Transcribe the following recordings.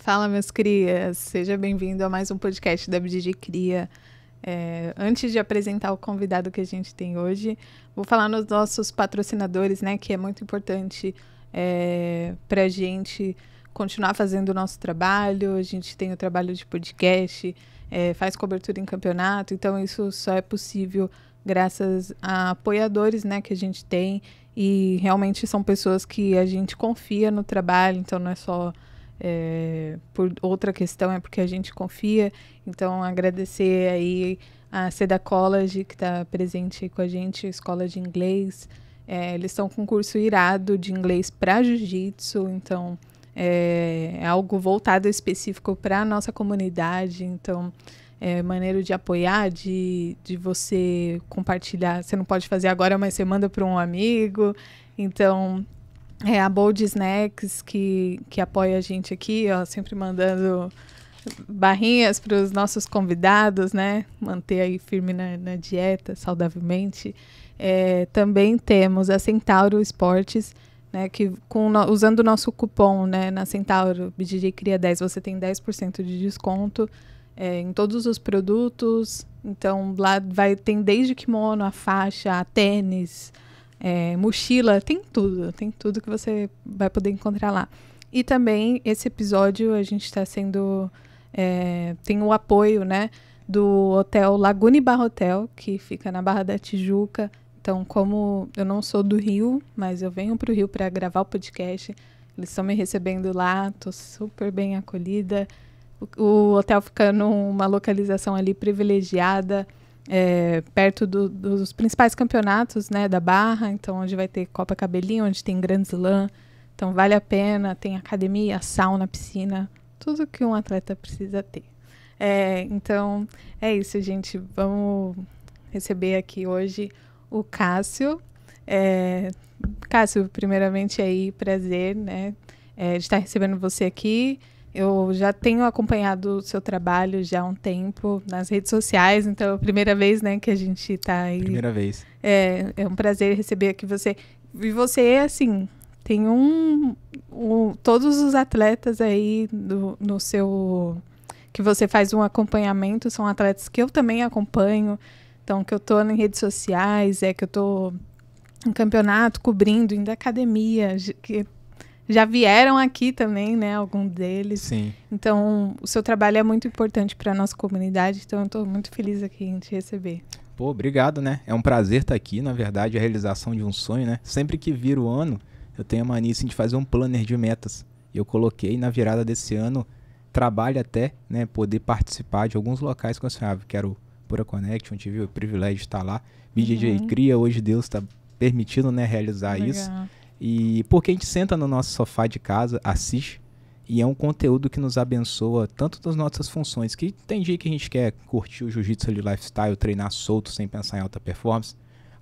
Fala, meus crias! Seja bem-vindo a mais um podcast da BDG Cria. É, antes de apresentar o convidado que a gente tem hoje, vou falar nos nossos patrocinadores, né? Que é muito importante é, para a gente continuar fazendo o nosso trabalho. A gente tem o trabalho de podcast, é, faz cobertura em campeonato, então isso só é possível graças a apoiadores né, que a gente tem e realmente são pessoas que a gente confia no trabalho, então não é só é, por outra questão, é porque a gente confia. Então agradecer aí a Seda College que está presente com a gente, a escola de inglês. É, eles estão com um curso irado de inglês para jiu-jitsu, então é, é, algo voltado específico para a nossa comunidade, então é maneiro de apoiar, de, de você compartilhar. Você não pode fazer agora, mas você manda para um amigo. Então, é a Bold Snacks que, que apoia a gente aqui, ó, sempre mandando barrinhas para os nossos convidados, né? Manter aí firme na, na dieta, saudavelmente. É, também temos a Centauro Esportes, né? Que com, usando o nosso cupom né, na Centauro, BDJ Cria 10, você tem 10% de desconto é, em todos os produtos. Então, lá vai, tem desde kimono, a faixa, a tênis, é, mochila, tem tudo. Tem tudo que você vai poder encontrar lá. E também, esse episódio, a gente está sendo... É, tem o apoio, né? Do hotel Laguna bar Hotel, que fica na Barra da Tijuca. Então, como eu não sou do Rio, mas eu venho para o Rio para gravar o podcast, eles estão me recebendo lá, estou super bem acolhida. O, o, hotel fica numa localização ali privilegiada, é, perto do, dos principais campeonatos né, da Barra, então onde vai ter Copa Cabelinho, onde tem Grand Slam. Então vale a pena, tem academia, sauna, piscina, tudo que um atleta precisa ter. É, então é isso, gente. Vamos receber aqui hoje o Cássio. É, Cássio, primeiramente aí, prazer, né? É, de estar recebendo você aqui. Eu já tenho acompanhado o seu trabalho já há um tempo nas redes sociais, então é a primeira vez né, que a gente está aí. Primeira vez. É, é um prazer receber aqui você. E você, assim, tem um, um, todos os atletas aí do, no seu que você faz um acompanhamento são atletas que eu também acompanho então, que eu tô em redes sociais, é que eu tô em campeonato, cobrindo, indo à academia, que já vieram aqui também, né? Algum deles. Sim. Então, o seu trabalho é muito importante para nossa comunidade, então eu estou muito feliz aqui em te receber. Pô, obrigado, né? É um prazer estar tá aqui, na verdade, a realização de um sonho, né? Sempre que vira o ano, eu tenho a mania assim, de fazer um planner de metas. E eu coloquei na virada desse ano, trabalho até, né, poder participar de alguns locais com a Senhora. Quero Pura Connect, onde tive o privilégio de estar lá. BJJ uhum. Cria, hoje Deus está permitindo né, realizar Legal. isso. E porque a gente senta no nosso sofá de casa, assiste, e é um conteúdo que nos abençoa tanto das nossas funções, que tem dia que a gente quer curtir o jiu-jitsu de lifestyle, treinar solto sem pensar em alta performance.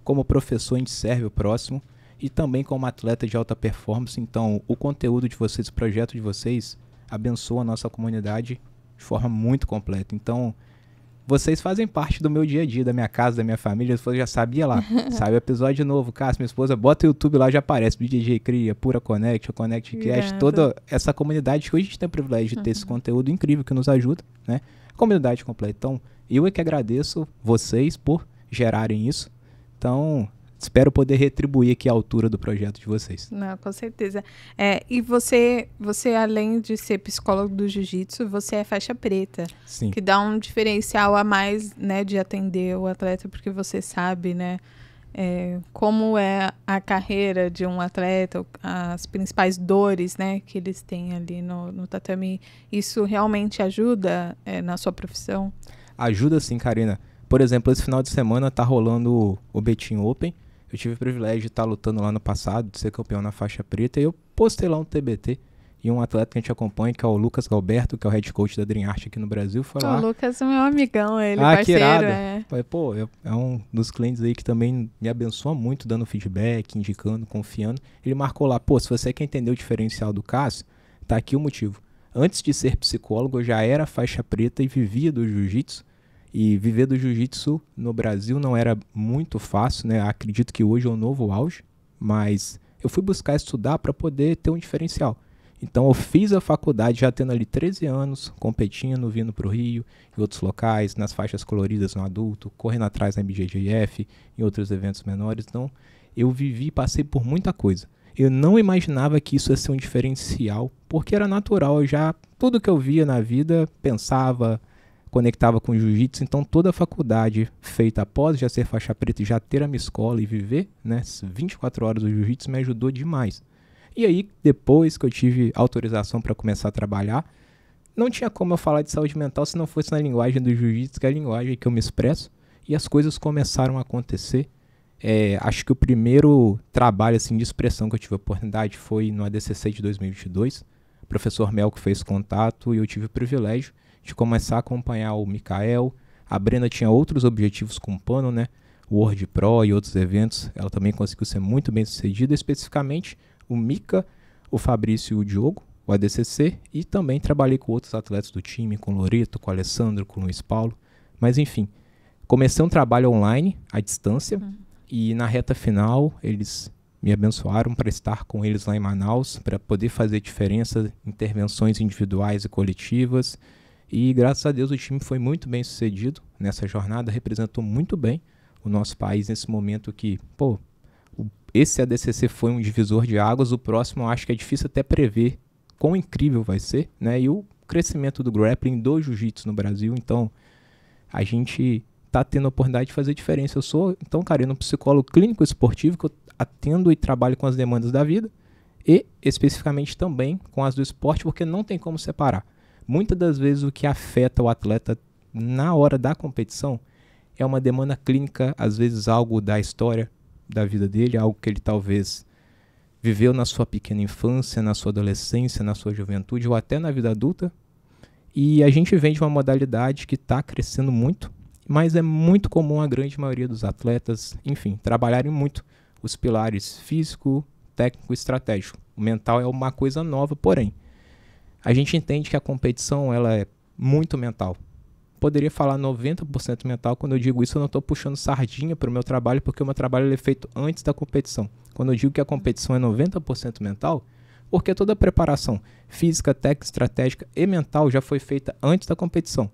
Como professor, a gente serve o próximo e também como atleta de alta performance. Então, o conteúdo de vocês, o projeto de vocês, abençoa a nossa comunidade de forma muito completa. Então, vocês fazem parte do meu dia a dia, da minha casa, da minha família. eu já sabia lá. sabe o episódio novo. Cássio, minha esposa, bota o YouTube lá, já aparece. DJ Cria, Pura Connect, Connect Cast, toda essa comunidade que hoje a gente tem o privilégio de ter uhum. esse conteúdo incrível que nos ajuda, né? Comunidade completa. Então, eu é que agradeço vocês por gerarem isso. Então, Espero poder retribuir aqui a altura do projeto de vocês. Não, com certeza. É, e você, você além de ser psicólogo do jiu-jitsu, você é faixa preta. Sim. Que dá um diferencial a mais, né, de atender o atleta, porque você sabe, né, é, como é a carreira de um atleta, as principais dores, né, que eles têm ali no, no tatame. Isso realmente ajuda é, na sua profissão? Ajuda sim, Karina. Por exemplo, esse final de semana tá rolando o Betim Open, eu tive o privilégio de estar lutando lá no passado, de ser campeão na faixa preta, e eu postei lá um TBT. E um atleta que a gente acompanha, que é o Lucas Galberto, que é o head coach da Dream Art aqui no Brasil, foi lá. O Lucas é meu amigão, ele ah, parceiro, é. Pô, é, é um dos clientes aí que também me abençoa muito, dando feedback, indicando, confiando. Ele marcou lá, pô, se você quer entender o diferencial do Cássio, tá aqui o motivo. Antes de ser psicólogo, eu já era faixa preta e vivia do jiu-jitsu. E viver do jiu-jitsu no Brasil não era muito fácil, né? Acredito que hoje é um novo auge, mas eu fui buscar estudar para poder ter um diferencial. Então eu fiz a faculdade já tendo ali 13 anos, competindo, vindo para o Rio, em outros locais, nas faixas coloridas no adulto, correndo atrás na MGGF, em outros eventos menores. Então eu vivi e passei por muita coisa. Eu não imaginava que isso ia ser um diferencial, porque era natural, eu já tudo que eu via na vida, pensava, conectava com jiu-jitsu, então toda a faculdade feita após já ser faixa preta e já ter a minha escola e viver, né, 24 horas do jiu-jitsu me ajudou demais. E aí, depois que eu tive autorização para começar a trabalhar, não tinha como eu falar de saúde mental se não fosse na linguagem do jiu-jitsu, que é a linguagem que eu me expresso, e as coisas começaram a acontecer. É, acho que o primeiro trabalho assim, de expressão que eu tive a oportunidade foi no ADCC de 2022. O professor Mel que fez contato e eu tive o privilégio de começar a acompanhar o Mikael. A Brenda tinha outros objetivos com o Pano, né? Word Pro e outros eventos. Ela também conseguiu ser muito bem sucedida, especificamente o Mika, o Fabrício e o Diogo, o ADCC, e também trabalhei com outros atletas do time, com o Loreto, com o Alessandro, com o Luiz Paulo. Mas enfim, comecei um trabalho online, à distância, uhum. e na reta final eles me abençoaram para estar com eles lá em Manaus, para poder fazer diferença, intervenções individuais e coletivas, e graças a Deus o time foi muito bem sucedido nessa jornada, representou muito bem o nosso país nesse momento que, pô, esse ADCC foi um divisor de águas, o próximo eu acho que é difícil até prever quão incrível vai ser, né? E o crescimento do grappling, do jiu-jitsu no Brasil, então a gente tá tendo a oportunidade de fazer diferença. Eu sou, então, cara, eu um psicólogo clínico esportivo que eu atendo e trabalho com as demandas da vida e especificamente também com as do esporte, porque não tem como separar. Muitas das vezes o que afeta o atleta na hora da competição é uma demanda clínica, às vezes algo da história da vida dele, algo que ele talvez viveu na sua pequena infância, na sua adolescência, na sua juventude ou até na vida adulta. E a gente vem de uma modalidade que está crescendo muito, mas é muito comum a grande maioria dos atletas, enfim, trabalharem muito os pilares físico, técnico e estratégico. O mental é uma coisa nova, porém, a gente entende que a competição ela é muito mental. Poderia falar 90% mental, quando eu digo isso eu não estou puxando sardinha para o meu trabalho, porque o meu trabalho é feito antes da competição. Quando eu digo que a competição é 90% mental, porque toda a preparação física, técnica, estratégica e mental já foi feita antes da competição.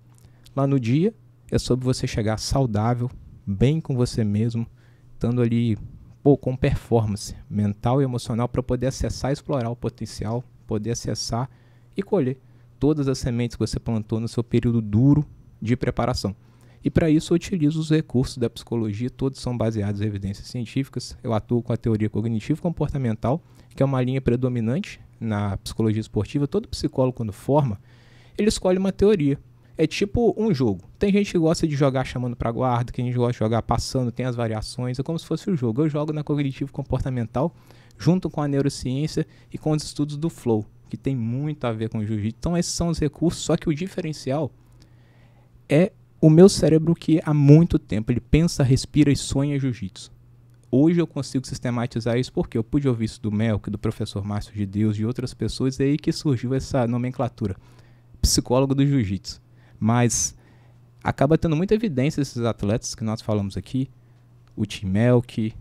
Lá no dia é sobre você chegar saudável, bem com você mesmo, estando ali pô, com performance mental e emocional para poder acessar e explorar o potencial, poder acessar e colher todas as sementes que você plantou no seu período duro de preparação. E para isso eu utilizo os recursos da psicologia, todos são baseados em evidências científicas. Eu atuo com a teoria cognitivo-comportamental, que é uma linha predominante na psicologia esportiva. Todo psicólogo, quando forma, ele escolhe uma teoria. É tipo um jogo. Tem gente que gosta de jogar chamando para guarda, tem gente que gosta de jogar passando, tem as variações, é como se fosse o um jogo. Eu jogo na cognitivo-comportamental, junto com a neurociência e com os estudos do flow, que tem muito a ver com jiu-jitsu. Então esses são os recursos, só que o diferencial é o meu cérebro que há muito tempo ele pensa, respira e sonha jiu-jitsu. Hoje eu consigo sistematizar isso porque eu pude ouvir isso do Melk, do professor Márcio de Deus, de outras pessoas, e é aí que surgiu essa nomenclatura, psicólogo do jiu-jitsu. Mas acaba tendo muita evidência esses atletas que nós falamos aqui, o Tim Melk,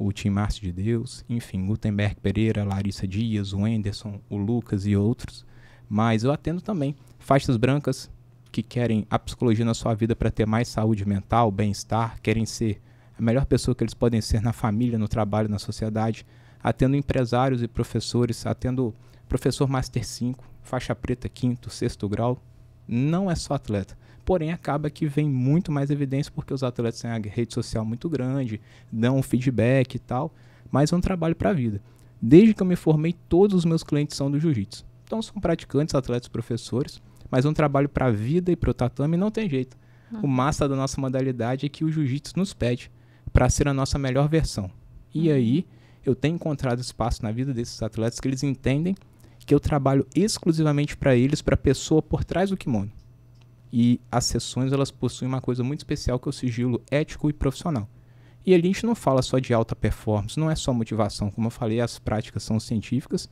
o Tim Márcio de Deus, enfim, Gutenberg Pereira, Larissa Dias, o Anderson, o Lucas e outros. Mas eu atendo também faixas brancas que querem a psicologia na sua vida para ter mais saúde mental, bem-estar, querem ser a melhor pessoa que eles podem ser na família, no trabalho, na sociedade. Atendo empresários e professores, atendo professor Master 5, faixa preta, quinto, sexto grau. Não é só atleta porém acaba que vem muito mais evidência porque os atletas têm a rede social muito grande, dão feedback e tal, mas é um trabalho para a vida. Desde que eu me formei, todos os meus clientes são do jiu-jitsu. Então são praticantes, atletas, professores, mas é um trabalho para a vida e para o tatame não tem jeito. Ah. O massa da nossa modalidade é que o jiu-jitsu nos pede para ser a nossa melhor versão. E ah. aí eu tenho encontrado espaço na vida desses atletas que eles entendem que eu trabalho exclusivamente para eles, para a pessoa por trás do kimono. E as sessões elas possuem uma coisa muito especial que é o sigilo ético e profissional. E a gente não fala só de alta performance, não é só motivação. Como eu falei, as práticas são científicas.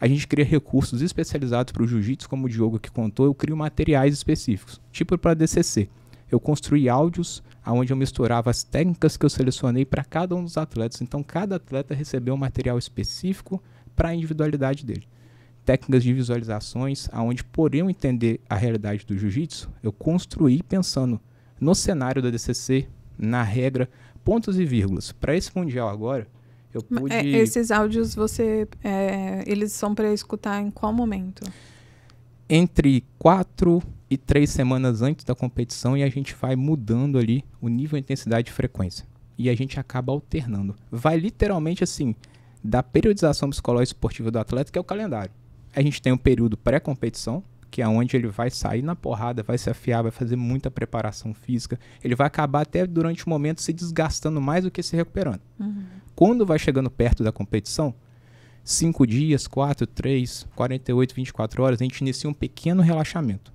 A gente cria recursos especializados para o jiu-jitsu, como o Diogo que contou, eu crio materiais específicos, tipo para DCC. Eu construí áudios onde eu misturava as técnicas que eu selecionei para cada um dos atletas. Então, cada atleta recebeu um material específico para a individualidade dele técnicas de visualizações, aonde por eu entender a realidade do jiu-jitsu, eu construí pensando no cenário da DCC, na regra, pontos e vírgulas. Para esse mundial agora, eu pude... É, esses áudios, você, é, eles são para escutar em qual momento? Entre quatro e três semanas antes da competição e a gente vai mudando ali o nível, intensidade e frequência. E a gente acaba alternando. Vai literalmente assim, da periodização psicológica esportiva do atleta, que é o calendário. A gente tem um período pré-competição, que é onde ele vai sair na porrada, vai se afiar, vai fazer muita preparação física. Ele vai acabar até durante o momento se desgastando mais do que se recuperando. Uhum. Quando vai chegando perto da competição, 5 dias, 4, 3, 48, 24 horas, a gente inicia um pequeno relaxamento.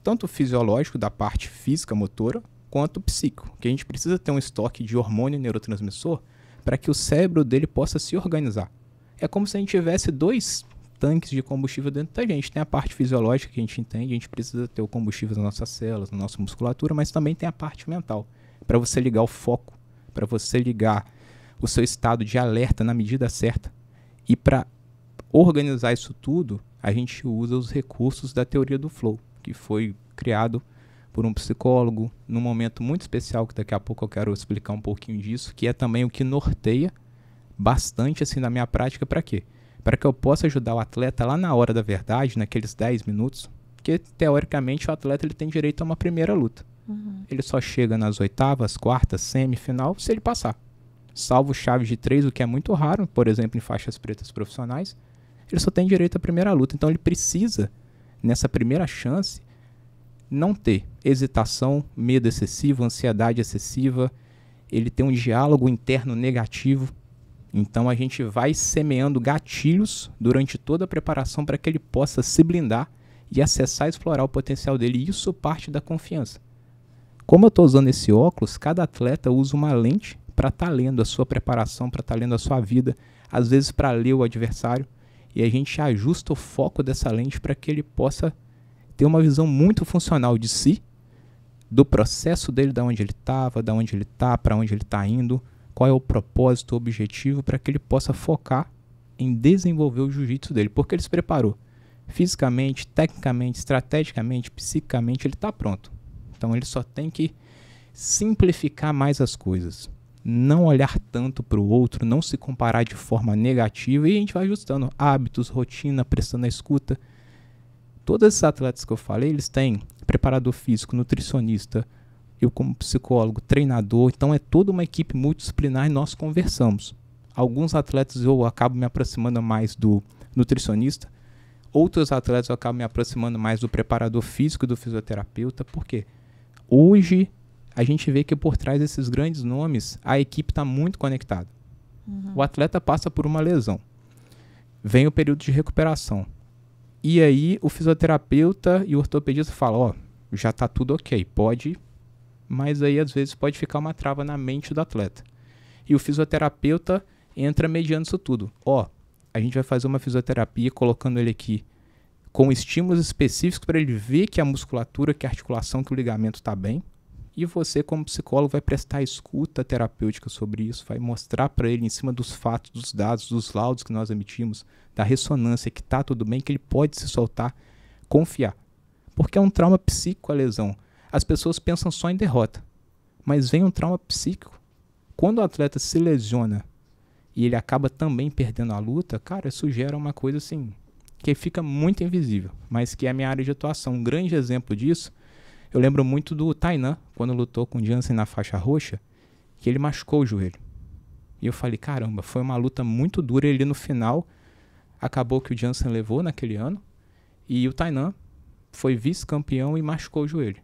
Tanto fisiológico, da parte física, motora, quanto psíquico, que a gente precisa ter um estoque de hormônio neurotransmissor para que o cérebro dele possa se organizar. É como se a gente tivesse dois tanques de combustível dentro da gente. Tem a parte fisiológica que a gente entende, a gente precisa ter o combustível nas nossas células, na nossa musculatura, mas também tem a parte mental, para você ligar o foco, para você ligar o seu estado de alerta na medida certa. E para organizar isso tudo, a gente usa os recursos da teoria do flow, que foi criado por um psicólogo num momento muito especial que daqui a pouco eu quero explicar um pouquinho disso, que é também o que norteia bastante assim na minha prática para quê? para que eu possa ajudar o atleta lá na hora da verdade, naqueles 10 minutos, que teoricamente o atleta ele tem direito a uma primeira luta. Uhum. Ele só chega nas oitavas, quartas, semifinal, se ele passar. Salvo chaves de três, o que é muito raro, por exemplo, em faixas pretas profissionais, ele só tem direito à primeira luta. Então ele precisa, nessa primeira chance, não ter hesitação, medo excessivo, ansiedade excessiva. Ele tem um diálogo interno negativo então a gente vai semeando gatilhos durante toda a preparação para que ele possa se blindar e acessar e explorar o potencial dele. E isso parte da confiança. Como eu estou usando esse óculos, cada atleta usa uma lente para estar tá lendo a sua preparação, para estar tá lendo a sua vida, às vezes para ler o adversário. E a gente ajusta o foco dessa lente para que ele possa ter uma visão muito funcional de si, do processo dele, da onde ele estava, da onde ele está, para onde ele está indo qual é o propósito, o objetivo, para que ele possa focar em desenvolver o jiu-jitsu dele, porque ele se preparou. Fisicamente, tecnicamente, estrategicamente, psicamente, ele está pronto. Então ele só tem que simplificar mais as coisas. Não olhar tanto para o outro, não se comparar de forma negativa e a gente vai ajustando hábitos, rotina, prestando a escuta. Todos esses atletas que eu falei, eles têm preparador físico, nutricionista, eu como psicólogo, treinador, então é toda uma equipe multidisciplinar e nós conversamos. Alguns atletas eu acabo me aproximando mais do nutricionista, outros atletas eu acabo me aproximando mais do preparador físico e do fisioterapeuta, porque hoje a gente vê que por trás desses grandes nomes a equipe está muito conectada. Uhum. O atleta passa por uma lesão, vem o período de recuperação. E aí o fisioterapeuta e o ortopedista falam, ó, oh, já está tudo ok, pode mas aí às vezes pode ficar uma trava na mente do atleta. E o fisioterapeuta entra mediando isso tudo. Ó, a gente vai fazer uma fisioterapia colocando ele aqui com estímulos específicos para ele ver que a musculatura, que a articulação, que o ligamento está bem. E você, como psicólogo, vai prestar escuta terapêutica sobre isso, vai mostrar para ele, em cima dos fatos, dos dados, dos laudos que nós emitimos, da ressonância, que está tudo bem, que ele pode se soltar, confiar. Porque é um trauma psíquico a lesão as pessoas pensam só em derrota. Mas vem um trauma psíquico. Quando o atleta se lesiona e ele acaba também perdendo a luta, cara, isso gera uma coisa assim que fica muito invisível, mas que é a minha área de atuação. Um grande exemplo disso, eu lembro muito do Tainan, quando lutou com o Jansen na faixa roxa, que ele machucou o joelho. E eu falei, caramba, foi uma luta muito dura. Ele no final acabou que o Jansen levou naquele ano. E o Tainan foi vice-campeão e machucou o joelho.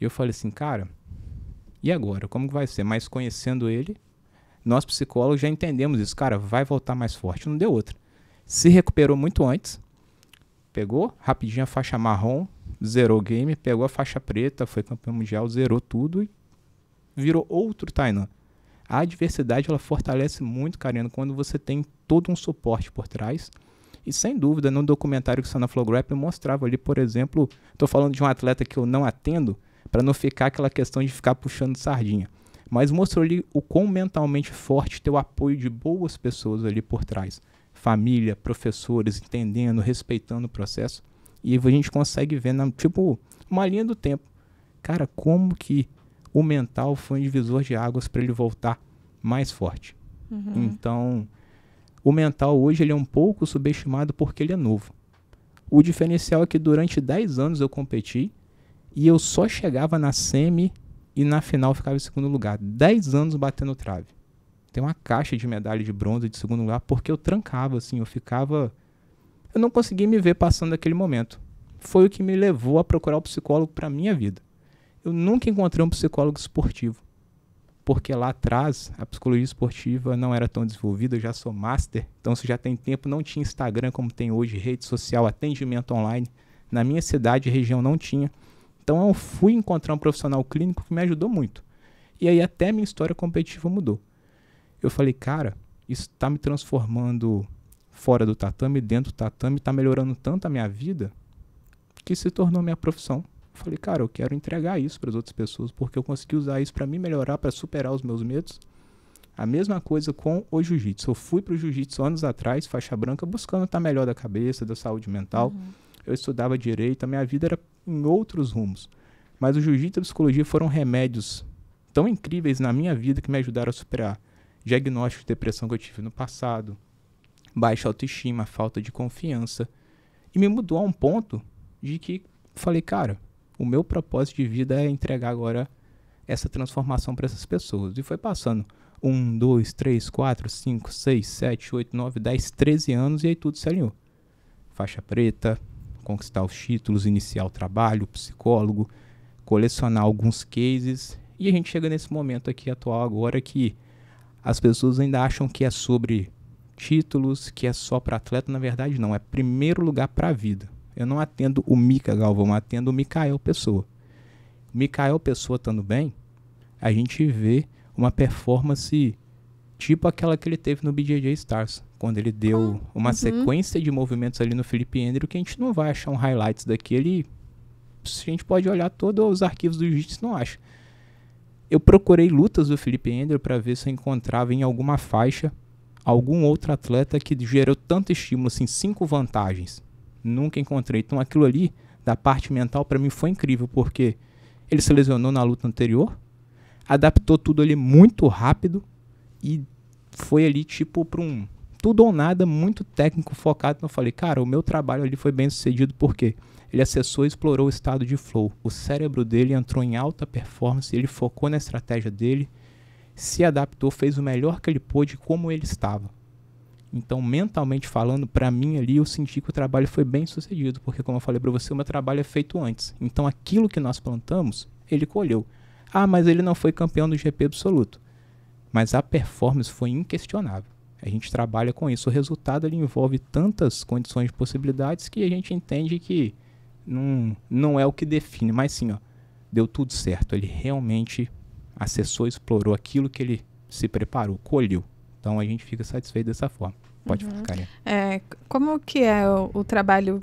E eu falei assim, cara, e agora? Como que vai ser? Mas conhecendo ele, nós psicólogos já entendemos isso. Cara, vai voltar mais forte. Não deu outra. Se recuperou muito antes, pegou rapidinho a faixa marrom, zerou o game, pegou a faixa preta, foi campeão mundial, zerou tudo e virou outro Tainan. A adversidade ela fortalece muito, carinho, quando você tem todo um suporte por trás. E sem dúvida, no documentário que saiu na Flow eu mostrava ali, por exemplo, estou falando de um atleta que eu não atendo, para não ficar aquela questão de ficar puxando sardinha. Mas mostrou ali o quão mentalmente forte ter o apoio de boas pessoas ali por trás. Família, professores, entendendo, respeitando o processo. E a gente consegue ver, na, tipo, uma linha do tempo. Cara, como que o mental foi um divisor de águas para ele voltar mais forte. Uhum. Então, o mental hoje ele é um pouco subestimado porque ele é novo. O diferencial é que durante 10 anos eu competi, e eu só chegava na semi e na final ficava em segundo lugar. dez anos batendo trave. Tem uma caixa de medalha de bronze de segundo lugar porque eu trancava, assim, eu ficava. Eu não conseguia me ver passando daquele momento. Foi o que me levou a procurar o um psicólogo para minha vida. Eu nunca encontrei um psicólogo esportivo porque lá atrás a psicologia esportiva não era tão desenvolvida, eu já sou master, então se já tem tempo, não tinha Instagram como tem hoje, rede social, atendimento online. Na minha cidade e região não tinha. Então eu fui encontrar um profissional clínico que me ajudou muito. E aí até minha história competitiva mudou. Eu falei, cara, isso está me transformando fora do tatame, dentro do tatame, está melhorando tanto a minha vida que se tornou minha profissão. Eu falei, cara, eu quero entregar isso para as outras pessoas porque eu consegui usar isso para me melhorar, para superar os meus medos. A mesma coisa com o jiu-jitsu. Eu fui para o jiu-jitsu anos atrás, faixa branca, buscando estar tá melhor da cabeça, da saúde mental. Uhum eu estudava direito, a minha vida era em outros rumos. Mas o jiu-jitsu e a psicologia foram remédios tão incríveis na minha vida que me ajudaram a superar diagnóstico de depressão que eu tive no passado, baixa autoestima, falta de confiança. E me mudou a um ponto de que falei, cara, o meu propósito de vida é entregar agora essa transformação para essas pessoas. E foi passando um, dois, três, quatro, cinco, seis, sete, oito, nove, dez, treze anos e aí tudo se alinhou. Faixa preta, conquistar os títulos, iniciar o trabalho, psicólogo, colecionar alguns cases. E a gente chega nesse momento aqui atual agora que as pessoas ainda acham que é sobre títulos, que é só para atleta. Na verdade, não. É primeiro lugar para a vida. Eu não atendo o Mika Galvão, eu atendo o Mikael Pessoa. Mikael Pessoa estando bem, a gente vê uma performance tipo aquela que ele teve no BJJ Stars, quando ele deu ah, uma uhum. sequência de movimentos ali no Felipe Endre que a gente não vai achar um highlights daquele. A gente pode olhar todos os arquivos do jiu-jitsu não acha. Eu procurei lutas do Felipe Endre para ver se eu encontrava em alguma faixa algum outro atleta que gerou tanto estímulo, assim, cinco vantagens. Nunca encontrei. Então aquilo ali da parte mental para mim foi incrível, porque ele se lesionou na luta anterior, adaptou tudo ali muito rápido, e foi ali tipo para um tudo ou nada muito técnico focado. Então eu falei, cara, o meu trabalho ali foi bem sucedido porque ele acessou e explorou o estado de flow. O cérebro dele entrou em alta performance, ele focou na estratégia dele, se adaptou, fez o melhor que ele pôde como ele estava. Então, mentalmente falando, para mim ali eu senti que o trabalho foi bem sucedido, porque como eu falei para você, o meu trabalho é feito antes. Então, aquilo que nós plantamos, ele colheu. Ah, mas ele não foi campeão do GP absoluto mas a performance foi inquestionável. A gente trabalha com isso. O resultado ele envolve tantas condições de possibilidades que a gente entende que não, não é o que define, mas sim, ó, deu tudo certo. Ele realmente acessou, explorou aquilo que ele se preparou, colheu. Então a gente fica satisfeito dessa forma. Pode uhum. aí. É, como que é o, o trabalho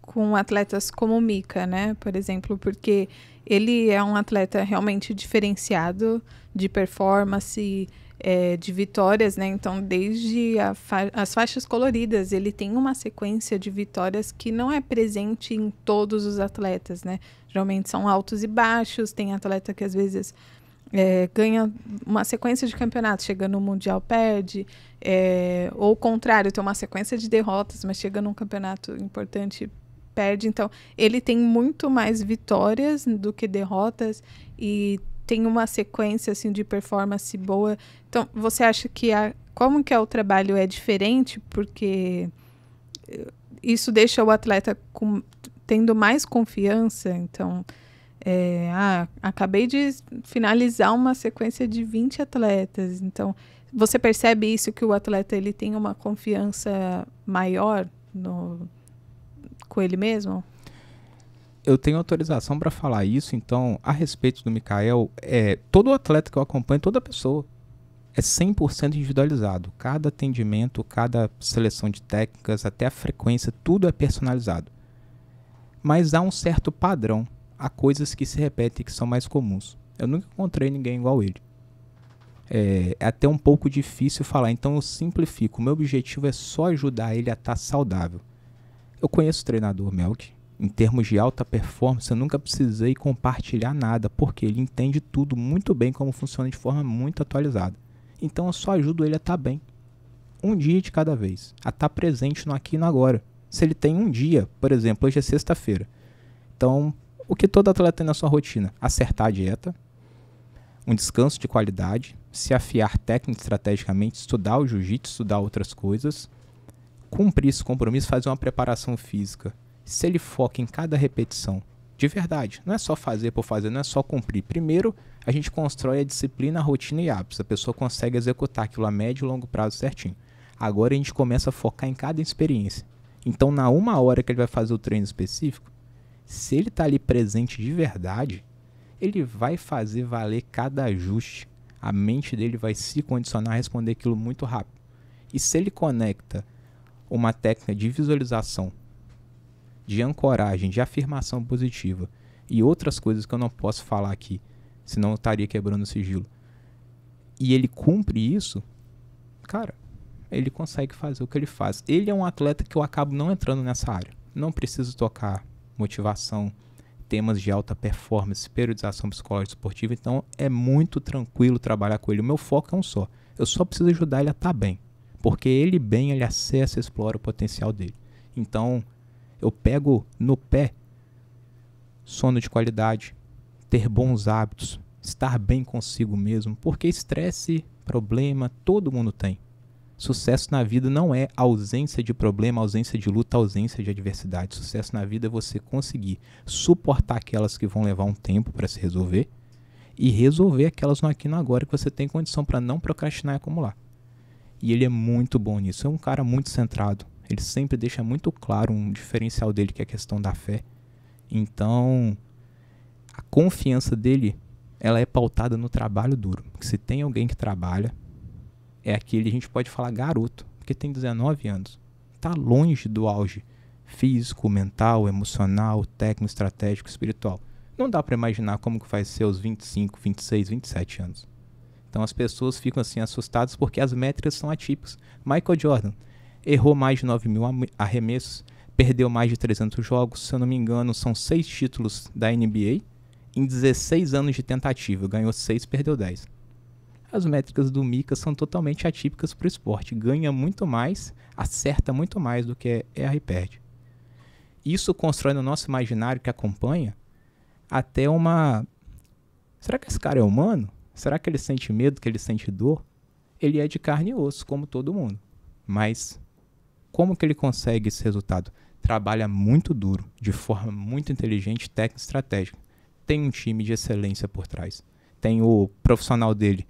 com atletas como o Mika, né? Por exemplo, porque ele é um atleta realmente diferenciado de performance, é, de vitórias, né? Então, desde fa as faixas coloridas, ele tem uma sequência de vitórias que não é presente em todos os atletas, né? Geralmente são altos e baixos, tem atleta que às vezes é, ganha uma sequência de campeonatos, chega no Mundial, perde, é, ou o contrário, tem uma sequência de derrotas, mas chega num campeonato importante, perde. Então, ele tem muito mais vitórias do que derrotas e tem uma sequência assim de performance boa. Então, você acha que a como que é o trabalho é diferente porque eh, isso deixa o atleta com, tendo mais confiança, então é, ah, acabei de finalizar uma sequência de 20 atletas. Então, você percebe isso que o atleta ele tem uma confiança maior no, com ele mesmo? eu tenho autorização para falar isso, então, a respeito do Mikael, é, todo atleta que eu acompanho, toda pessoa, é 100% individualizado. Cada atendimento, cada seleção de técnicas, até a frequência, tudo é personalizado. Mas há um certo padrão, há coisas que se repetem que são mais comuns. Eu nunca encontrei ninguém igual ele. É, é até um pouco difícil falar, então eu simplifico. O meu objetivo é só ajudar ele a estar tá saudável. Eu conheço o treinador Melk, em termos de alta performance, eu nunca precisei compartilhar nada, porque ele entende tudo muito bem como funciona de forma muito atualizada. Então eu só ajudo ele a estar tá bem. Um dia de cada vez, a estar tá presente no aqui e no agora. Se ele tem um dia, por exemplo, hoje é sexta-feira. Então, o que todo atleta tem na sua rotina? Acertar a dieta, um descanso de qualidade, se afiar técnico estrategicamente, estudar o jiu-jitsu, estudar outras coisas, cumprir esse compromisso, fazer uma preparação física se ele foca em cada repetição de verdade, não é só fazer por fazer, não é só cumprir. Primeiro, a gente constrói a disciplina, a rotina e hábitos. A pessoa consegue executar aquilo a médio e longo prazo certinho. Agora a gente começa a focar em cada experiência. Então, na uma hora que ele vai fazer o treino específico, se ele está ali presente de verdade, ele vai fazer valer cada ajuste. A mente dele vai se condicionar a responder aquilo muito rápido. E se ele conecta uma técnica de visualização de ancoragem, de afirmação positiva e outras coisas que eu não posso falar aqui, senão eu estaria quebrando o sigilo. E ele cumpre isso, cara, ele consegue fazer o que ele faz. Ele é um atleta que eu acabo não entrando nessa área. Não preciso tocar motivação, temas de alta performance, periodização psicológica esportiva, então é muito tranquilo trabalhar com ele. O meu foco é um só. Eu só preciso ajudar ele a estar tá bem, porque ele bem, ele acessa e explora o potencial dele. Então, eu pego no pé sono de qualidade, ter bons hábitos, estar bem consigo mesmo, porque estresse, problema, todo mundo tem. Sucesso na vida não é ausência de problema, ausência de luta, ausência de adversidade. Sucesso na vida é você conseguir suportar aquelas que vão levar um tempo para se resolver e resolver aquelas no aqui no agora que você tem condição para não procrastinar e acumular. E ele é muito bom nisso. É um cara muito centrado, ele sempre deixa muito claro um diferencial dele, que é a questão da fé. Então, a confiança dele, ela é pautada no trabalho duro. Porque se tem alguém que trabalha, é aquele, a gente pode falar garoto, porque tem 19 anos. Está longe do auge físico, mental, emocional, técnico, estratégico, espiritual. Não dá para imaginar como que vai ser aos 25, 26, 27 anos. Então as pessoas ficam assim assustadas porque as métricas são atípicas. Michael Jordan, errou mais de 9 mil arremessos, perdeu mais de 300 jogos, se eu não me engano, são seis títulos da NBA em 16 anos de tentativa, ganhou 6, perdeu 10. As métricas do Mika são totalmente atípicas para o esporte, ganha muito mais, acerta muito mais do que erra é e perde. Isso constrói no nosso imaginário que acompanha até uma. Será que esse cara é humano? Será que ele sente medo, que ele sente dor? Ele é de carne e osso, como todo mundo. Mas como que ele consegue esse resultado? Trabalha muito duro, de forma muito inteligente, técnica e estratégica. Tem um time de excelência por trás. Tem o profissional dele,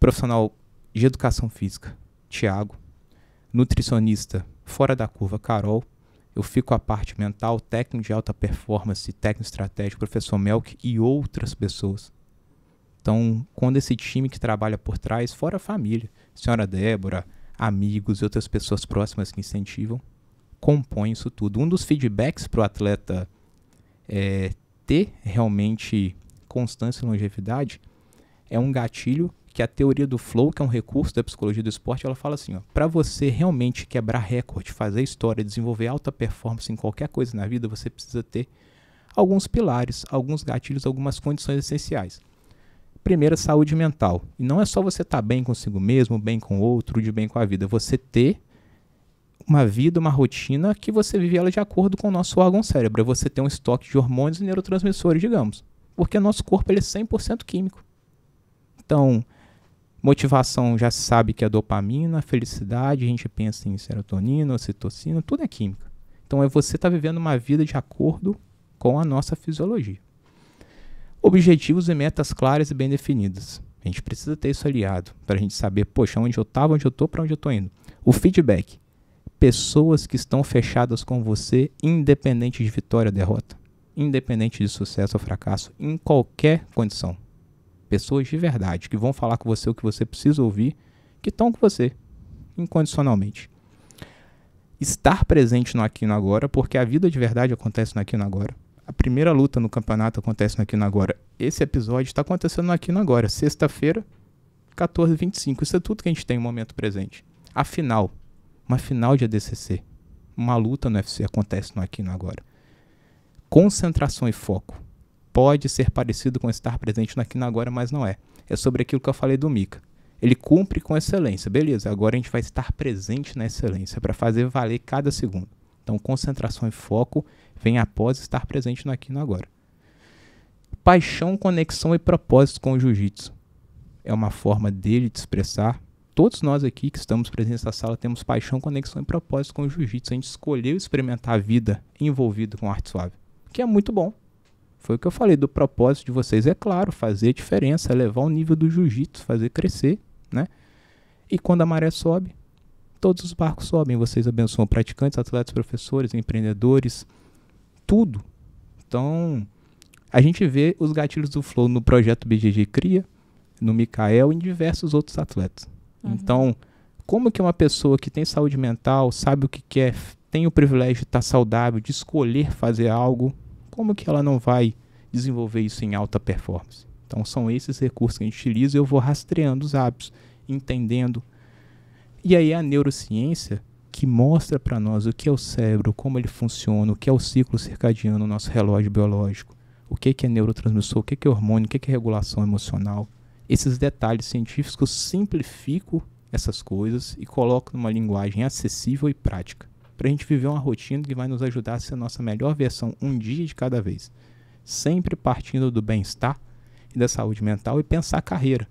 profissional de educação física, Tiago, nutricionista fora da curva, Carol, eu fico a parte mental, técnico de alta performance, técnico estratégico, professor Melk e outras pessoas. Então, quando esse time que trabalha por trás, fora a família, senhora Débora, amigos e outras pessoas próximas que incentivam, compõem isso tudo. Um dos feedbacks para o atleta é, ter realmente constância e longevidade é um gatilho que a teoria do flow, que é um recurso da psicologia do esporte, ela fala assim, para você realmente quebrar recorde, fazer história, desenvolver alta performance em qualquer coisa na vida, você precisa ter alguns pilares, alguns gatilhos, algumas condições essenciais. Primeiro, saúde mental. E não é só você estar tá bem consigo mesmo, bem com o outro, de bem com a vida. É você ter uma vida, uma rotina que você vive ela de acordo com o nosso órgão cérebro. É você ter um estoque de hormônios e neurotransmissores, digamos. Porque nosso corpo ele é 100% químico. Então, motivação já se sabe que é dopamina, felicidade, a gente pensa em serotonina, ocitocina, tudo é química. Então é você estar tá vivendo uma vida de acordo com a nossa fisiologia. Objetivos e metas claras e bem definidas. A gente precisa ter isso aliado para a gente saber, poxa, onde eu estava, onde eu estou, para onde eu estou indo. O feedback. Pessoas que estão fechadas com você, independente de vitória ou derrota, independente de sucesso ou fracasso, em qualquer condição. Pessoas de verdade que vão falar com você o que você precisa ouvir, que estão com você, incondicionalmente. Estar presente no aqui e no agora, porque a vida de verdade acontece no aqui e no agora a primeira luta no campeonato acontece no Aqui no Agora. Esse episódio está acontecendo no Aqui no Agora, sexta-feira, 14h25. Isso é tudo que a gente tem no momento presente. A final. Uma final de ADCC. Uma luta no UFC acontece no Aqui no Agora. Concentração e foco. Pode ser parecido com estar presente no Aqui no Agora, mas não é. É sobre aquilo que eu falei do Mika. Ele cumpre com excelência, beleza. Agora a gente vai estar presente na excelência para fazer valer cada segundo. Então, concentração e foco vem após estar presente no aqui e no agora. Paixão, conexão e propósito com o jiu-jitsu. É uma forma dele de expressar. Todos nós aqui que estamos presentes na sala temos paixão, conexão e propósito com o jiu-jitsu. A gente escolheu experimentar a vida envolvido com arte suave, que é muito bom. Foi o que eu falei do propósito de vocês, é claro, fazer diferença, levar o nível do jiu-jitsu, fazer crescer, né? E quando a maré sobe, todos os barcos sobem. Vocês abençoam praticantes, atletas, professores, empreendedores, tudo. Então, a gente vê os gatilhos do flow no projeto BGG Cria, no Mikael e em diversos outros atletas. Uhum. Então, como que uma pessoa que tem saúde mental, sabe o que quer, tem o privilégio de estar tá saudável, de escolher fazer algo, como que ela não vai desenvolver isso em alta performance? Então, são esses recursos que a gente utiliza e eu vou rastreando os hábitos, entendendo. E aí, a neurociência que mostra para nós o que é o cérebro, como ele funciona, o que é o ciclo circadiano o nosso relógio biológico, o que é neurotransmissor, o que é hormônio, o que é regulação emocional. Esses detalhes científicos eu simplifico essas coisas e coloco numa linguagem acessível e prática, para a gente viver uma rotina que vai nos ajudar a ser a nossa melhor versão um dia de cada vez, sempre partindo do bem-estar e da saúde mental e pensar a carreira.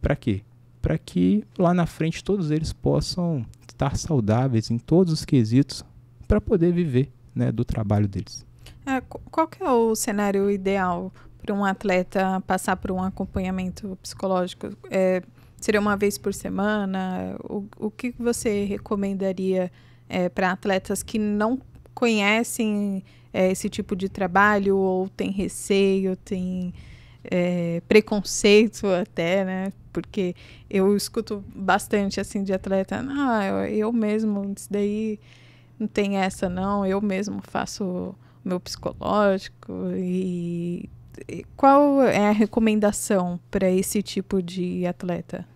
Para quê? Para que lá na frente todos eles possam estar saudáveis em todos os quesitos para poder viver né, do trabalho deles. É, qual que é o cenário ideal para um atleta passar por um acompanhamento psicológico? É, seria uma vez por semana? O, o que você recomendaria é, para atletas que não conhecem é, esse tipo de trabalho ou tem receio, tem é, preconceito até, né? Porque eu escuto bastante assim de atleta, ah, eu, eu mesmo, isso daí não tem essa não, eu mesmo faço meu psicológico e, e qual é a recomendação para esse tipo de atleta?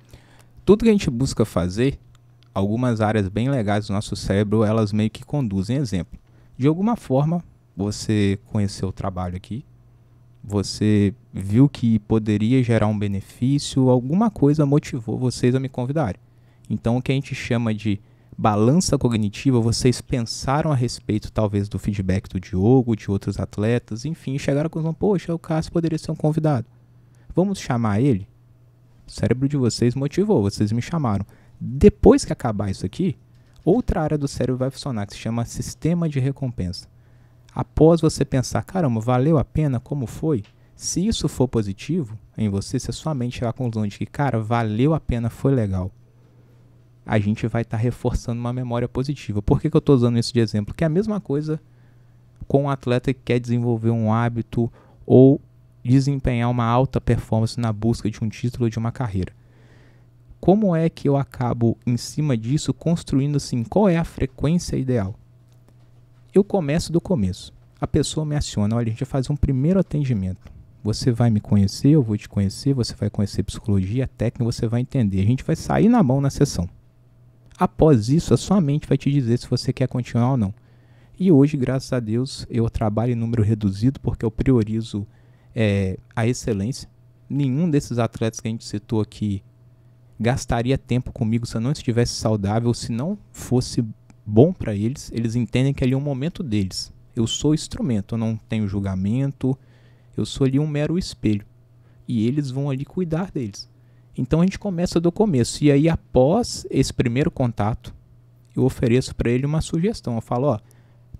Tudo que a gente busca fazer, algumas áreas bem legais do nosso cérebro, elas meio que conduzem exemplo. De alguma forma, você conheceu o trabalho aqui, você viu que poderia gerar um benefício, alguma coisa motivou vocês a me convidarem. Então, o que a gente chama de balança cognitiva, vocês pensaram a respeito, talvez, do feedback do Diogo, de outros atletas, enfim, chegaram com conclusão: poxa, o Cássio poderia ser um convidado. Vamos chamar ele? O cérebro de vocês motivou, vocês me chamaram. Depois que acabar isso aqui, outra área do cérebro vai funcionar, que se chama sistema de recompensa após você pensar, caramba, valeu a pena, como foi? Se isso for positivo em você, se a sua mente chegar à conclusão de que, cara, valeu a pena, foi legal, a gente vai estar tá reforçando uma memória positiva. Por que, que eu estou usando isso de exemplo? Que é a mesma coisa com um atleta que quer desenvolver um hábito ou desempenhar uma alta performance na busca de um título ou de uma carreira. Como é que eu acabo, em cima disso, construindo assim, qual é a frequência ideal? Eu começo do começo. A pessoa me aciona, olha, a gente vai fazer um primeiro atendimento. Você vai me conhecer, eu vou te conhecer, você vai conhecer psicologia, técnica, você vai entender. A gente vai sair na mão na sessão. Após isso, a sua mente vai te dizer se você quer continuar ou não. E hoje, graças a Deus, eu trabalho em número reduzido porque eu priorizo é, a excelência. Nenhum desses atletas que a gente citou aqui gastaria tempo comigo se eu não estivesse saudável, se não fosse bom para eles, eles entendem que ali é um momento deles. Eu sou instrumento, eu não tenho julgamento, eu sou ali um mero espelho. E eles vão ali cuidar deles. Então a gente começa do começo. E aí, após esse primeiro contato, eu ofereço para ele uma sugestão. Eu falo: ó,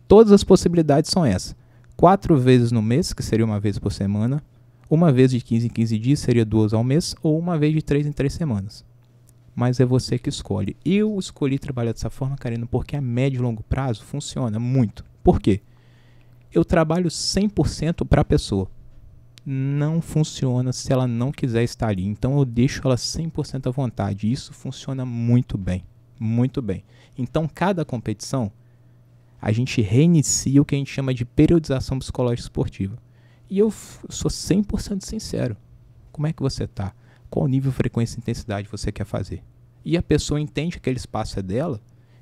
todas as possibilidades são essas. Quatro vezes no mês, que seria uma vez por semana. Uma vez de 15 em 15 dias, seria duas ao mês. Ou uma vez de três em três semanas mas é você que escolhe. Eu escolhi trabalhar dessa forma, Karina, porque a médio e longo prazo funciona muito. Por quê? Eu trabalho 100% para a pessoa. Não funciona se ela não quiser estar ali. Então eu deixo ela 100% à vontade. Isso funciona muito bem. Muito bem. Então, cada competição, a gente reinicia o que a gente chama de periodização psicológica esportiva. E eu sou 100% sincero. Como é que você está? qual nível, frequência e intensidade você quer fazer. E a pessoa entende que aquele espaço é dela,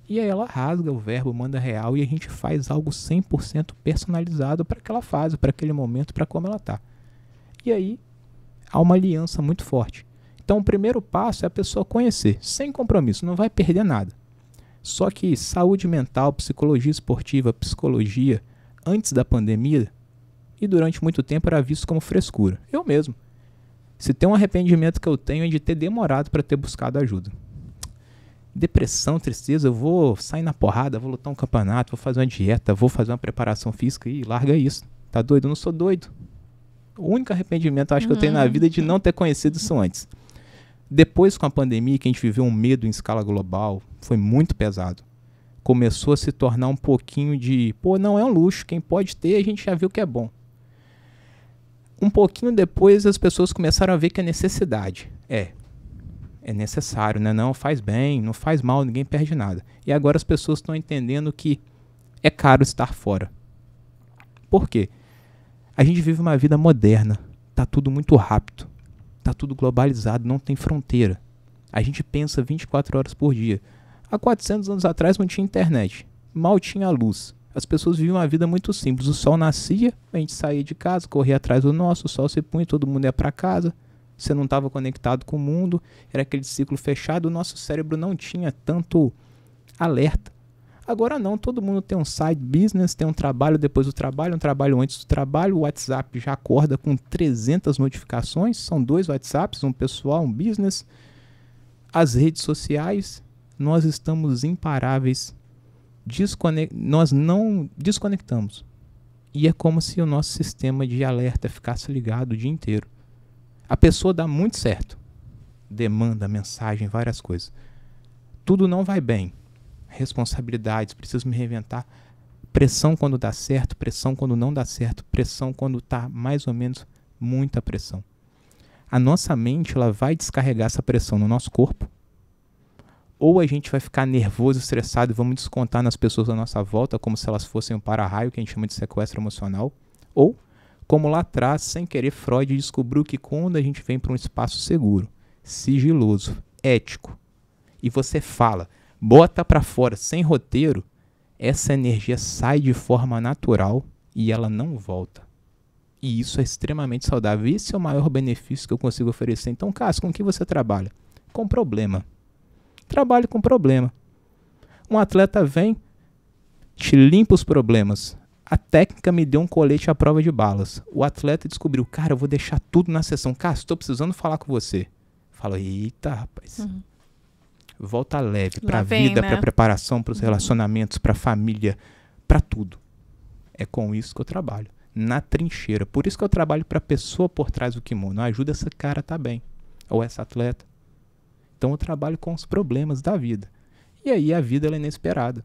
e aí ela rasga o verbo, manda real, e a gente faz algo 100% personalizado para aquela fase, para aquele momento, para como ela está. E aí há uma aliança muito forte. Então, o primeiro passo é a pessoa conhecer, sem compromisso, não vai perder nada. Só que saúde mental, psicologia esportiva, psicologia, antes da pandemia e durante muito tempo era visto como frescura. Eu mesmo. Se tem um arrependimento que eu tenho é de ter demorado para ter buscado ajuda. Depressão, tristeza, eu vou sair na porrada, vou lutar um campeonato, vou fazer uma dieta, vou fazer uma preparação física e larga isso. Tá doido? Eu não sou doido. O único arrependimento eu acho uhum. que eu tenho na uhum. vida é de não ter conhecido isso antes. Depois, com a pandemia, que a gente viveu um medo em escala global, foi muito pesado. Começou a se tornar um pouquinho de, pô, não é um luxo, quem pode ter, a gente já viu que é bom um pouquinho depois as pessoas começaram a ver que é necessidade. É. É necessário, né? Não faz bem, não faz mal, ninguém perde nada. E agora as pessoas estão entendendo que é caro estar fora. Por quê? A gente vive uma vida moderna. Tá tudo muito rápido. Tá tudo globalizado, não tem fronteira. A gente pensa 24 horas por dia. Há 400 anos atrás não tinha internet, mal tinha luz. As pessoas viviam uma vida muito simples. O sol nascia, a gente saía de casa, corria atrás do nosso, o sol se punha, todo mundo ia para casa. Você não estava conectado com o mundo, era aquele ciclo fechado, o nosso cérebro não tinha tanto alerta. Agora não, todo mundo tem um side business, tem um trabalho depois do trabalho, um trabalho antes do trabalho, o WhatsApp já acorda com 300 notificações, são dois WhatsApps, um pessoal, um business. As redes sociais, nós estamos imparáveis nós não desconectamos. E é como se o nosso sistema de alerta ficasse ligado o dia inteiro. A pessoa dá muito certo. Demanda, mensagem, várias coisas. Tudo não vai bem. Responsabilidades, preciso me reinventar. Pressão quando dá certo, pressão quando não dá certo, pressão quando está mais ou menos muita pressão. A nossa mente ela vai descarregar essa pressão no nosso corpo ou a gente vai ficar nervoso, estressado e vamos descontar nas pessoas à nossa volta como se elas fossem um para-raio, que a gente chama de sequestro emocional, ou como lá atrás, sem querer, Freud descobriu que quando a gente vem para um espaço seguro, sigiloso, ético, e você fala, bota para fora sem roteiro, essa energia sai de forma natural e ela não volta. E isso é extremamente saudável. Esse é o maior benefício que eu consigo oferecer. Então, Cássio, com que você trabalha? Com problema trabalhe com problema. Um atleta vem, te limpa os problemas. A técnica me deu um colete à prova de balas. O atleta descobriu, cara, eu vou deixar tudo na sessão. Cara, estou precisando falar com você. Fala, eita, rapaz. Uhum. Volta leve para a vida, né? para preparação, para os uhum. relacionamentos, para a família, para tudo. É com isso que eu trabalho, na trincheira. Por isso que eu trabalho para a pessoa por trás do kimono. Ajuda essa cara tá bem, ou essa atleta. Então eu trabalho com os problemas da vida. E aí a vida é inesperada.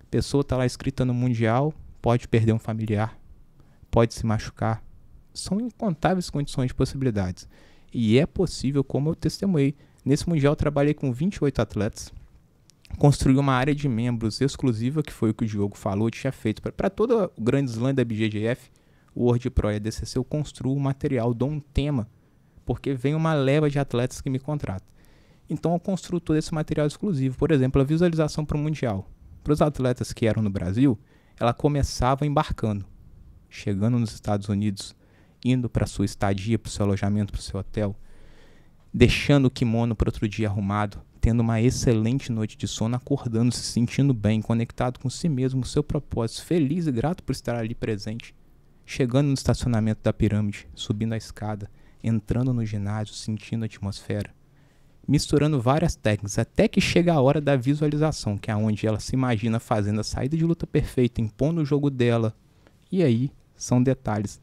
A pessoa está lá escrita no mundial, pode perder um familiar, pode se machucar. São incontáveis condições de possibilidades. E é possível, como eu testemunhei. Nesse mundial eu trabalhei com 28 atletas, construí uma área de membros exclusiva, que foi o que o Diogo falou, tinha feito para todo o grande slam da BGGF, o World Pro e a DCC, eu construo um material, dou um tema, porque vem uma leva de atletas que me contratam então eu construtor desse material exclusivo. Por exemplo, a visualização para o Mundial. Para os atletas que eram no Brasil, ela começava embarcando, chegando nos Estados Unidos, indo para sua estadia, para o seu alojamento, para o seu hotel, deixando o kimono para outro dia arrumado, tendo uma excelente noite de sono, acordando, se sentindo bem, conectado com si mesmo, com seu propósito, feliz e grato por estar ali presente, chegando no estacionamento da pirâmide, subindo a escada, entrando no ginásio, sentindo a atmosfera, misturando várias técnicas, até que chega a hora da visualização, que é onde ela se imagina fazendo a saída de luta perfeita, impondo o jogo dela. E aí são detalhes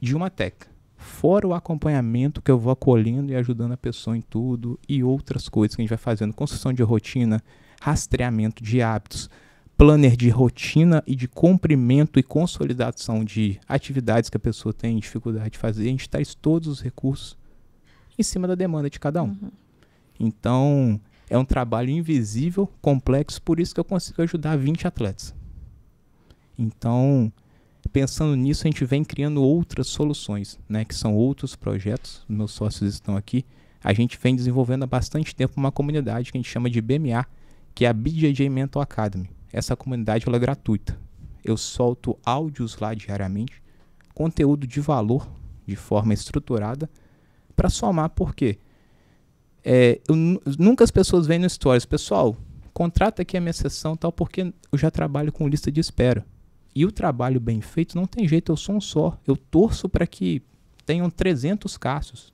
de uma técnica. Fora o acompanhamento que eu vou acolhendo e ajudando a pessoa em tudo e outras coisas que a gente vai fazendo, construção de rotina, rastreamento de hábitos, planner de rotina e de cumprimento e consolidação de atividades que a pessoa tem dificuldade de fazer. A gente traz todos os recursos em cima da demanda de cada um. Uhum. Então, é um trabalho invisível, complexo, por isso que eu consigo ajudar 20 atletas. Então, pensando nisso, a gente vem criando outras soluções, né, que são outros projetos, meus sócios estão aqui. A gente vem desenvolvendo há bastante tempo uma comunidade que a gente chama de BMA, que é a BJJ Mental Academy. Essa comunidade ela é gratuita. Eu solto áudios lá diariamente, conteúdo de valor de forma estruturada para somar, por quê? É, eu, nunca as pessoas vêm no Stories, pessoal, contrata aqui a minha sessão tal, porque eu já trabalho com lista de espera. E o trabalho bem feito não tem jeito, eu sou um só. Eu torço para que tenham 300 casos.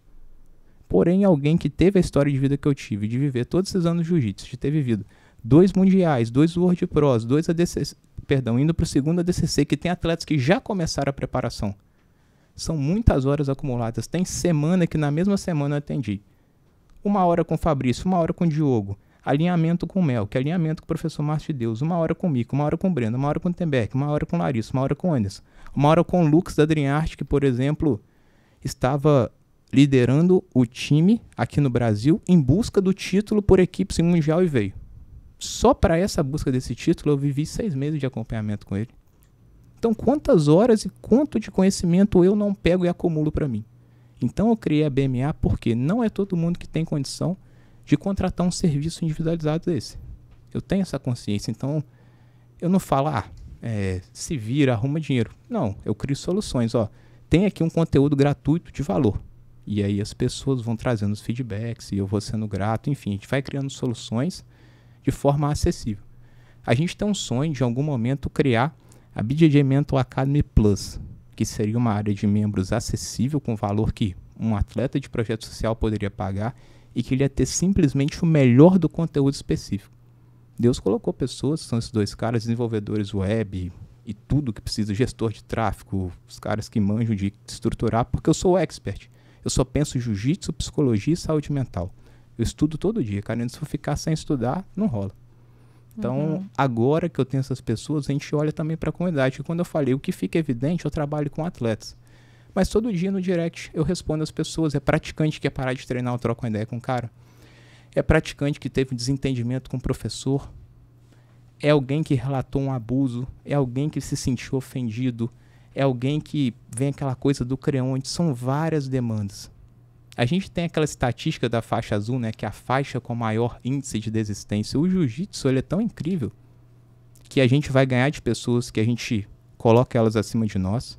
Porém, alguém que teve a história de vida que eu tive, de viver todos esses anos de jiu-jitsu, de ter vivido dois mundiais, dois World Pros, dois ADCC, perdão, indo para o segundo ADCC, que tem atletas que já começaram a preparação são muitas horas acumuladas. Tem semana que na mesma semana eu atendi. Uma hora com o Fabrício, uma hora com o Diogo. Alinhamento com o Mel, que alinhamento com o professor Márcio de Deus. Uma hora com o Mico, uma hora com o Breno, uma hora com o Tembeck, uma hora com o Larissa, uma hora com o Anderson. Uma hora com o Lucas da Adriarte, que, por exemplo, estava liderando o time aqui no Brasil em busca do título por equipes em Mundial e veio. Só para essa busca desse título eu vivi seis meses de acompanhamento com ele. Então, quantas horas e quanto de conhecimento eu não pego e acumulo para mim? Então, eu criei a BMA porque não é todo mundo que tem condição de contratar um serviço individualizado desse. Eu tenho essa consciência, então eu não falo, ah, é, se vira, arruma dinheiro. Não, eu crio soluções. Ó, tem aqui um conteúdo gratuito de valor. E aí as pessoas vão trazendo os feedbacks e eu vou sendo grato. Enfim, a gente vai criando soluções de forma acessível. A gente tem um sonho de, em algum momento, criar a BJJ Mental Academy Plus, que seria uma área de membros acessível com valor que um atleta de projeto social poderia pagar e que ele ia ter simplesmente o melhor do conteúdo específico. Deus colocou pessoas, são esses dois caras, desenvolvedores web e tudo que precisa, gestor de tráfego, os caras que manjam de estruturar, porque eu sou expert. Eu só penso jiu-jitsu, psicologia e saúde mental. Eu estudo todo dia, cara, se eu ficar sem estudar, não rola. Então, uhum. agora que eu tenho essas pessoas, a gente olha também para a comunidade. E quando eu falei, o que fica evidente, eu trabalho com atletas. Mas todo dia no direct eu respondo às pessoas. É praticante que quer é parar de treinar ou troco uma ideia com o um cara. É praticante que teve um desentendimento com o professor. É alguém que relatou um abuso. É alguém que se sentiu ofendido. É alguém que vem aquela coisa do creonte. São várias demandas. A gente tem aquela estatística da faixa azul, né? Que é a faixa com maior índice de desistência. O jiu-jitsu ele é tão incrível que a gente vai ganhar de pessoas que a gente coloca elas acima de nós.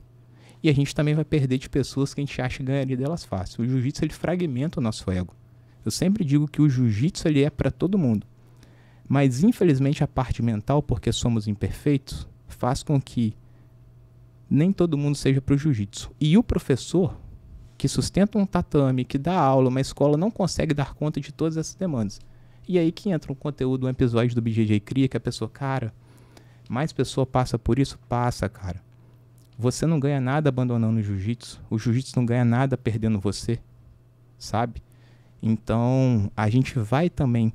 E a gente também vai perder de pessoas que a gente acha que ganharia delas fácil. O jiu-jitsu ele fragmenta o nosso ego. Eu sempre digo que o jiu-jitsu ele é para todo mundo. Mas infelizmente a parte mental, porque somos imperfeitos, faz com que nem todo mundo seja para o jiu-jitsu. E o professor, que sustenta um tatame, que dá aula, uma escola não consegue dar conta de todas essas demandas. E aí que entra um conteúdo, um episódio do BJJ Cria, que a pessoa, cara, mais pessoa passa por isso? Passa, cara. Você não ganha nada abandonando o jiu-jitsu. O jiu-jitsu não ganha nada perdendo você, sabe? Então, a gente vai também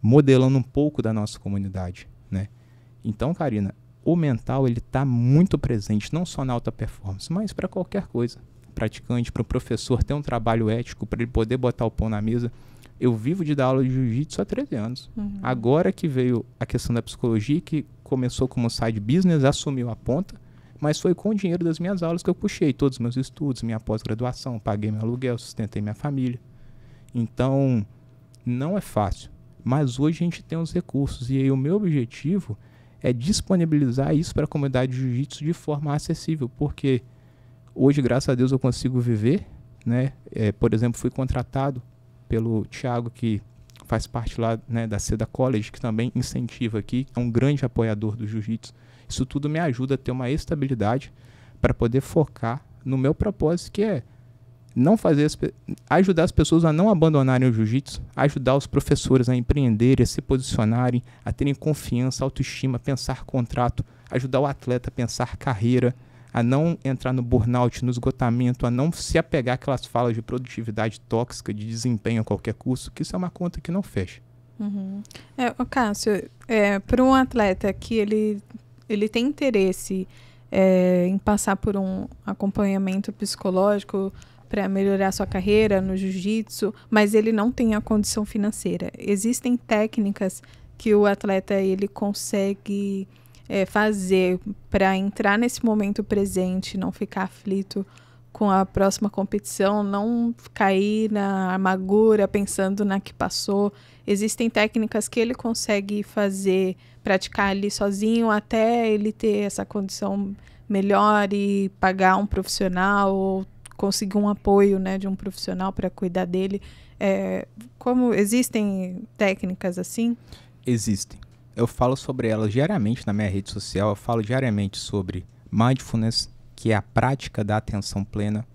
modelando um pouco da nossa comunidade, né? Então, Karina, o mental ele está muito presente, não só na alta performance, mas para qualquer coisa praticante, para o professor ter um trabalho ético, para ele poder botar o pão na mesa. Eu vivo de dar aula de jiu-jitsu há 13 anos. Uhum. Agora que veio a questão da psicologia, que começou como side business, assumiu a ponta, mas foi com o dinheiro das minhas aulas que eu puxei todos os meus estudos, minha pós-graduação, paguei meu aluguel, sustentei minha família. Então, não é fácil. Mas hoje a gente tem os recursos. E aí o meu objetivo é disponibilizar isso para a comunidade de jiu-jitsu de forma acessível, porque Hoje, graças a Deus, eu consigo viver. Né? É, por exemplo, fui contratado pelo Thiago que faz parte lá né, da Seda College, que também incentiva aqui, é um grande apoiador do jiu-jitsu. Isso tudo me ajuda a ter uma estabilidade para poder focar no meu propósito, que é não fazer as ajudar as pessoas a não abandonarem o jiu-jitsu, ajudar os professores a empreenderem, a se posicionarem, a terem confiança, autoestima, pensar contrato, ajudar o atleta a pensar carreira, a não entrar no burnout, no esgotamento, a não se apegar àquelas falas de produtividade tóxica, de desempenho a qualquer custo, que isso é uma conta que não fecha. Uhum. É, Cássio, é, para um atleta que ele, ele tem interesse é, em passar por um acompanhamento psicológico para melhorar sua carreira no jiu-jitsu, mas ele não tem a condição financeira. Existem técnicas que o atleta ele consegue é, fazer para entrar nesse momento presente, não ficar aflito com a próxima competição, não cair na amargura pensando na que passou. Existem técnicas que ele consegue fazer, praticar ali sozinho até ele ter essa condição melhor e pagar um profissional ou conseguir um apoio né, de um profissional para cuidar dele. É, como existem técnicas assim? Existem eu falo sobre elas diariamente na minha rede social, eu falo diariamente sobre mindfulness, que é a prática da atenção plena,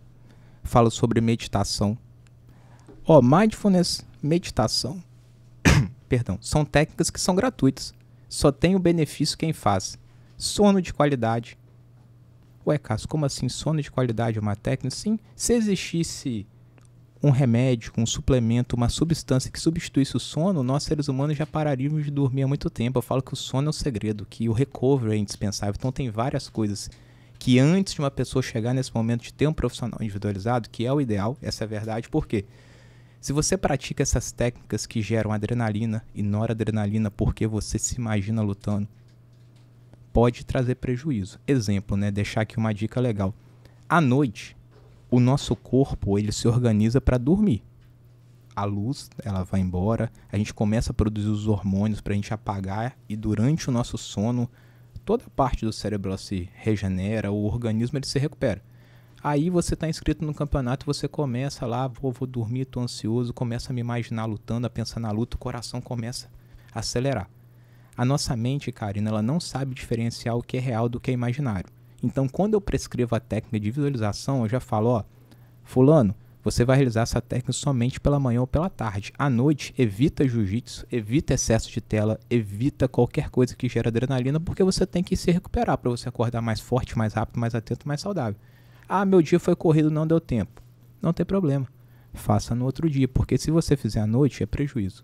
falo sobre meditação. Ó, oh, mindfulness, meditação, perdão, são técnicas que são gratuitas. Só tem o benefício quem faz. Sono de qualidade. Ué, Cássio, como assim sono de qualidade é uma técnica? Sim, se existisse um remédio, um suplemento, uma substância que substituísse o sono, nós seres humanos já pararíamos de dormir há muito tempo. Eu falo que o sono é o segredo, que o recovery é indispensável. Então tem várias coisas que antes de uma pessoa chegar nesse momento de ter um profissional individualizado, que é o ideal, essa é a verdade, por quê? Se você pratica essas técnicas que geram adrenalina e noradrenalina porque você se imagina lutando, pode trazer prejuízo. Exemplo, né? Deixar aqui uma dica legal. À noite, o nosso corpo ele se organiza para dormir. A luz ela vai embora, a gente começa a produzir os hormônios para a gente apagar e durante o nosso sono toda parte do cérebro se regenera, o organismo ele se recupera. Aí você está inscrito no campeonato, você começa lá, vou, vou dormir, estou ansioso, começa a me imaginar lutando, a pensar na luta, o coração começa a acelerar. A nossa mente, Karina, ela não sabe diferenciar o que é real do que é imaginário. Então, quando eu prescrevo a técnica de visualização, eu já falo, ó, fulano, você vai realizar essa técnica somente pela manhã ou pela tarde. À noite, evita jiu-jitsu, evita excesso de tela, evita qualquer coisa que gere adrenalina, porque você tem que se recuperar para você acordar mais forte, mais rápido, mais atento, mais saudável. Ah, meu dia foi corrido, não deu tempo. Não tem problema. Faça no outro dia, porque se você fizer à noite, é prejuízo.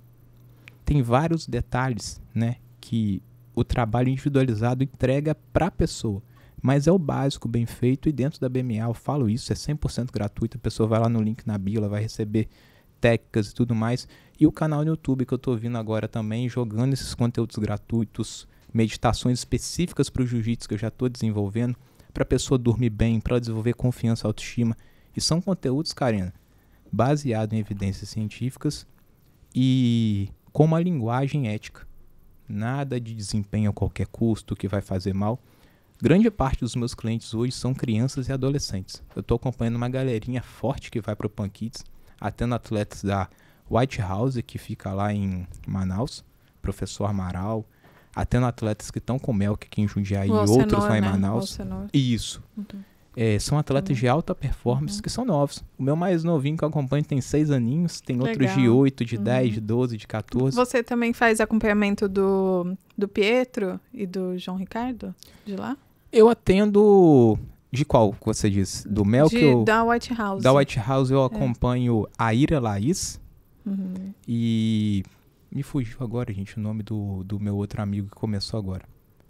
Tem vários detalhes, né, que o trabalho individualizado entrega para a pessoa. Mas é o básico, bem feito, e dentro da BMA eu falo isso, é 100% gratuito, a pessoa vai lá no link na bio, ela vai receber técnicas e tudo mais. E o canal no YouTube que eu estou vindo agora também, jogando esses conteúdos gratuitos, meditações específicas para o jiu-jitsu que eu já estou desenvolvendo, para a pessoa dormir bem, para desenvolver confiança, autoestima. E são conteúdos, Karina, baseados em evidências científicas e com uma linguagem ética. Nada de desempenho a qualquer custo que vai fazer mal. Grande parte dos meus clientes hoje são crianças e adolescentes. Eu estou acompanhando uma galerinha forte que vai para o Pan Kids, atendo atletas da White House, que fica lá em Manaus, professor Amaral, atendo atletas que estão com Melk aqui em Jundiaí e é outros lá em né? Manaus. Né? Isso. Uhum. É, são atletas uhum. de alta performance uhum. que são novos. O meu mais novinho que eu acompanho tem seis aninhos, tem Legal. outros de oito, de uhum. de doze, de 14. Você também faz acompanhamento do, do Pietro e do João Ricardo de lá? Eu atendo. De qual que você diz? Do Mel que eu, Da White House. Da White House eu é. acompanho a Ira Laís. Uhum. E. Me fugiu agora, gente, o nome do, do meu outro amigo que começou agora.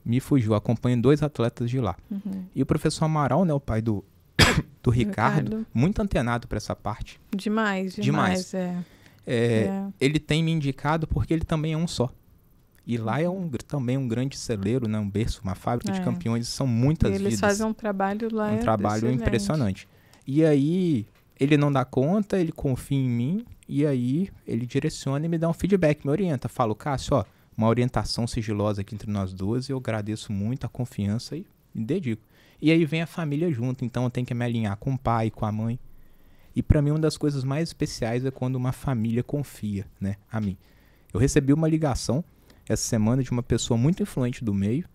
Me fugiu. Acompanho dois atletas de lá. Uhum. E o professor Amaral, né, o pai do, do Ricardo, Ricardo, muito antenado para essa parte. Demais, demais. demais. É. É, é. Ele tem me indicado porque ele também é um só. E lá é um, também um grande celeiro, né? um berço, uma fábrica é. de campeões, são muitas e eles vidas. Eles fazem um trabalho lá. Um trabalho excelente. impressionante. E aí ele não dá conta, ele confia em mim, e aí ele direciona e me dá um feedback, me orienta. Falo, Cássio, ó, uma orientação sigilosa aqui entre nós duas, eu agradeço muito a confiança e me dedico. E aí vem a família junto, então eu tenho que me alinhar com o pai, com a mãe. E para mim uma das coisas mais especiais é quando uma família confia, né, a mim. Eu recebi uma ligação essa semana de uma pessoa muito influente do meio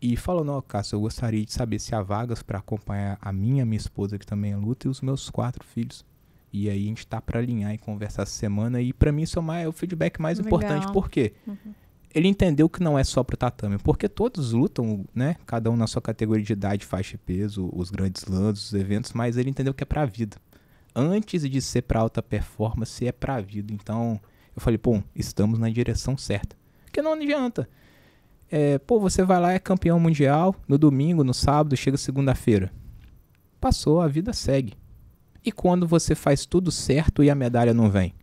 e falou não Cássio, eu gostaria de saber se há vagas para acompanhar a minha, minha esposa que também é luta e os meus quatro filhos. E aí a gente tá para alinhar e conversar essa semana e para mim isso é o feedback mais Legal. importante, por quê? Uhum. Ele entendeu que não é só pro tatame, porque todos lutam, né? Cada um na sua categoria de idade, faixa e peso, os grandes lances, os eventos, mas ele entendeu que é pra vida. Antes de ser pra alta performance, é pra vida. Então, eu falei, pô, estamos na direção certa. Porque não adianta. É, pô, você vai lá, é campeão mundial, no domingo, no sábado, chega segunda-feira. Passou, a vida segue. E quando você faz tudo certo e a medalha não vem?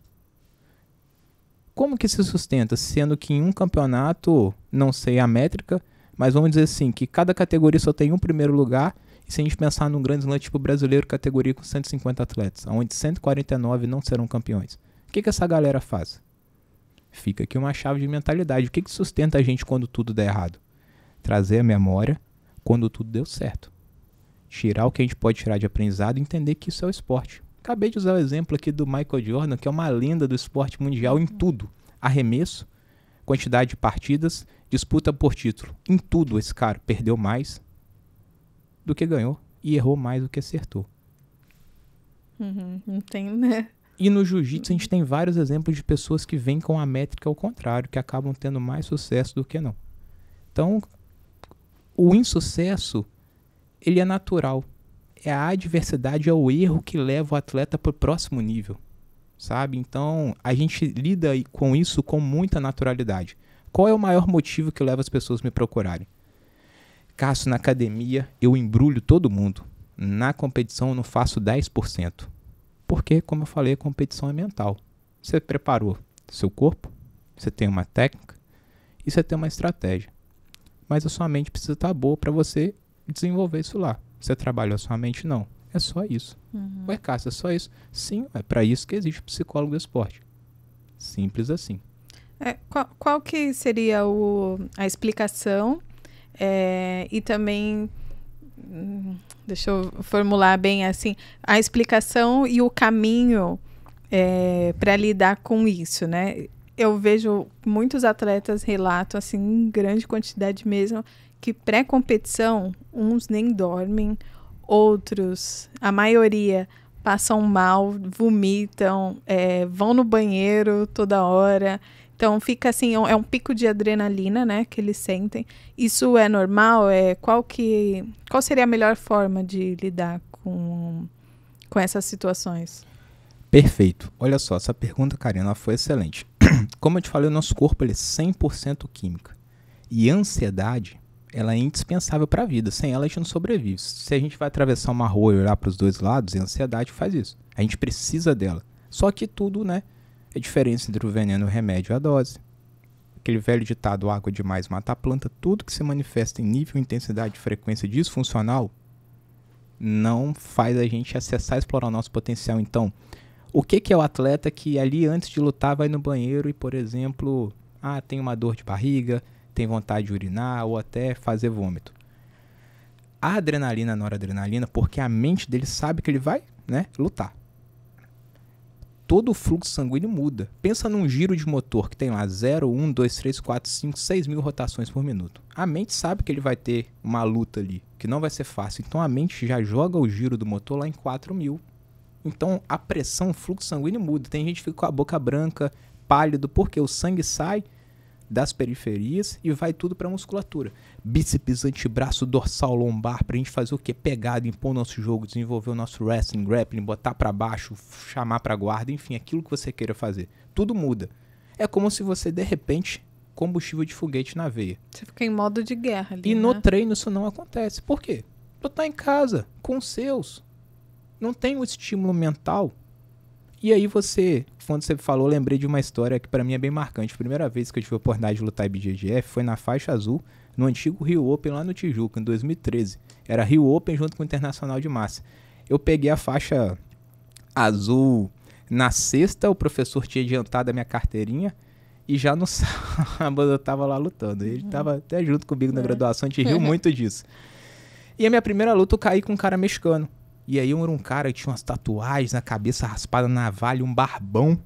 Como que se sustenta? Sendo que em um campeonato, não sei a métrica, mas vamos dizer assim, que cada categoria só tem um primeiro lugar, e se a gente pensar num grande slam tipo brasileiro, categoria com 150 atletas, onde 149 não serão campeões. O que, que essa galera faz? Fica aqui uma chave de mentalidade. O que, que sustenta a gente quando tudo dá errado? Trazer a memória quando tudo deu certo. Tirar o que a gente pode tirar de aprendizado e entender que isso é o esporte. Acabei de usar o exemplo aqui do Michael Jordan, que é uma lenda do esporte mundial em tudo: arremesso, quantidade de partidas, disputa por título. Em tudo, esse cara perdeu mais do que ganhou e errou mais do que acertou. Uhum, não tem, né? E no jiu-jitsu a gente tem vários exemplos de pessoas que vêm com a métrica ao contrário, que acabam tendo mais sucesso do que não. Então, o insucesso, ele é natural. É a adversidade, é o erro que leva o atleta para o próximo nível, sabe? Então, a gente lida com isso com muita naturalidade. Qual é o maior motivo que leva as pessoas me procurarem? Caso na academia, eu embrulho todo mundo. Na competição, eu não faço 10%. Porque, como eu falei, a é competição é mental. Você preparou seu corpo, você tem uma técnica e você tem uma estratégia. Mas a sua mente precisa estar boa para você desenvolver isso lá. Você trabalhou a sua mente, não. É só isso. Uhum. Ué, Cássio, é só isso? Sim, é para isso que existe o psicólogo do esporte. Simples assim. É, qual, qual, que seria o, a explicação é, e também deixa eu formular bem assim, a explicação e o caminho é, para lidar com isso, né? Eu vejo muitos atletas relatam assim, em grande quantidade mesmo, que pré-competição uns nem dormem, outros, a maioria passam mal, vomitam, é, vão no banheiro toda hora. Então fica assim, é, é um pico de adrenalina, né, que eles sentem. Isso é normal? É qual que qual seria a melhor forma de lidar com com essas situações? Perfeito. Olha só, essa pergunta, Karina, foi excelente. Como eu te falei, o nosso corpo ele é 100% química. E ansiedade, ela é indispensável para a vida. Sem ela, a gente não sobrevive. Se a gente vai atravessar uma rua e olhar para os dois lados, a ansiedade faz isso. A gente precisa dela. Só que tudo, né, a é diferença entre o veneno e o remédio é a dose. Aquele velho ditado água demais mata a planta, tudo que se manifesta em nível, intensidade frequência disfuncional não faz a gente acessar e explorar o nosso potencial. Então, o que, que é o atleta que ali antes de lutar vai no banheiro e, por exemplo, ah, tem uma dor de barriga, tem vontade de urinar ou até fazer vômito. A adrenalina, a noradrenalina, porque a mente dele sabe que ele vai, né, lutar todo o fluxo sanguíneo muda. Pensa num giro de motor que tem lá 0, 1, 2, 3, 4, 5, 6 mil rotações por minuto. A mente sabe que ele vai ter uma luta ali, que não vai ser fácil. Então a mente já joga o giro do motor lá em 4 mil. Então a pressão, o fluxo sanguíneo muda. Tem gente que fica com a boca branca, pálido, porque o sangue sai das periferias e vai tudo para a musculatura. Bíceps, antebraço, dorsal, lombar, para a gente fazer o quê? Pegado, impor nosso jogo, desenvolver o nosso wrestling, grappling, botar para baixo, chamar para guarda, enfim, aquilo que você queira fazer. Tudo muda. É como se você de repente combustível de foguete na veia. Você fica em modo de guerra ali, E né? no treino isso não acontece. Por quê? Tu tá em casa, com os seus. Não tem o estímulo mental e aí você, quando você falou, lembrei de uma história que para mim é bem marcante. A primeira vez que eu tive a oportunidade de lutar IBGGF foi na faixa azul, no antigo Rio Open lá no Tijuca, em 2013. Era Rio Open junto com o Internacional de Massa. Eu peguei a faixa azul na sexta, o professor tinha adiantado a minha carteirinha. E já no sábado eu tava lá lutando. Ele uhum. tava até junto comigo na é. graduação, a gente riu muito disso. E a minha primeira luta eu caí com um cara mexicano. E aí um era um cara que tinha umas tatuagens na cabeça raspada na navalha, um barbão.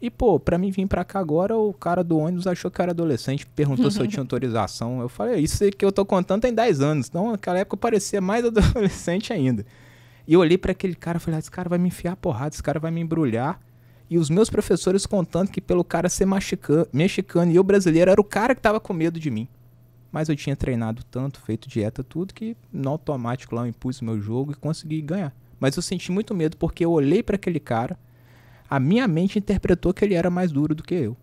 E, pô, pra mim vir pra cá agora, o cara do ônibus achou que eu era adolescente, perguntou se eu tinha autorização. Eu falei, é isso que eu tô contando tem 10 anos. Então, naquela época eu parecia mais adolescente ainda. E eu olhei para aquele cara e falei, ah, esse cara vai me enfiar porrada, esse cara vai me embrulhar. E os meus professores contando que pelo cara ser mexicano, mexicano e eu brasileiro, era o cara que tava com medo de mim. Mas eu tinha treinado tanto, feito dieta, tudo, que no automático lá eu impus o meu jogo e consegui ganhar. Mas eu senti muito medo porque eu olhei para aquele cara, a minha mente interpretou que ele era mais duro do que eu.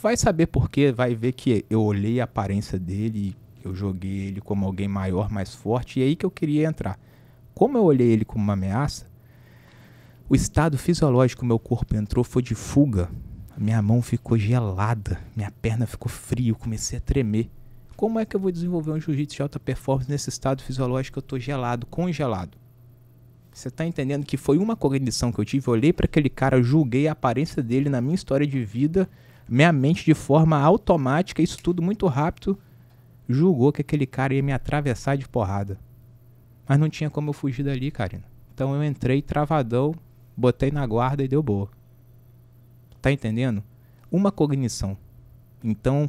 Vai saber por quê, vai ver que eu olhei a aparência dele, eu joguei ele como alguém maior, mais forte, e é aí que eu queria entrar. Como eu olhei ele como uma ameaça, o estado fisiológico que meu corpo entrou foi de fuga. Minha mão ficou gelada, minha perna ficou fria, eu comecei a tremer. Como é que eu vou desenvolver um jiu-jitsu de alta performance nesse estado fisiológico que eu estou gelado, congelado? Você está entendendo que foi uma cognição que eu tive, eu olhei para aquele cara, julguei a aparência dele na minha história de vida, minha mente de forma automática, isso tudo muito rápido, julgou que aquele cara ia me atravessar de porrada. Mas não tinha como eu fugir dali, Karina. Então eu entrei travadão, botei na guarda e deu boa. Tá entendendo? Uma cognição. Então,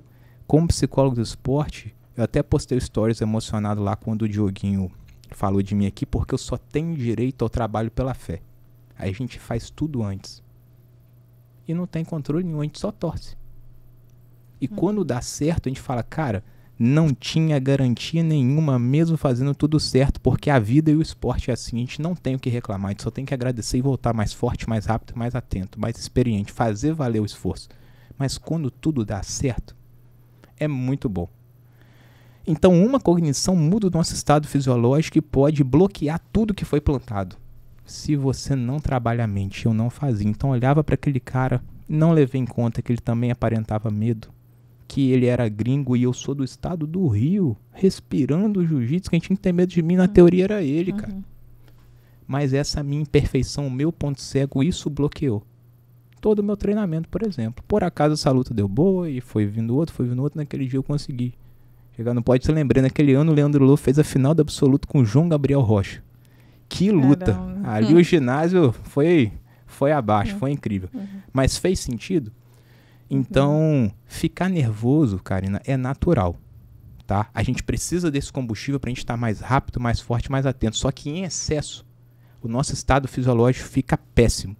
como psicólogo do esporte, eu até postei stories emocionado lá quando o Dioguinho falou de mim aqui, porque eu só tenho direito ao trabalho pela fé. Aí a gente faz tudo antes. E não tem controle nenhum, a gente só torce. E hum. quando dá certo, a gente fala, cara, não tinha garantia nenhuma, mesmo fazendo tudo certo, porque a vida e o esporte é assim, a gente não tem o que reclamar, a gente só tem que agradecer e voltar mais forte, mais rápido, mais atento, mais experiente, fazer valer o esforço. Mas quando tudo dá certo, é muito bom. Então, uma cognição muda o nosso estado fisiológico e pode bloquear tudo que foi plantado. Se você não trabalha a mente, eu não fazia. Então, olhava para aquele cara, não levei em conta que ele também aparentava medo, que ele era gringo e eu sou do estado do Rio, respirando jiu-jitsu, quem tinha que ter medo de mim na uhum. teoria era ele, uhum. cara. Mas essa minha imperfeição, o meu ponto cego, isso bloqueou todo o meu treinamento, por exemplo. Por acaso essa luta deu boa e foi vindo outro, foi vindo outro, naquele dia eu consegui. Chegar não pode ser lembrar, naquele ano o Leandro Lô fez a final do absoluto com o João Gabriel Rocha. Que luta! Caramba. Ali o ginásio foi foi abaixo, uhum. foi incrível. Uhum. Mas fez sentido? Então, uhum. ficar nervoso, Karina, é natural. Tá? A gente precisa desse combustível para a gente estar tá mais rápido, mais forte, mais atento. Só que em excesso, o nosso estado fisiológico fica péssimo.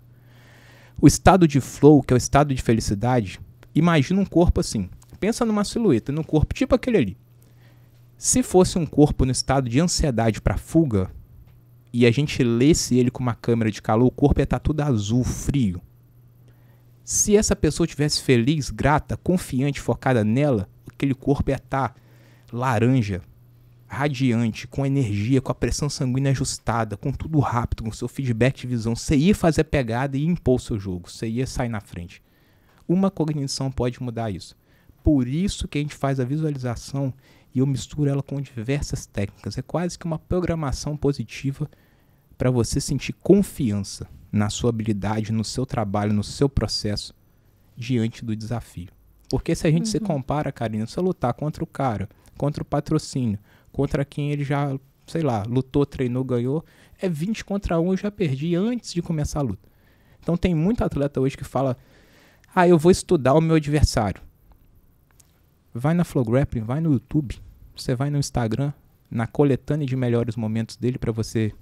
O estado de flow, que é o estado de felicidade, imagina um corpo assim. Pensa numa silhueta, num corpo tipo aquele ali. Se fosse um corpo no estado de ansiedade para fuga, e a gente lesse ele com uma câmera de calor, o corpo ia estar tá todo azul, frio. Se essa pessoa tivesse feliz, grata, confiante, focada nela, aquele corpo ia estar tá laranja, radiante, com energia, com a pressão sanguínea ajustada, com tudo rápido, com seu feedback de visão, você ia fazer a pegada e impor o seu jogo, você ia sair na frente. Uma cognição pode mudar isso. Por isso que a gente faz a visualização e eu misturo ela com diversas técnicas. É quase que uma programação positiva para você sentir confiança na sua habilidade, no seu trabalho, no seu processo diante do desafio. Porque se a gente uhum. se compara, Karina, se eu lutar contra o cara, contra o patrocínio, contra quem ele já, sei lá, lutou, treinou, ganhou, é 20 contra 1 eu já perdi antes de começar a luta. Então tem muito atleta hoje que fala: "Ah, eu vou estudar o meu adversário". Vai na Flow Grappling, vai no YouTube, você vai no Instagram, na coletânea de melhores momentos dele para você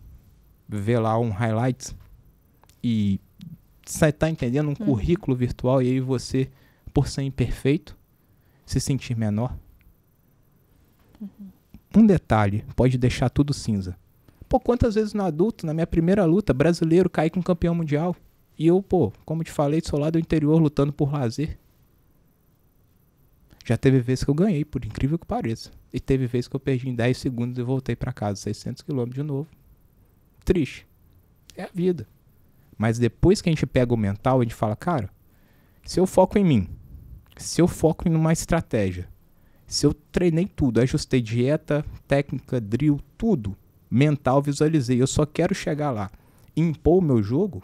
ver lá um highlight e você tá entendendo um hum. currículo virtual e aí você, por ser imperfeito, se sentir menor. Uhum um detalhe pode deixar tudo cinza. Pô, quantas vezes no adulto, na minha primeira luta, brasileiro caí com campeão mundial? E eu, pô, como te falei, sou lá do interior lutando por lazer. Já teve vezes que eu ganhei, por incrível que pareça. E teve vezes que eu perdi em 10 segundos e voltei para casa 600 km de novo. Triste. É a vida. Mas depois que a gente pega o mental, a gente fala, cara, se eu foco em mim, se eu foco em uma estratégia, se eu treinei tudo, ajustei dieta, técnica, drill, tudo, mental, visualizei, eu só quero chegar lá, impor o meu jogo,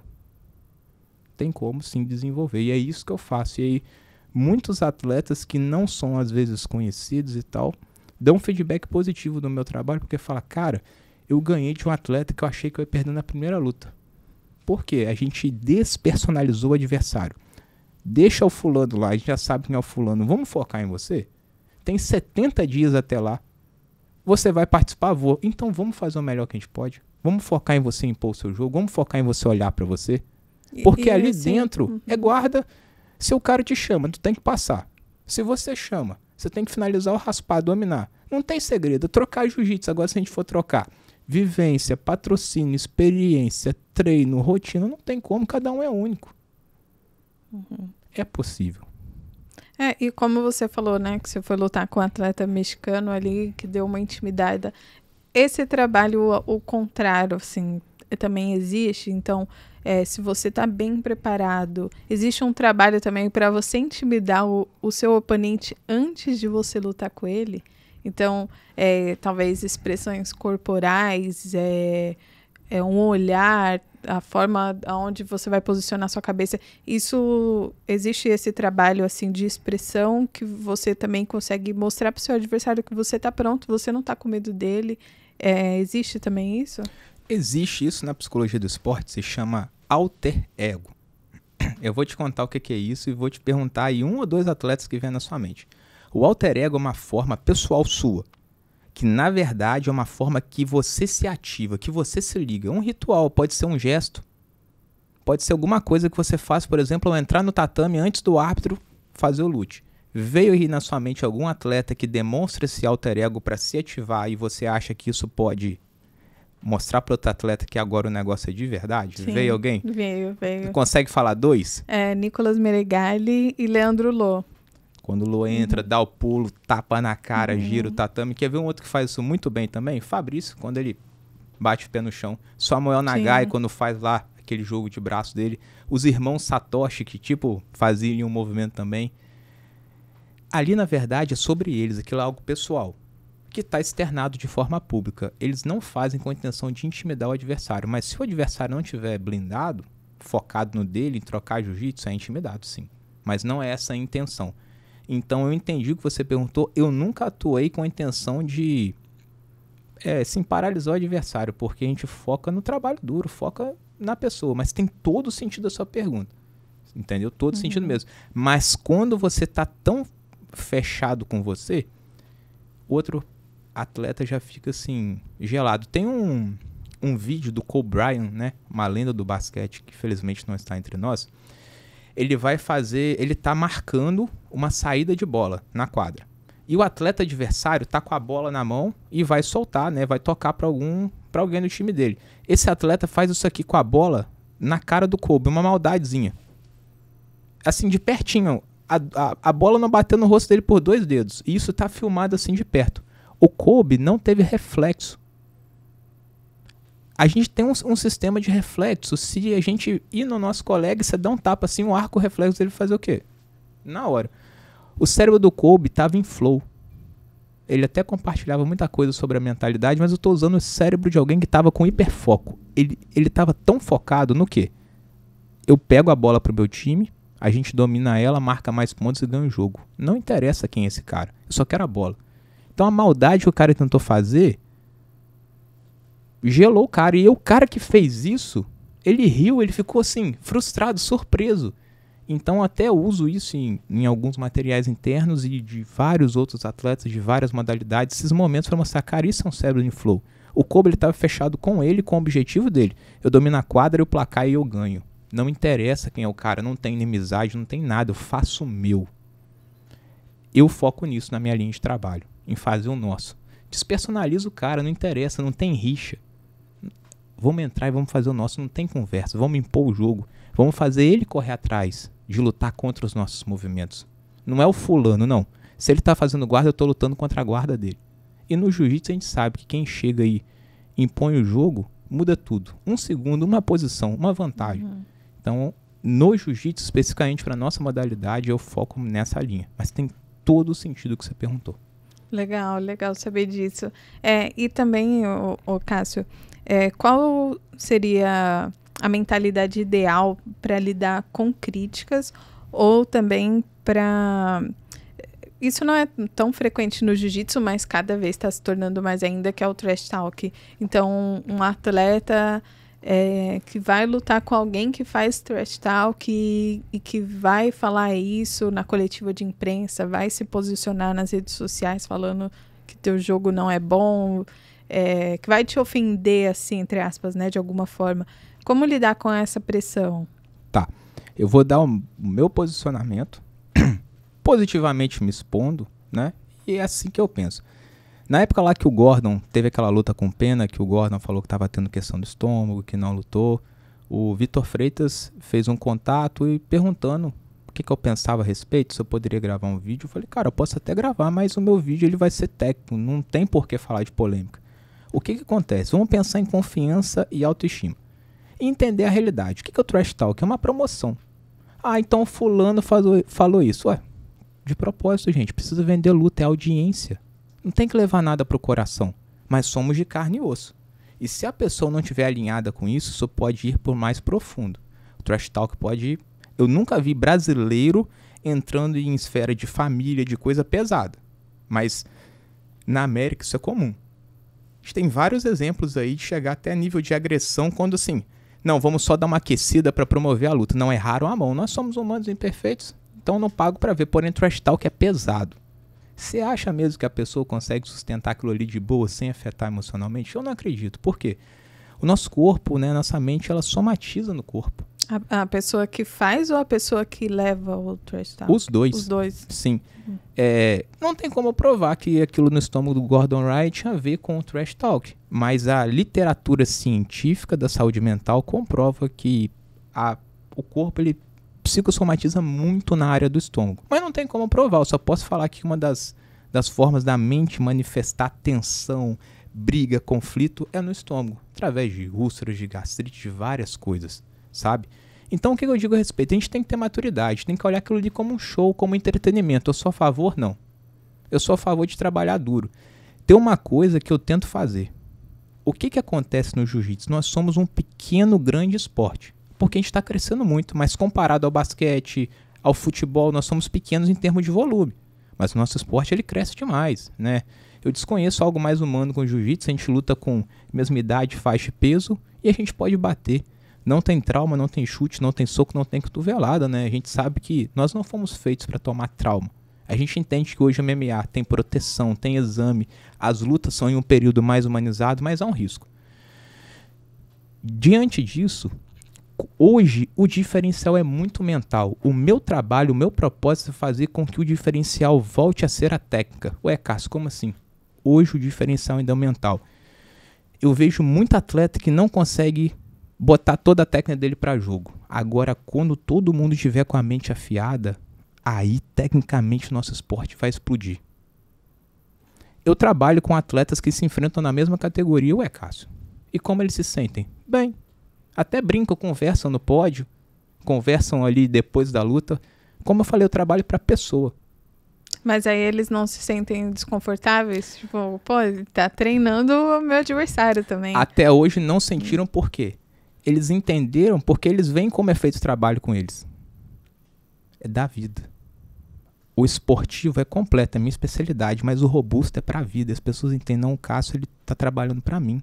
tem como sim desenvolver. E é isso que eu faço. E aí, muitos atletas que não são às vezes conhecidos e tal, dão um feedback positivo do meu trabalho, porque fala, cara, eu ganhei de um atleta que eu achei que eu ia perder na primeira luta. Por quê? A gente despersonalizou o adversário. Deixa o fulano lá, a gente já sabe quem é o fulano, vamos focar em você? tem 70 dias até lá. Você vai participar? Vou. Então vamos fazer o melhor que a gente pode. Vamos focar em você impor o seu jogo. Vamos focar em você olhar para você. Porque e, ali assim, dentro uhum. é guarda. Se o cara te chama, tu tem que passar. Se você chama, você tem que finalizar o raspar, dominar. Não tem segredo. Trocar jiu-jitsu, agora se a gente for trocar vivência, patrocínio, experiência, treino, rotina, não tem como, cada um é único. Uhum. É possível. É, e como você falou, né, que você foi lutar com um atleta mexicano ali, que deu uma intimidade. Esse trabalho, o, contrário, assim, eh, também existe. Então, é, se você está bem preparado, existe um trabalho também para você intimidar o, o seu oponente antes de você lutar com ele. Então, é, talvez expressões corporais, é, é um olhar, a forma aonde você vai posicionar sua cabeça. Isso existe esse trabalho assim de expressão que você também consegue mostrar para o seu adversário que você está pronto, você não está com medo dele. É, existe também isso? Existe isso na psicologia do esporte, se chama alter ego. Eu vou te contar o que é isso e vou te perguntar aí um ou dois atletas que vem na sua mente. O alter ego é uma forma pessoal sua que na verdade é uma forma que você se ativa, que você se liga. É um ritual, pode ser um gesto, pode ser alguma coisa que você faça, por exemplo, ao entrar no tatame antes do árbitro fazer o lute. Veio aí na sua mente algum atleta que demonstra esse alter ego para se ativar e você acha que isso pode mostrar para outro atleta que agora o negócio é de verdade? Sim, veio alguém? Veio, veio. Consegue falar dois? É, Nicolas Meregali e Leandro Lô. Quando o Luan uhum. entra, uhum. dá o pulo, tapa na cara, uhum. gira o tatame. Quer ver um outro que faz isso muito bem também? Fabrício, quando ele bate o pé no chão. Samuel Nagai, Sim. quando faz lá aquele jogo de braço dele. Os irmãos Satoshi, que tipo, faziam um movimento também. Ali, na verdade, é sobre eles. Aquilo é algo pessoal que está externado de forma pública. Eles não fazem com a intenção de intimidar o adversário, mas se o adversário não tiver blindado, focado no dele, em trocar jiu-jitsu, é intimidado sim. Mas não é essa a intenção. Então eu entendi o que você perguntou. Eu nunca atuei com a intenção de é, paralisar o adversário, porque a gente foca no trabalho duro, foca na pessoa. Mas tem todo o sentido da sua pergunta. Entendeu? Todo uhum. sentido mesmo. Mas quando você tá tão fechado com você, outro atleta já fica assim, gelado. Tem um, um vídeo do Kobe Bryant, né? Uma lenda do basquete que felizmente não está entre nós ele vai fazer, ele está marcando uma saída de bola na quadra. E o atleta adversário está com a bola na mão e vai soltar, né? Vai tocar para algum, para alguém do time dele. Esse atleta faz isso aqui com a bola na cara do Kobe, uma maldadezinha. Assim de pertinho, a, a, a bola não bateu no rosto dele por dois dedos. E isso está filmado assim de perto. O Kobe não teve reflexo a gente tem um, um, sistema de reflexo. Se a gente ir no nosso colega e você dá um tapa assim, o arco reflexo dele fazer o quê? Na hora. O cérebro do Kobe estava em flow. Ele até compartilhava muita coisa sobre a mentalidade, mas eu estou usando o cérebro de alguém que estava com hiperfoco. Ele estava tão focado no quê? Eu pego a bola para o meu time, a gente domina ela, marca mais pontos e ganha o jogo. Não interessa quem é esse cara. Eu só quero a bola. Então a maldade que o cara tentou fazer gelou o cara. E o cara que fez isso, ele riu, ele ficou assim, frustrado, surpreso. Então até uso isso em, em, alguns materiais internos e de vários outros atletas de várias modalidades, esses momentos para mostrar, cara, isso é um cérebro em flow. O Kobe ele estava fechado com ele, com o objetivo dele. Eu domino a quadra, eu placar e eu ganho. Não interessa quem é o cara, não tem inimizade, não tem nada, eu faço o meu. Eu foco nisso na minha linha de trabalho, em fazer o nosso. Despersonaliza o cara, não interessa, não tem rixa. Vamos entrar e vamos fazer o nosso, não tem conversa. Vamos impor o jogo. Vamos fazer ele correr atrás de lutar contra os nossos movimentos. Não é o fulano, não. Se ele está fazendo guarda, eu estou lutando contra a guarda dele. E no jiu-jitsu a gente sabe que quem chega aí impõe o jogo, muda tudo. Um segundo, uma posição, uma vantagem. Uhum. Então, no jiu-jitsu, especificamente para nossa modalidade, eu foco nessa linha. Mas tem todo o sentido que você perguntou. Legal, legal saber disso. É, e também, o, o Cássio, é, qual seria a mentalidade ideal para lidar com críticas ou também para. Isso não é tão frequente no jiu-jitsu, mas cada vez está se tornando mais ainda, que é o trash talk. Então, um atleta é, que vai lutar com alguém que faz trash talk e, e, que vai falar isso na coletiva de imprensa, vai se posicionar nas redes sociais falando que teu jogo não é bom, é, que vai te ofender, assim, entre aspas, né, de alguma forma. Como lidar com essa pressão? Tá. Eu vou dar o meu posicionamento, positivamente me expondo, né? E é assim que eu penso. Na época lá que o Gordon teve aquela luta com pena, que o Gordon falou que estava tendo questão do estômago, que não lutou, o Vitor Freitas fez um contato e perguntando o que, que eu pensava a respeito, se eu poderia gravar um vídeo. Eu falei, cara, eu posso até gravar, mas o meu vídeo ele vai ser técnico, não tem por que falar de polêmica. O que, que acontece? Vamos pensar em confiança e autoestima. E entender a realidade. O que, que é o trash talk? É uma promoção. Ah, então fulano falou, falou isso. Ué, de propósito, gente. Precisa vender luta, é audiência. Não tem que levar nada pro coração. Mas somos de carne e osso. E se a pessoa não estiver alinhada com isso, isso pode ir por mais profundo. O trash talk pode ir. Eu nunca vi brasileiro entrando em esfera de família, de coisa pesada. Mas na América isso é comum. A gente tem vários exemplos aí de chegar até nível de agressão quando assim, não, vamos só dar uma aquecida para promover a luta. Não erraram a mão. Nós somos humanos imperfeitos, então não pago para ver. Porém, trash talk é pesado. Você acha mesmo que a pessoa consegue sustentar aquilo ali de boa sem afetar emocionalmente? Eu não acredito. Por quê? O nosso corpo, né, nossa mente, ela somatiza no corpo. A, a, pessoa que faz ou a pessoa que leva o trash talk? Os dois. Os dois. Sim. Uhum. É, não tem como provar que aquilo no estômago do Gordon Wright tinha a ver com o trash talk, mas a literatura científica da saúde mental comprova que a, o corpo ele psicossomatiza muito na área do estômago. Mas não tem como provar, eu só posso falar que uma das, das formas da mente manifestar tensão, briga, conflito é no estômago, através de úlceras, de gastrite, de várias coisas, sabe? Então, o que eu digo a respeito? A gente tem que ter maturidade, tem que olhar aquilo ali como um show, como entretenimento. Eu sou a favor? Não. Eu sou a favor de trabalhar duro. Tem uma coisa que eu tento fazer. O que, que acontece no jiu-jitsu? Nós somos um pequeno, grande esporte. Porque a gente está crescendo muito, mas comparado ao basquete, ao futebol, nós somos pequenos em termos de volume. Mas o nosso esporte ele cresce demais, né? Eu desconheço algo mais humano com jiu-jitsu, a gente luta com mesma idade, faixa e peso, e a gente pode bater não tem trauma, não tem chute, não tem soco, não tem cotovelada, né? A gente sabe que nós não fomos feitos para tomar trauma. A gente entende que hoje o MMA tem proteção, tem exame, as lutas são em um período mais humanizado, mas há um risco. Diante disso, hoje o diferencial é muito mental. O meu trabalho, o meu propósito é fazer com que o diferencial volte a ser a técnica. Ué, Cássio, como assim? Hoje o diferencial ainda é mental. Eu vejo muito atleta que não consegue botar toda a técnica dele para jogo. Agora, quando todo mundo estiver com a mente afiada, aí tecnicamente nosso esporte vai explodir. Eu trabalho com atletas que se enfrentam na mesma categoria, ué, Cássio. E como eles se sentem? Bem. Até brincam, conversam no pódio, conversam ali depois da luta. Como eu falei, eu trabalho para pessoa. Mas aí eles não se sentem desconfortáveis? Tipo, pô, tá treinando o meu adversário também. Até hoje não sentiram por quê? eles entenderam porque eles veem como é feito o trabalho com eles. É da vida. O esportivo é completo, é minha especialidade, mas o robusto é para a vida. As pessoas entendem, não, o Cássio ele tá trabalhando para mim.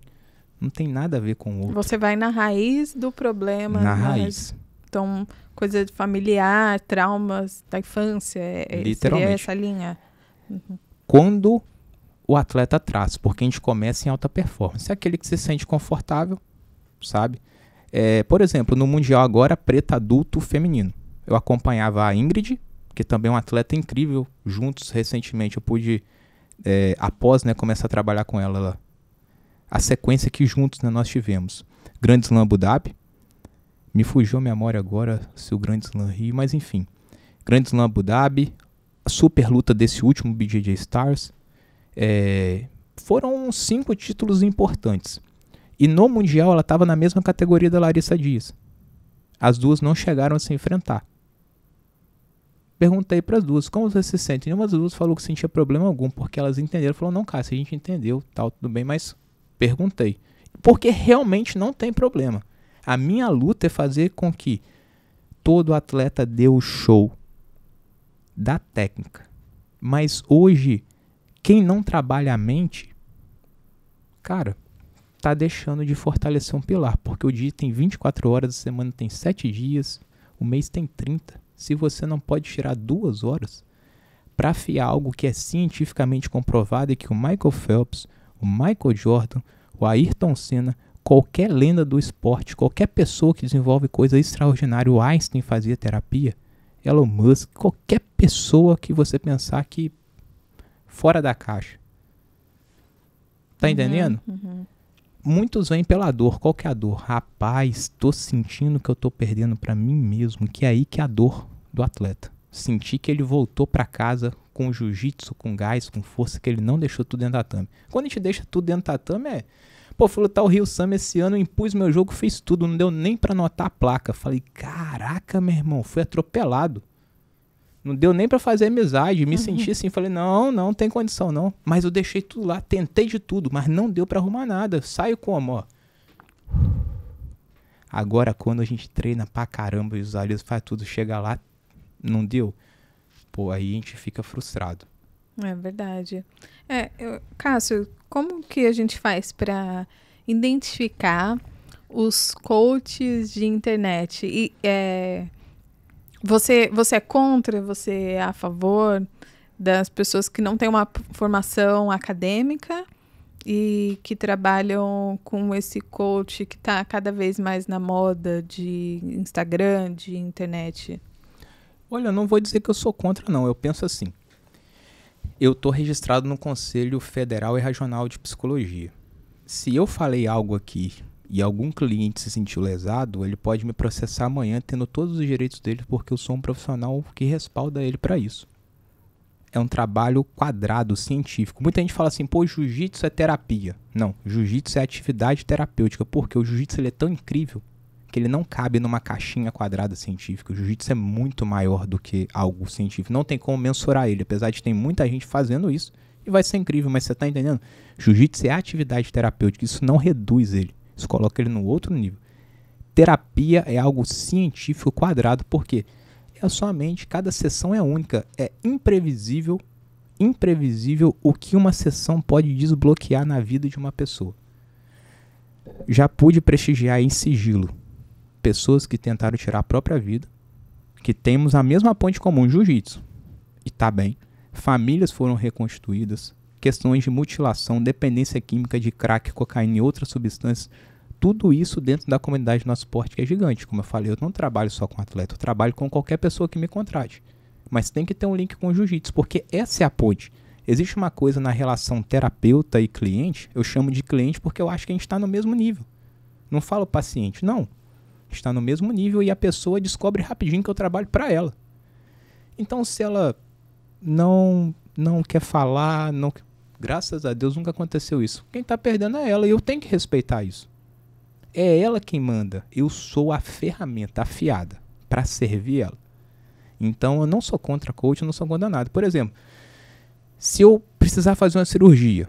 Não tem nada a ver com o outro. Você vai na raiz do problema. Na raiz. Então, coisa familiar, traumas da infância, é, é, Literalmente. essa linha. Uhum. Quando o atleta traz, porque a gente começa em alta performance. É aquele que se sente confortável, sabe? É, por exemplo, no Mundial agora, preta adulto feminino. Eu acompanhava a Ingrid, que também é um atleta incrível. Juntos, recentemente, eu pude, é, após né, começar a trabalhar com ela, ela, a sequência que juntos né, nós tivemos. Grande Slam Abu Dhabi. Me fugiu a memória agora se o Grande Slam ri, mas enfim. Grande Slam Abu Dhabi, a super luta desse último BJJ Stars. É, foram cinco títulos importantes. E no Mundial ela estava na mesma categoria da Larissa Dias. As duas não chegaram a se enfrentar. Perguntei para as duas como vocês se sente. Nenhuma das duas falou que sentia problema algum, porque elas entenderam. Falou, não, cara, se a gente entendeu, tal, tudo bem, mas perguntei. Porque realmente não tem problema. A minha luta é fazer com que todo atleta dê o show da técnica. Mas hoje, quem não trabalha a mente, cara, está deixando de fortalecer um pilar, porque o dia tem 24 horas, a semana tem 7 dias, o mês tem 30. Se você não pode tirar duas horas para afiar algo que é cientificamente comprovado e que o Michael Phelps, o Michael Jordan, o Ayrton Senna, qualquer lenda do esporte, qualquer pessoa que desenvolve coisa extraordinária, o Einstein fazia terapia, Elon Musk, qualquer pessoa que você pensar que fora da caixa. Tá uhum, entendendo? Uhum, uhum. Muitos vêm pela dor. Qual que é a dor? Rapaz, tô sentindo que eu tô perdendo para mim mesmo, que é aí que é a dor do atleta. Sentir que ele voltou para casa com jiu-jitsu, com gás, com força, que ele não deixou tudo dentro da tatame. Quando a gente deixa tudo dentro da tatame é, pô, fui lutar tá o Rio Sam esse ano, impus meu jogo, fiz tudo, não deu nem para notar a placa. Falei, caraca, meu irmão, fui atropelado. Não deu nem para fazer amizade. Me uhum. senti assim, falei, não, não, não tem condição, não. Mas eu deixei tudo lá, tentei de tudo, mas não deu para arrumar nada. Saio como, ó. Agora, quando a gente treina pra caramba e os aliados faz tudo, chega lá, não deu. Pô, aí a gente fica frustrado. É verdade. É, eu, Cássio, como que a gente faz para identificar os coaches de internet? E é, você, você é contra, você é a favor das pessoas que não têm uma formação acadêmica e que trabalham com esse coach que está cada vez mais na moda de Instagram, de internet? Olha, não vou dizer que eu sou contra, não. Eu penso assim. Eu estou registrado no Conselho Federal e Regional de Psicologia. Se eu falei algo aqui e algum cliente se sentiu lesado, ele pode me processar amanhã tendo todos os direitos dele porque eu sou um profissional que respalda ele para isso. É um trabalho quadrado, científico. Muita gente fala assim, pô, jiu-jitsu é terapia. Não, jiu-jitsu é atividade terapêutica, porque o jiu-jitsu é tão incrível que ele não cabe numa caixinha quadrada científica. O jiu-jitsu é muito maior do que algo científico. Não tem como mensurar ele, apesar de ter muita gente fazendo isso. E vai ser incrível, mas você está entendendo? Jiu-jitsu é atividade terapêutica, isso não reduz ele. Isso coloca ele num outro nível. Terapia é algo científico quadrado, porque é sua mente, cada sessão é única, é imprevisível, imprevisível o que uma sessão pode desbloquear na vida de uma pessoa. Já pude prestigiar em sigilo pessoas que tentaram tirar a própria vida, que temos a mesma ponte comum, jiu-jitsu. E tá bem. Famílias foram reconstituídas, questões de mutilação, dependência química de crack, cocaína e outras substâncias tudo isso dentro da comunidade do nosso esporte que é gigante. Como eu falei, eu não trabalho só com atleta, eu trabalho com qualquer pessoa que me contrate. Mas tem que ter um link com o jiu-jitsu, porque essa é a ponte. Existe uma coisa na relação terapeuta e cliente, eu chamo de cliente porque eu acho que a gente está no mesmo nível. Não falo paciente, não. Está no mesmo nível e a pessoa descobre rapidinho que eu trabalho para ela. Então, se ela não não quer falar, não, graças a Deus nunca aconteceu isso. Quem está perdendo é ela e eu tenho que respeitar isso. É ela quem manda. Eu sou a ferramenta afiada para servir ela. Então eu não sou contra coach, eu não sou contra nada. Por exemplo, se eu precisar fazer uma cirurgia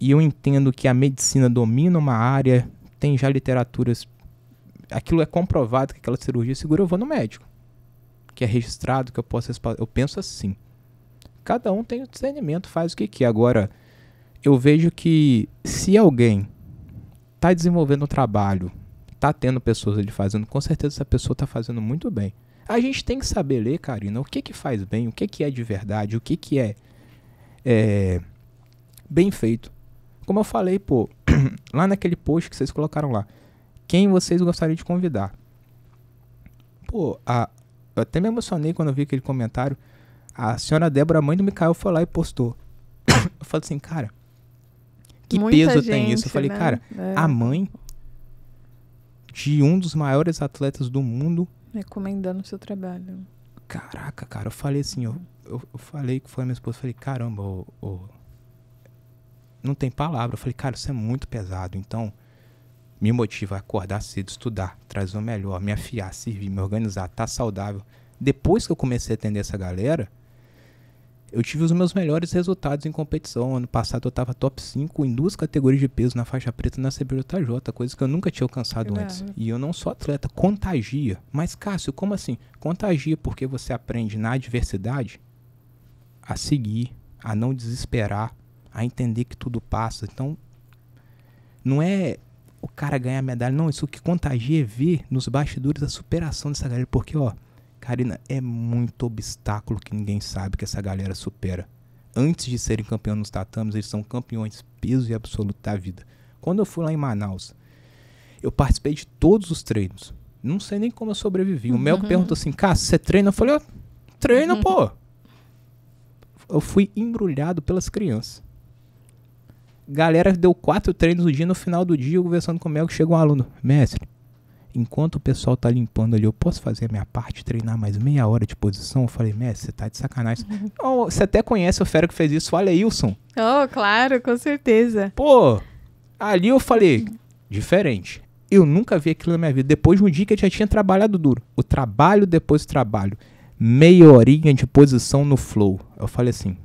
e eu entendo que a medicina domina uma área, tem já literaturas, aquilo é comprovado que aquela cirurgia segura, eu vou no médico. Que é registrado, que eu posso. Eu penso assim. Cada um tem o discernimento, faz o que quer. Agora, eu vejo que se alguém está desenvolvendo um trabalho, está tendo pessoas ali fazendo, com certeza essa pessoa está fazendo muito bem. A gente tem que saber ler, Karina, o que que faz bem, o que que é de verdade, o que que é, é bem feito. Como eu falei, pô, lá naquele post que vocês colocaram lá, quem vocês gostariam de convidar? Pô, a, eu até me emocionei quando eu vi aquele comentário. A senhora Débora, mãe do Mikael, foi lá e postou. eu falo assim, cara, que Muita peso gente, tem isso? Eu falei, né? cara, é. a mãe de um dos maiores atletas do mundo. Recomendando o seu trabalho. Caraca, cara, eu falei assim, eu, eu, eu falei que foi a minha esposa, falei, caramba, ô, ô, não tem palavra. Eu falei, cara, isso é muito pesado, então me motiva a acordar cedo, estudar, trazer o melhor, me afiar, servir, me organizar, estar tá saudável. Depois que eu comecei a atender essa galera, eu tive os meus melhores resultados em competição. Ano passado eu estava top 5 em duas categorias de peso na faixa preta na CBJJ, coisa que eu nunca tinha alcançado é antes. Né? E eu não sou atleta, contagia. Mas, Cássio, como assim? Contagia porque você aprende na adversidade a seguir, a não desesperar, a entender que tudo passa. Então, não é o cara ganhar medalha, não. Isso que contagia é ver nos bastidores a superação dessa galera. Porque, ó, Karina, é muito obstáculo que ninguém sabe que essa galera supera. Antes de serem campeões nos tatames, eles são campeões peso e absoluto da vida. Quando eu fui lá em Manaus, eu participei de todos os treinos. Não sei nem como eu sobrevivi. O Mel uhum. perguntou assim: Cara, você treina? Eu falei: oh, ah, Treina, uhum. pô. Eu fui embrulhado pelas crianças. Galera deu quatro treinos no dia. No final do dia, conversando com o Mel, chegou um aluno: Mestre, Enquanto o pessoal tá limpando ali, eu posso fazer a minha parte, treinar mais meia hora de posição? Eu falei, mestre, você tá de sacanagem. Oh, você até conhece o fera que fez isso, o Aleilson. Oh, claro, com certeza. Pô, ali eu falei, diferente. Eu nunca vi aquilo na minha vida. Depois de um dia que eu já tinha trabalhado duro. O trabalho depois do trabalho. Meia horinha de posição no flow. Eu falei assim.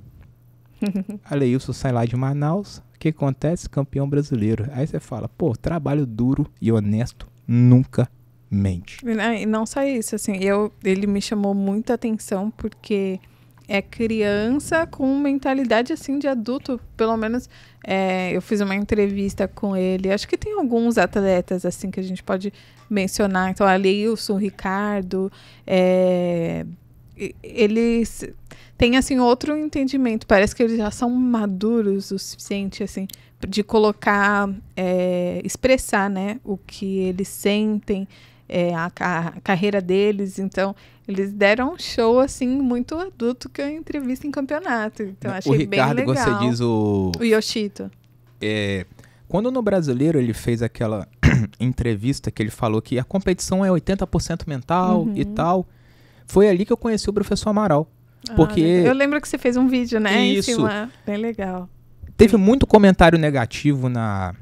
Aleilson sai lá de Manaus. O que acontece? Campeão brasileiro. Aí você fala, pô, trabalho duro e honesto nunca mente. Né? E não só isso, assim, eu, ele me chamou muita atenção porque é criança com mentalidade assim de adulto. Pelo menos é, eu fiz uma entrevista com ele. Acho que tem alguns atletas assim que a gente pode mencionar. Então, a Leilson, Ricardo, é, eles têm assim outro entendimento. Parece que eles já são maduros o suficiente assim de colocar, é, expressar né, o que eles sentem, é, a, a, carreira deles. Então, eles deram um show assim muito adulto que eu entrevista em campeonato. Então, achei Ricardo, bem legal. O Ricardo, você diz o. O Yoshito. É, quando no Brasileiro ele fez aquela entrevista que ele falou que a competição é 80% mental uhum. e tal, foi ali que eu conheci o professor Amaral. Ah, porque eu lembro que você fez um vídeo, né? Isso. Em cima. Bem legal. Teve muito comentário negativo na,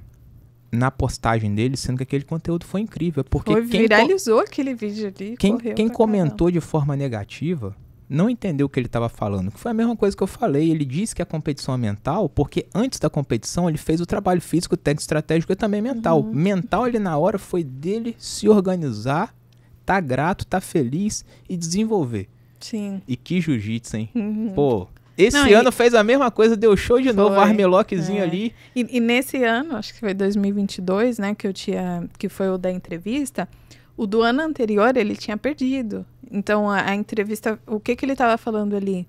na postagem dele, sendo que aquele conteúdo foi incrível. Porque foi, quem viralizou aquele vídeo ali. Quem, quem comentou de forma negativa não entendeu o que ele estava falando. Que foi a mesma coisa que eu falei. Ele disse que a competição é mental, porque antes da competição ele fez o trabalho físico, técnico, estratégico e também mental. Uhum. Mental, ele na hora foi dele se organizar, tá grato, tá feliz e desenvolver. Sim. E que jiu-jitsu, hein? Uhum. Pô, esse Não, ano e... fez a mesma coisa, deu show de foi, novo, Armelockzinho é. ali. E, e, nesse ano, acho que foi 2022, né, que eu tinha, que foi o da entrevista, o do ano anterior ele tinha perdido. Então a, a entrevista, o que que ele estava falando ali?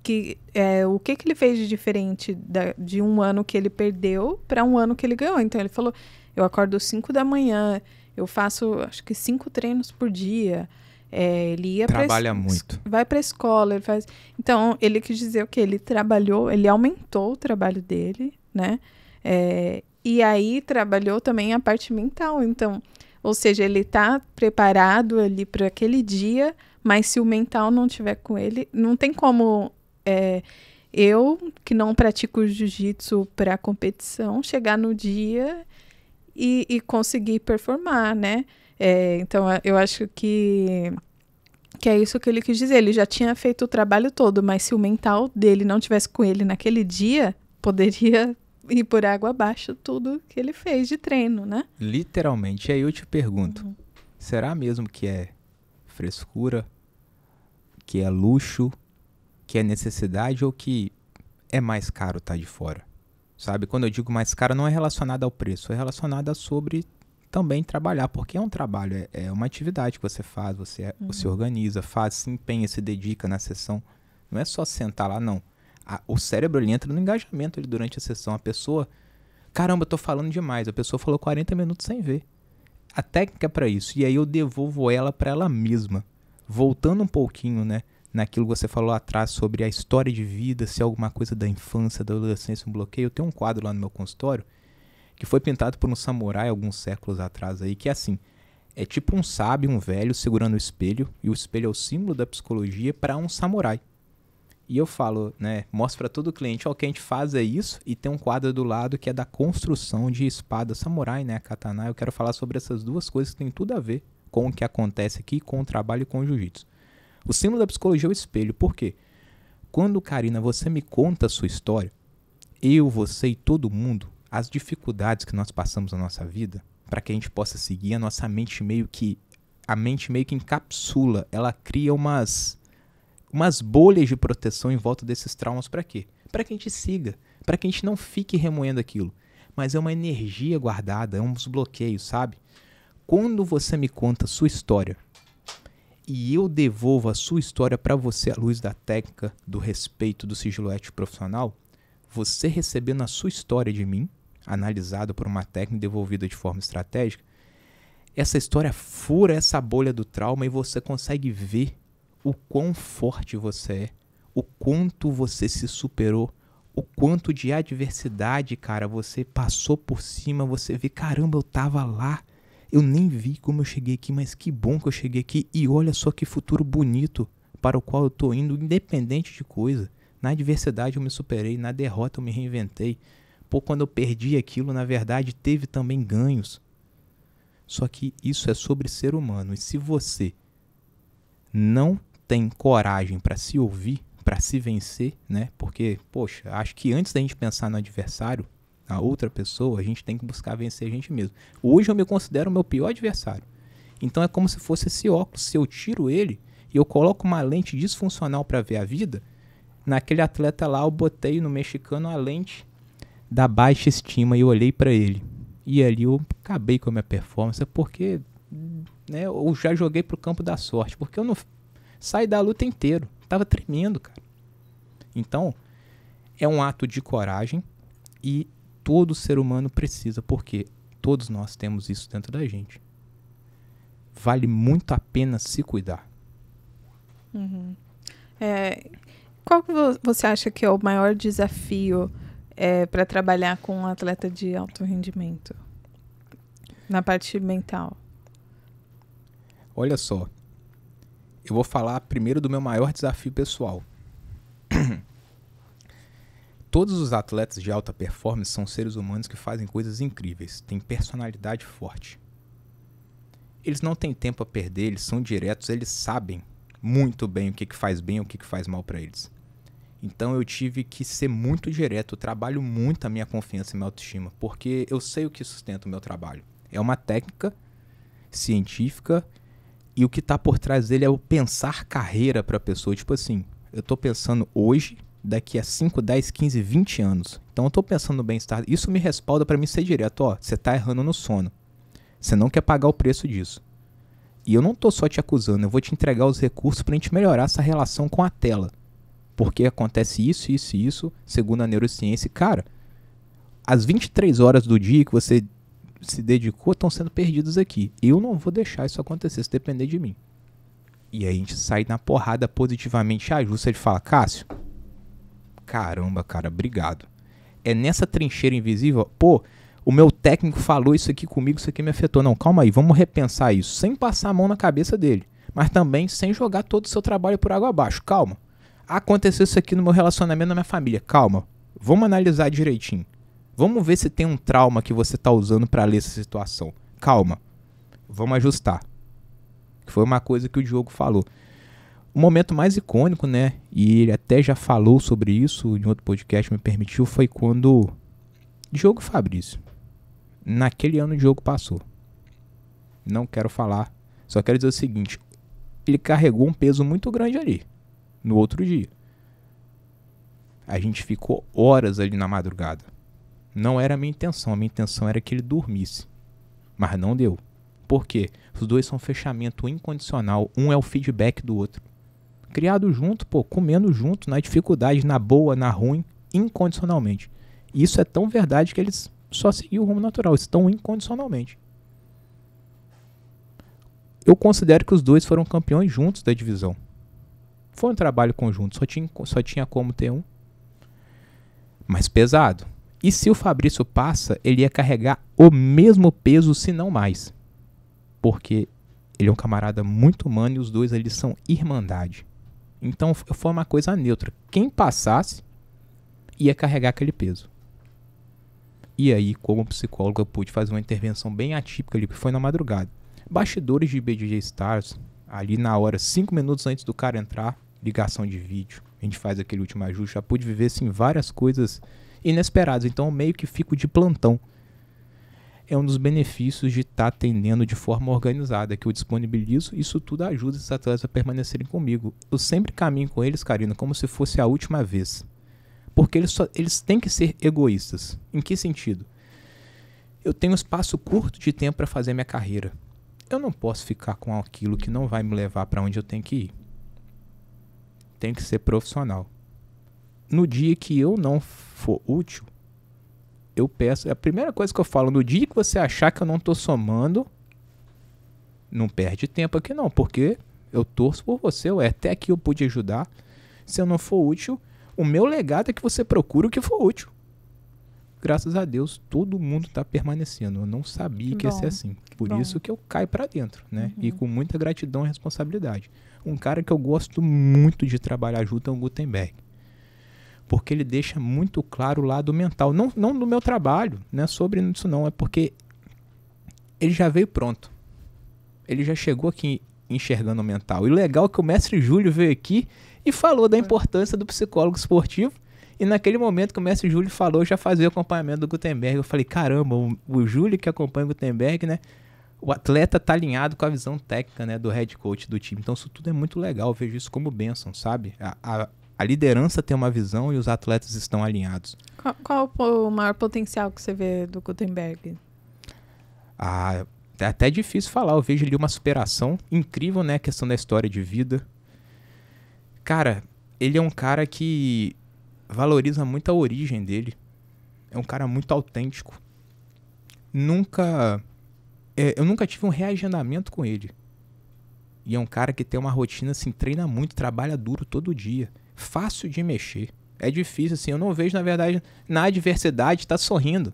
Que é, o que que ele fez de diferente da, de um ano que ele perdeu para um ano que ele ganhou? Então ele falou: eu acordo 5 da manhã, eu faço acho que cinco treinos por dia. É, ele ia trabalha pra, muito. Vai para escola, ele faz. Então ele quis dizer o que ele trabalhou, ele aumentou o trabalho dele, né? É, e aí trabalhou também a parte mental. Então, ou seja, ele está preparado ali para aquele dia, mas se o mental não tiver com ele, não tem como é, eu que não pratico jiu-jitsu para competição chegar no dia e, e conseguir performar, né? É, então, eu acho que que é isso que ele quis dizer. Ele já tinha feito o trabalho todo, mas se o mental dele não tivesse com ele naquele dia, poderia ir por água abaixo tudo que ele fez de treino, né? Literalmente. E aí eu te pergunto: uhum. será mesmo que é frescura, que é luxo, que é necessidade ou que é mais caro estar tá de fora? Sabe? Quando eu digo mais caro, não é relacionado ao preço, é relacionado a sobre também trabalhar, porque é um trabalho, é, é uma atividade que você faz, você, é, uhum. você organiza, faz, se empenha, se dedica na sessão. Não é só sentar lá, não. A, o cérebro ele entra no engajamento ele, durante a sessão. A pessoa, caramba, eu tô falando demais. A pessoa falou 40 minutos sem ver. A técnica é para isso. E aí eu devolvo ela para ela mesma. Voltando um pouquinho, né? naquilo que você falou atrás sobre a história de vida, se é alguma coisa da infância, da adolescência, um bloqueio. Eu tenho um quadro lá no meu consultório que foi pintado por um samurai alguns séculos atrás aí, que é assim, é tipo um sábio, um velho segurando o espelho, e o espelho é o símbolo da psicologia para um samurai. E eu falo, né, mostro para todo cliente, ó, o que a gente faz é isso, e tem um quadro do lado que é da construção de espada samurai, né, katana. Eu quero falar sobre essas duas coisas que tem tudo a ver com o que acontece aqui, com o trabalho e com o jiu-jitsu. O símbolo da psicologia é o espelho, por quê? Quando, Karina, você me conta a sua história, eu, você e todo mundo as dificuldades que nós passamos na nossa vida para que a gente possa seguir a nossa mente meio que a mente meio que encapsula, ela cria umas umas bolhas de proteção em volta desses traumas para quê? Para que a gente siga, para que a gente não fique remoendo aquilo. Mas é uma energia guardada, é uns um bloqueios, sabe? Quando você me conta a sua história e eu devolvo a sua história para você à luz da técnica do respeito do sigilo ético profissional, você recebendo a sua história de mim, analisado por uma técnica devolvida de forma estratégica, essa história fura essa bolha do trauma e você consegue ver o quão forte você é, o quanto você se superou, o quanto de adversidade, cara, você passou por cima, você vê, caramba, eu tava lá. Eu nem vi como eu cheguei aqui, mas que bom que eu cheguei aqui e olha só que futuro bonito para o qual eu tô indo, independente de coisa. Na adversidade eu me superei, na derrota eu me reinventei. Pô, quando eu perdi aquilo, na verdade, teve também ganhos. Só que isso é sobre ser humano. E se você não tem coragem para se ouvir, para se vencer, né? Porque, poxa, acho que antes da gente pensar no adversário, na outra pessoa, a gente tem que buscar vencer a gente mesmo. Hoje eu me considero o meu pior adversário. Então é como se fosse esse óculos. Se eu tiro ele e eu coloco uma lente disfuncional para ver a vida, naquele atleta lá eu botei no mexicano a lente da baixa estima e olhei para ele. E ali eu acabei com a minha performance porque né, eu já joguei pro campo da sorte, porque eu não saí da luta inteiro, tava tremendo, cara. Então, é um ato de coragem e todo ser humano precisa, porque todos nós temos isso dentro da gente. Vale muito a pena se cuidar. Uhum. É, qual você acha que é o maior desafio é, para trabalhar com um atleta de alto rendimento? Na parte mental. Olha só. Eu vou falar primeiro do meu maior desafio pessoal. Todos os atletas de alta performance são seres humanos que fazem coisas incríveis, têm personalidade forte. Eles não têm tempo a perder, eles são diretos, eles sabem muito bem o que, que faz bem e o que, que faz mal para eles. Então eu tive que ser muito direto, eu trabalho muito a minha confiança e minha autoestima, porque eu sei o que sustenta o meu trabalho. É uma técnica científica e o que está por trás dele é o pensar carreira para a pessoa. Tipo assim, eu estou pensando hoje, daqui a 5, 10, 15, 20 anos. Então eu estou pensando no bem-estar. Isso me respalda para mim ser direto. Ó, você está errando no sono. Você não quer pagar o preço disso. E eu não estou só te acusando, eu vou te entregar os recursos para a gente melhorar essa relação com a tela porque acontece isso, isso e isso, segundo a neurociência. Cara, as 23 horas do dia que você se dedicou estão sendo perdidas aqui. Eu não vou deixar isso acontecer se depender de mim. E aí a gente sai na porrada positivamente, a justa de fala, Cássio, caramba, cara, obrigado. É nessa trincheira invisível, pô, o meu técnico falou isso aqui comigo, isso aqui me afetou. Não, calma aí, vamos repensar isso, sem passar a mão na cabeça dele, mas também sem jogar todo o seu trabalho por água abaixo. Calma, aconteceu isso aqui no meu relacionamento, na minha família. Calma, vamos analisar direitinho. Vamos ver se tem um trauma que você está usando para ler essa situação. Calma, vamos ajustar. Foi uma coisa que o Diogo falou. O momento mais icônico, né? E ele até já falou sobre isso em outro podcast, me permitiu, foi quando Diogo Fabrício. Naquele ano o Diogo passou. Não quero falar, só quero dizer o seguinte: ele carregou um peso muito grande ali no outro dia. A gente ficou horas ali na madrugada. Não era a minha intenção, a minha intenção era que ele dormisse. Mas não deu. Por quê? Os dois são fechamento incondicional, um é o feedback do outro. Criado junto, pô, comendo junto, na dificuldade, na boa, na ruim, incondicionalmente. Isso é tão verdade que eles só seguiam o rumo natural, estão incondicionalmente. Eu considero que os dois foram campeões juntos da divisão. Foi um trabalho conjunto, só tinha, só tinha como ter um. Mas pesado. E se o Fabrício passa, ele ia carregar o mesmo peso, se não mais. Porque ele é um camarada muito humano e os dois eles são irmandade. Então foi uma coisa neutra. Quem passasse ia carregar aquele peso. E aí, como psicólogo, eu pude fazer uma intervenção bem atípica ali, que foi na madrugada. Bastidores de BDJ Stars, ali na hora, cinco minutos antes do cara entrar, ligação de vídeo, a gente faz aquele último ajuste. Já pude viver assim, várias coisas inesperadas, então meio que fico de plantão. É um dos benefícios de estar tá atendendo de forma organizada, que eu disponibilizo, isso tudo ajuda esses atletas a permanecerem comigo. Eu sempre caminho com eles, Karina, como se fosse a última vez. Porque eles, só, eles têm que ser egoístas. Em que sentido? Eu tenho um espaço curto de tempo para fazer minha carreira. Eu não posso ficar com aquilo que não vai me levar para onde eu tenho que ir tem que ser profissional. No dia que eu não for útil, eu peço. É a primeira coisa que eu falo, no dia que você achar que eu não estou somando, não perde tempo aqui não, porque eu torço por você, ué, até aqui eu pude ajudar. Se eu não for útil, o meu legado é que você procure o que for útil graças a Deus, todo mundo está permanecendo. Eu não sabia que, ia ser assim. Por Bom. isso que eu caio para dentro, né? Uhum. E com muita gratidão e responsabilidade. Um cara que eu gosto muito de trabalhar junto é o Gutenberg. Porque ele deixa muito claro o lado mental. Não, não do meu trabalho, né? Sobre isso não. É porque ele já veio pronto. Ele já chegou aqui enxergando o mental. E legal que o mestre Júlio veio aqui e falou da importância do psicólogo esportivo e naquele momento que o mestre Júlio falou, já fazia o acompanhamento do Gutenberg. Eu falei, caramba, o, o Júlio que acompanha o Gutenberg, né? O atleta tá alinhado com a visão técnica, né, do head coach do time. Então isso tudo é muito legal, eu vejo isso como bênção, sabe? A, a, a liderança tem uma visão e os atletas estão alinhados. Qual, qual o maior potencial que você vê do Gutenberg? Ah, é até difícil falar. Eu vejo ali uma superação incrível, né? A questão da história de vida. Cara, ele é um cara que valoriza muito a origem dele. É um cara muito autêntico. Nunca. É, eu nunca tive um reagendamento com ele. E é um cara que tem uma rotina, assim, treina muito, trabalha duro todo dia. Fácil de mexer. É difícil, assim. Eu não vejo, na verdade, na adversidade, tá sorrindo.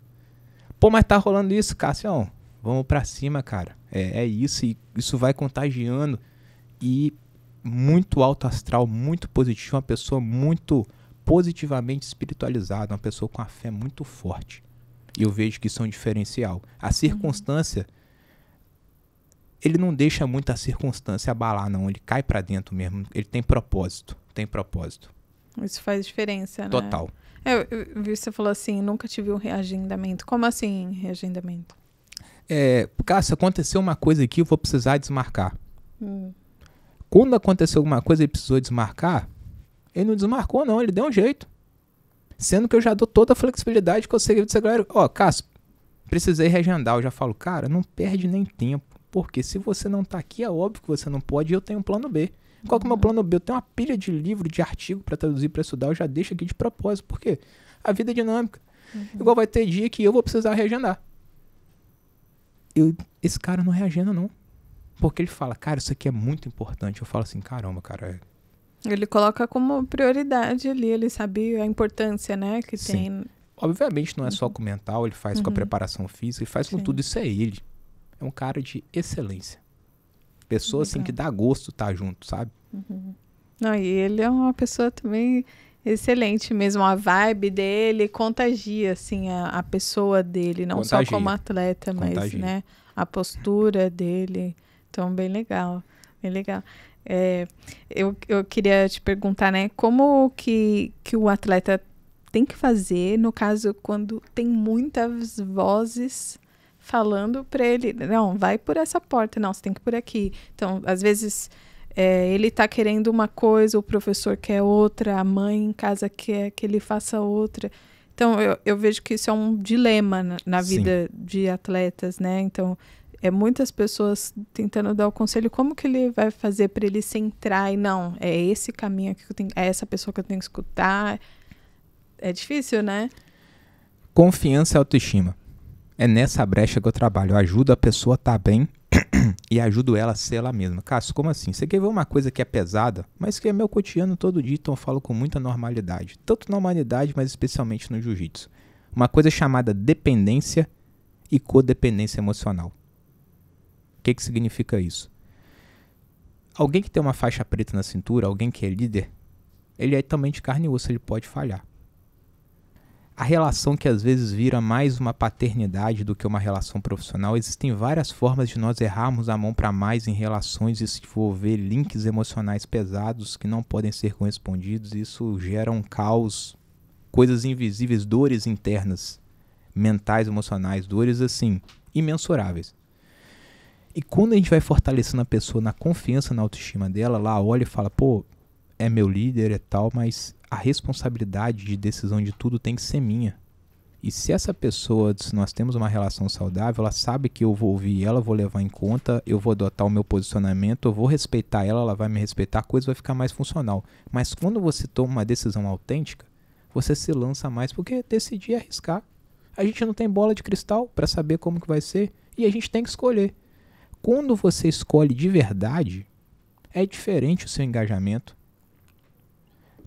Pô, mas tá rolando isso, Cassião. Vamos pra cima, cara. É, é isso, e isso vai contagiando. E muito alto astral, muito positivo, uma pessoa muito positivamente espiritualizada, uma pessoa com a fé muito forte. E eu vejo que isso é um diferencial. A uhum. circunstância, ele não deixa muito a circunstância abalar, não. Ele cai para dentro mesmo. Ele tem propósito. Tem propósito. Isso faz diferença, né? Total. É, eu vi você falou assim, nunca tive um reagendamento. Como assim, reagendamento? É, cara, se aconteceu uma coisa aqui, eu vou precisar desmarcar. Hum. Quando aconteceu alguma coisa e precisou desmarcar, ele não desmarcou, não. Ele deu um jeito. Sendo que eu já dou toda a flexibilidade que eu sei do galera. Ó, oh, Cássio, precisei regendar. Eu já falo, cara, não perde nem tempo. Porque se você não tá aqui, é óbvio que você não pode e eu tenho um plano B. Qual que é o meu plano B? Eu tenho uma pilha de livro, de artigo para traduzir, para estudar. Eu já deixo aqui de propósito. Por quê? A vida é dinâmica. Uhum. Igual vai ter dia que eu vou precisar reagendar. Eu, esse cara não reagenda, não. Porque ele fala, cara, isso aqui é muito importante. Eu falo assim, caramba, cara, é ele coloca como prioridade ali, ele sabe a importância, né, que Sim. tem. Obviamente não é só uhum. com o mental, ele faz uhum. com a uhum. preparação física, ele faz Sim. com tudo, isso é ele. É um cara de excelência. Pessoa assim, Legal. assim que dá gosto estar tá junto, sabe? Uhum. Não, e ele é uma pessoa também Excelente mesmo, a vibe dele contagia, assim, a, a pessoa dele, não contagia. só como atleta, mas, né, a postura dele. Então, bem legal, bem legal. É, eu, eu queria te perguntar, né? Como que, que o atleta tem que fazer, no caso, quando tem muitas vozes falando para ele, não, vai por essa porta, não, você tem que ir por aqui. Então, às vezes é, ele está querendo uma coisa, o professor quer outra, a mãe em casa quer que ele faça outra. Então, eu, eu vejo que isso é um dilema na, na vida de atletas, né? Então, é muitas pessoas tentando dar o conselho como que ele vai fazer para ele se entrar e não é esse caminho aqui que eu tenho é essa pessoa que eu tenho que escutar é difícil né confiança e autoestima é nessa brecha que eu trabalho eu ajudo a pessoa a tá bem e ajudo ela a ser ela mesma Cássio, como assim você quer ver uma coisa que é pesada mas que é meu cotidiano todo dia então eu falo com muita normalidade tanto na humanidade mas especialmente no jiu-jitsu uma coisa chamada dependência e codependência emocional que, que significa isso? Alguém que tem uma faixa preta na cintura, alguém que é líder, ele é também de carne e osso, ele pode falhar. A relação que às vezes vira mais uma paternidade do que uma relação profissional, existem várias formas de nós errarmos a mão para mais em relações e se envolver links emocionais pesados que não podem ser correspondidos. Isso gera um caos, coisas invisíveis, dores internas, mentais, emocionais, dores assim, imensuráveis. E quando a gente vai fortalecendo a pessoa na confiança, na autoestima dela, lá olha e fala, pô, é meu líder e é tal, mas a responsabilidade de decisão de tudo tem que ser minha. E se essa pessoa, se nós temos uma relação saudável, ela sabe que eu vou ouvir ela, vou levar em conta, eu vou adotar o meu posicionamento, eu vou respeitar ela, ela vai me respeitar, a coisa vai ficar mais funcional. Mas quando você toma uma decisão autêntica, você se lança mais porque decidir é arriscar. A gente não tem bola de cristal para saber como que vai ser e a gente tem que escolher quando você escolhe de verdade, é diferente o seu engajamento.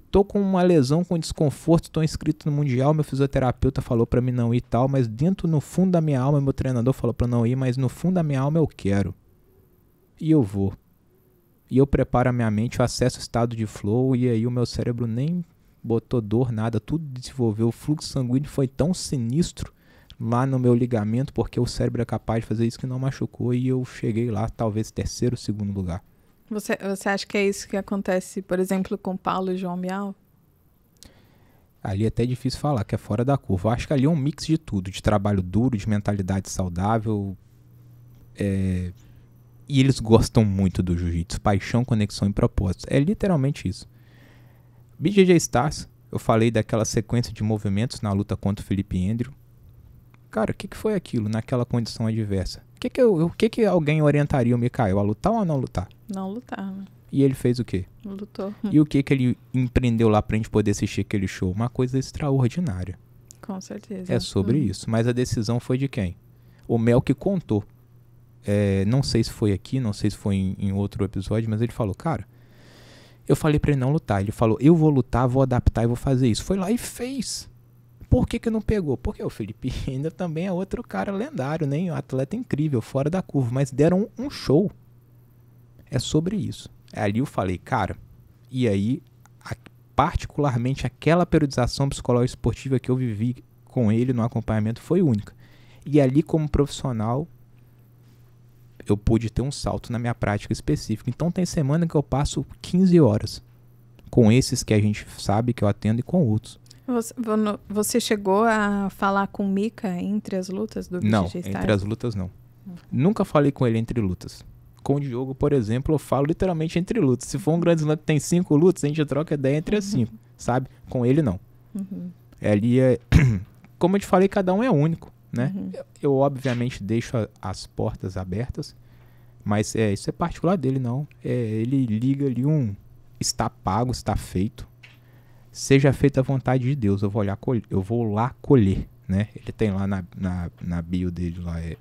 Tô com uma lesão com desconforto, estou inscrito no mundial, meu fisioterapeuta falou para mim não ir e tal, mas dentro no fundo da minha alma, meu treinador falou para não ir, mas no fundo da minha alma eu quero. E eu vou. E eu preparo a minha mente, eu acesso o estado de flow e aí o meu cérebro nem botou dor, nada, tudo desenvolveu, o fluxo sanguíneo foi tão sinistro lá no meu ligamento, porque o cérebro é capaz de fazer isso que não machucou e eu cheguei lá, talvez terceiro, segundo lugar. Você, você acha que é isso que acontece, por exemplo, com Paulo e João Miau? Ali é até difícil falar, que é fora da curva. Eu acho que ali é um mix de tudo, de trabalho duro, de mentalidade saudável. É... E eles gostam muito do jiu-jitsu, paixão, conexão e propósito. É literalmente isso. BJJ Stars, eu falei daquela sequência de movimentos na luta contra o Felipe Andrew cara, o que, que foi aquilo naquela condição adversa? O que, que, eu, o que, que alguém orientaria o Mikael? A lutar ou a não lutar? Não lutar, né? E ele fez o quê? Lutou. E o que, que ele empreendeu lá pra gente poder assistir aquele show? Uma coisa extraordinária. Com certeza. É sobre hum. isso. Mas a decisão foi de quem? O Mel que contou. É, não sei se foi aqui, não sei se foi em, em outro episódio, mas ele falou, cara, eu falei para ele não lutar. Ele falou, eu vou lutar, vou adaptar e vou fazer isso. Foi lá e fez. Por que, que não pegou? Porque o Felipe ainda também é outro cara lendário, nem né? um atleta incrível, fora da curva, mas deram um show. É sobre isso. Ali eu falei, cara, e aí, a, particularmente aquela periodização psicológica esportiva que eu vivi com ele no acompanhamento foi única. E ali, como profissional, eu pude ter um salto na minha prática específica. Então, tem semana que eu passo 15 horas com esses que a gente sabe que eu atendo e com outros. Você, você chegou a falar com o Mika entre as lutas do BGG Não, entre as lutas não. Nunca falei com ele entre lutas. Com o Diogo, por exemplo, eu falo literalmente entre lutas. Se for um uhum. grande slam que tem cinco lutas, a gente troca ideia entre uhum. as cinco, sabe? Com ele, não. Uhum. é... Como eu te falei, cada um é único, né? Uhum. Eu, eu, obviamente, deixo a, as portas abertas, mas é, isso é particular dele, não. É, ele liga ali um... Está pago, está feito seja feita a vontade de Deus, eu vou, olhar, eu vou lá colher. Né? Ele tem lá na, na, na bio dele lá, é,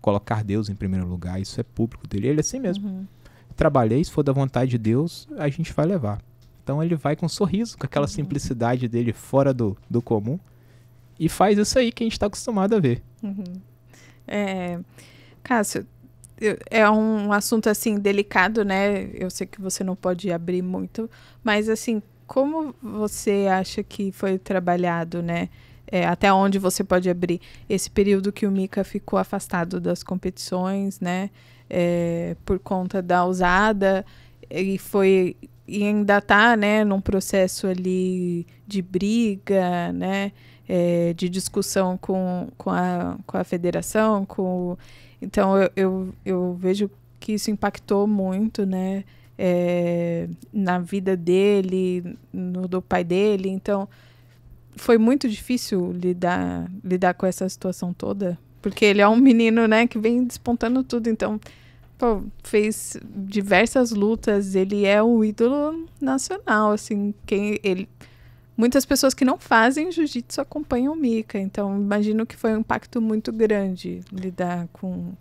colocar Deus em primeiro lugar, isso é público dele, ele é assim mesmo. Uhum. Trabalhei, se for da vontade de Deus, a gente vai levar. Então ele vai com um sorriso, com aquela uhum. simplicidade dele fora do, do comum, e faz isso aí que a gente está acostumado a ver. Uhum. É, Cássio, é um assunto assim delicado, né? Eu sei que você não pode abrir muito, mas assim, como você acha que foi trabalhado, né? É, até onde você pode abrir esse período que o Mika ficou afastado das competições, né? É, por conta da usada e foi e ainda tá, né, num processo ali de briga, né, é, de discussão com, com, a, com a federação, com então eu, eu, eu vejo que isso impactou muito, né, é, na vida dele, no do pai dele. Então, foi muito difícil lidar, lidar com essa situação toda. Porque ele é um menino, né, que vem despontando tudo. Então, pô, fez diversas lutas. Ele é o ídolo nacional, assim. Quem ele... Muitas pessoas que não fazem jiu-jitsu acompanham o Mika. Então, imagino que foi um impacto muito grande lidar com,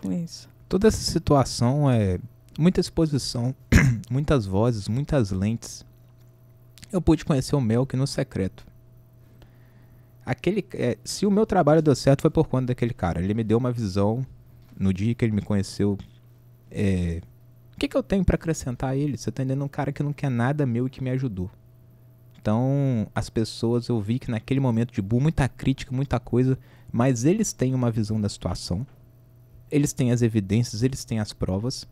com isso. Toda essa situação é muita exposição, muitas vozes, muitas lentes, eu pude conhecer o Melk no secreto. Aquele, é, se o meu trabalho deu certo foi por conta daquele cara. Ele me deu uma visão no dia que ele me conheceu. É, o que, que eu tenho para acrescentar a ele? Você tá entendendo? Um cara que não quer nada meu e que me ajudou. Então, as pessoas, eu vi que naquele momento de boom, muita crítica, muita coisa, mas eles têm uma visão da situação, eles têm as evidências, eles têm as provas,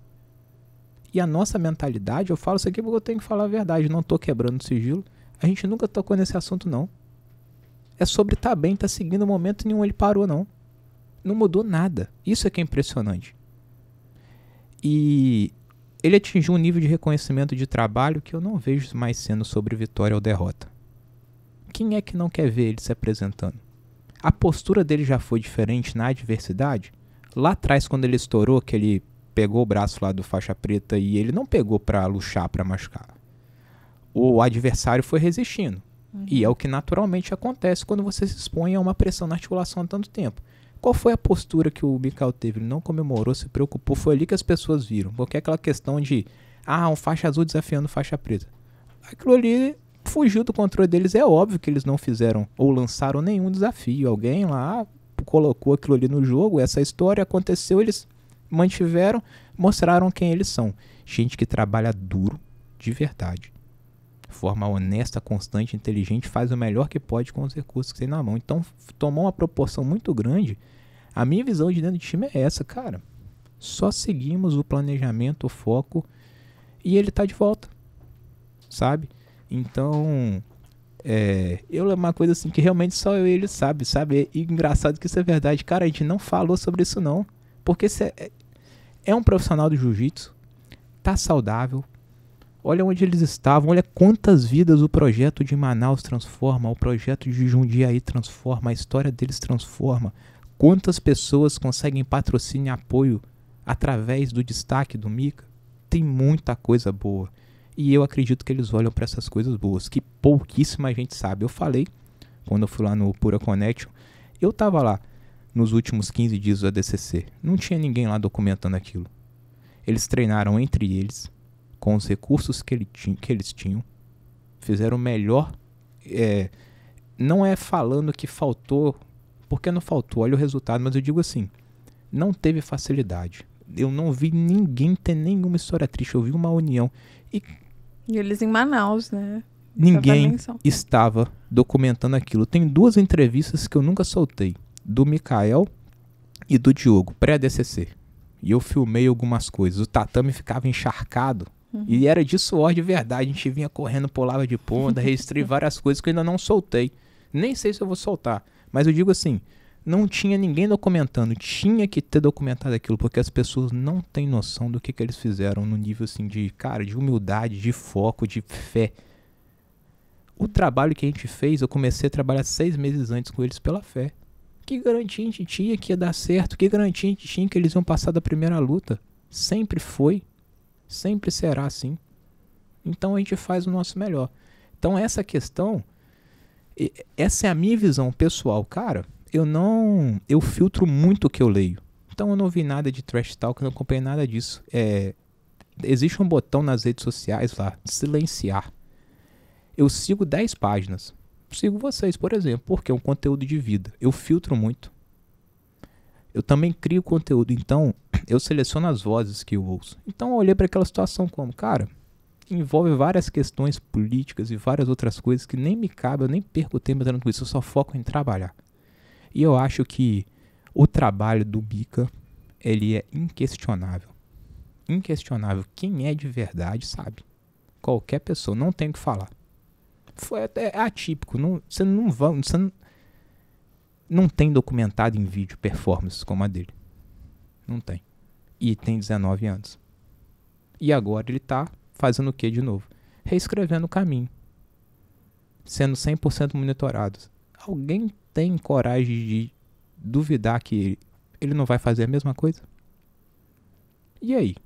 e a nossa mentalidade, eu falo isso aqui porque eu tenho que falar a verdade, não estou quebrando sigilo. A gente nunca tocou nesse assunto, não. É sobre estar tá bem, estar tá seguindo, momento nenhum ele parou, não. Não mudou nada. Isso é que é impressionante. E ele atingiu um nível de reconhecimento de trabalho que eu não vejo mais sendo sobre vitória ou derrota. Quem é que não quer ver ele se apresentando? A postura dele já foi diferente na adversidade? Lá atrás, quando ele estourou, que ele pegou o braço lá do faixa preta e ele não pegou para luxar, para machucar. O adversário foi resistindo. Uhum. E é uhum. o que naturalmente acontece quando você se expõe a uma pressão na articulação há tanto tempo. Qual foi a postura que o Mikael teve? Ele não comemorou, se preocupou. Foi ali que as pessoas viram. Porque é aquela questão de, ah, um faixa azul desafiando faixa preta. Aquilo ali fugiu do controle deles. É óbvio que eles não fizeram ou lançaram nenhum desafio. Alguém lá colocou aquilo ali no jogo, essa história aconteceu, eles mantiveram, mostraram quem eles são. Gente que trabalha duro, de verdade. Forma honesta, constante, inteligente, faz o melhor que pode com os recursos que tem na mão. Então, tomou uma proporção muito grande. A minha visão de dentro do time é essa, cara. Só seguimos o planejamento, o foco e ele tá de volta. Sabe? Então, é, eu é uma coisa assim que realmente só ele sabe, sabe? E engraçado que isso é verdade. Cara, a gente não falou sobre isso não. Porque se, é, é, é um profissional do jiu-jitsu, tá saudável. Olha onde eles estavam, olha quantas vidas o projeto de Manaus transforma, o projeto de Jundiaí transforma, a história deles transforma. Quantas pessoas conseguem patrocínio e apoio através do destaque do Mica? Tem muita coisa boa. E eu acredito que eles olham para essas coisas boas, que pouquíssima gente sabe. Eu falei quando eu fui lá no Pura Connection, eu tava lá nos últimos 15 dias do ADCC. Não tinha ninguém lá documentando aquilo. Eles treinaram entre eles, com os recursos que, ele tinha, que eles tinham, fizeram o melhor. É, não é falando que faltou, porque não faltou, olha o resultado, mas eu digo assim: não teve facilidade. Eu não vi ninguém ter nenhuma história triste, eu vi uma união. E, e eles em Manaus, né? Ninguém estava documentando aquilo. Tem duas entrevistas que eu nunca soltei do Mikael e do Diogo, pré-DCC. E eu filmei algumas coisas. O tatame ficava encharcado. Uhum. E era de suor de verdade. A gente vinha correndo, pulava de ponta, registrei várias coisas que eu ainda não soltei. Nem sei se eu vou soltar. Mas eu digo assim, não tinha ninguém documentando, tinha que ter documentado aquilo, porque as pessoas não têm noção do que, que eles fizeram no nível assim de, cara, de humildade, de foco, de fé. O trabalho que a gente fez, eu comecei a trabalhar seis meses antes com eles pela fé. Que garantia a gente tinha que ia dar certo? Que garantia a gente tinha que eles iam passar da primeira luta? Sempre foi, sempre será assim. Então a gente faz o nosso melhor. Então essa questão, essa é a minha visão pessoal, cara. Eu não, eu filtro muito o que eu leio. Então eu não vi nada de trash talk, não acompanhei nada disso. É, existe um botão nas redes sociais lá, silenciar. Eu sigo 10 páginas sigo vocês, por exemplo, porque é um conteúdo de vida. Eu filtro muito. Eu também crio conteúdo, então eu seleciono as vozes que eu ouço. Então eu olhei para aquela situação como, cara, envolve várias questões políticas e várias outras coisas que nem me cabe, eu nem perco tempo entrando com isso, eu só foco em trabalhar. E eu acho que o trabalho do Bica, ele é inquestionável. Inquestionável. Quem é de verdade sabe. Qualquer pessoa, não tem o que falar foi até é atípico. Não, você não vai. Você não, não tem documentado em vídeo performances como a dele. Não tem. E tem 19 anos. E agora ele está fazendo o que de novo? Reescrevendo o caminho. Sendo 100% monitorado. Alguém tem coragem de duvidar que ele não vai fazer a mesma coisa? E aí?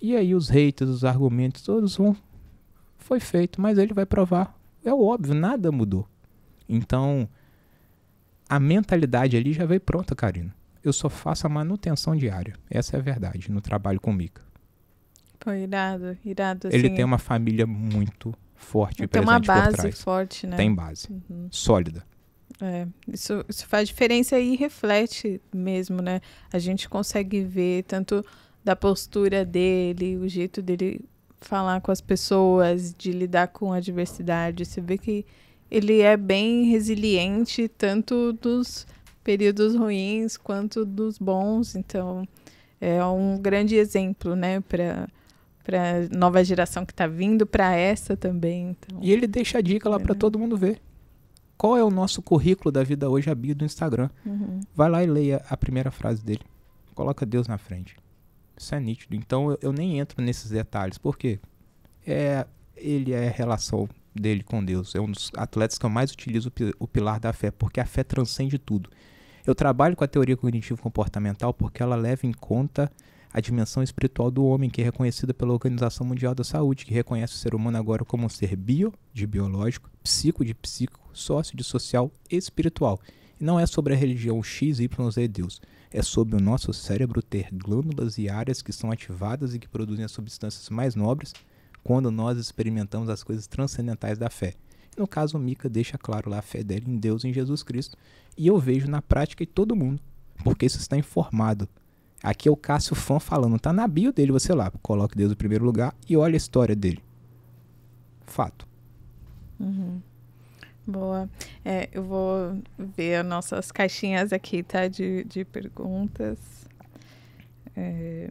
E aí os haters, os argumentos, todos vão foi feito, mas ele vai provar. É óbvio, nada mudou. Então, a mentalidade ali já veio pronta, Karina. Eu só faço a manutenção diária. Essa é a verdade no trabalho com o Mika. Foi irado, irado. Ele assim. tem uma família muito forte Tem uma base forte, né? Tem base. Uhum. Sólida. É, isso, isso faz diferença e reflete mesmo, né? A gente consegue ver tanto da postura dele, o jeito dele falar com as pessoas, de lidar com a diversidade. Você vê que ele é bem resiliente, tanto dos períodos ruins quanto dos bons. Então, é um grande exemplo, né, para para nova geração que está vindo, para essa também. Então, e ele deixa a dica lá é, para né? todo mundo ver. Qual é o nosso currículo da vida hoje, a bio do Instagram? Uhum. Vai lá e leia a primeira frase dele. Coloca Deus na frente. Isso é nítido. Então eu, eu nem entro nesses detalhes. porque É, ele é a relação dele com Deus. É um dos atletas que eu mais utilizo o pilar da fé, porque a fé transcende tudo. Eu trabalho com a teoria cognitivo-comportamental porque ela leva em conta a dimensão espiritual do homem, que é reconhecida pela Organização Mundial da Saúde, que reconhece o ser humano agora como um ser bio, de biológico, psico, de psíquico, sócio, de social e espiritual. E não é sobre a religião X, Y, Z, Deus é sobre o nosso cérebro ter glândulas e áreas que são ativadas e que produzem as substâncias mais nobres quando nós experimentamos as coisas transcendentais da fé. No caso, Mica deixa claro lá a fé dele em Deus, em Jesus Cristo, e eu vejo na prática e todo mundo, porque isso está informado. Aqui é o Cássio Fã falando, tá na bio dele, você lá, coloque Deus no primeiro lugar e olha a história dele. Fato. Uhum. Boa. É, eu vou ver nossas caixinhas aqui, tá? De, de perguntas. É...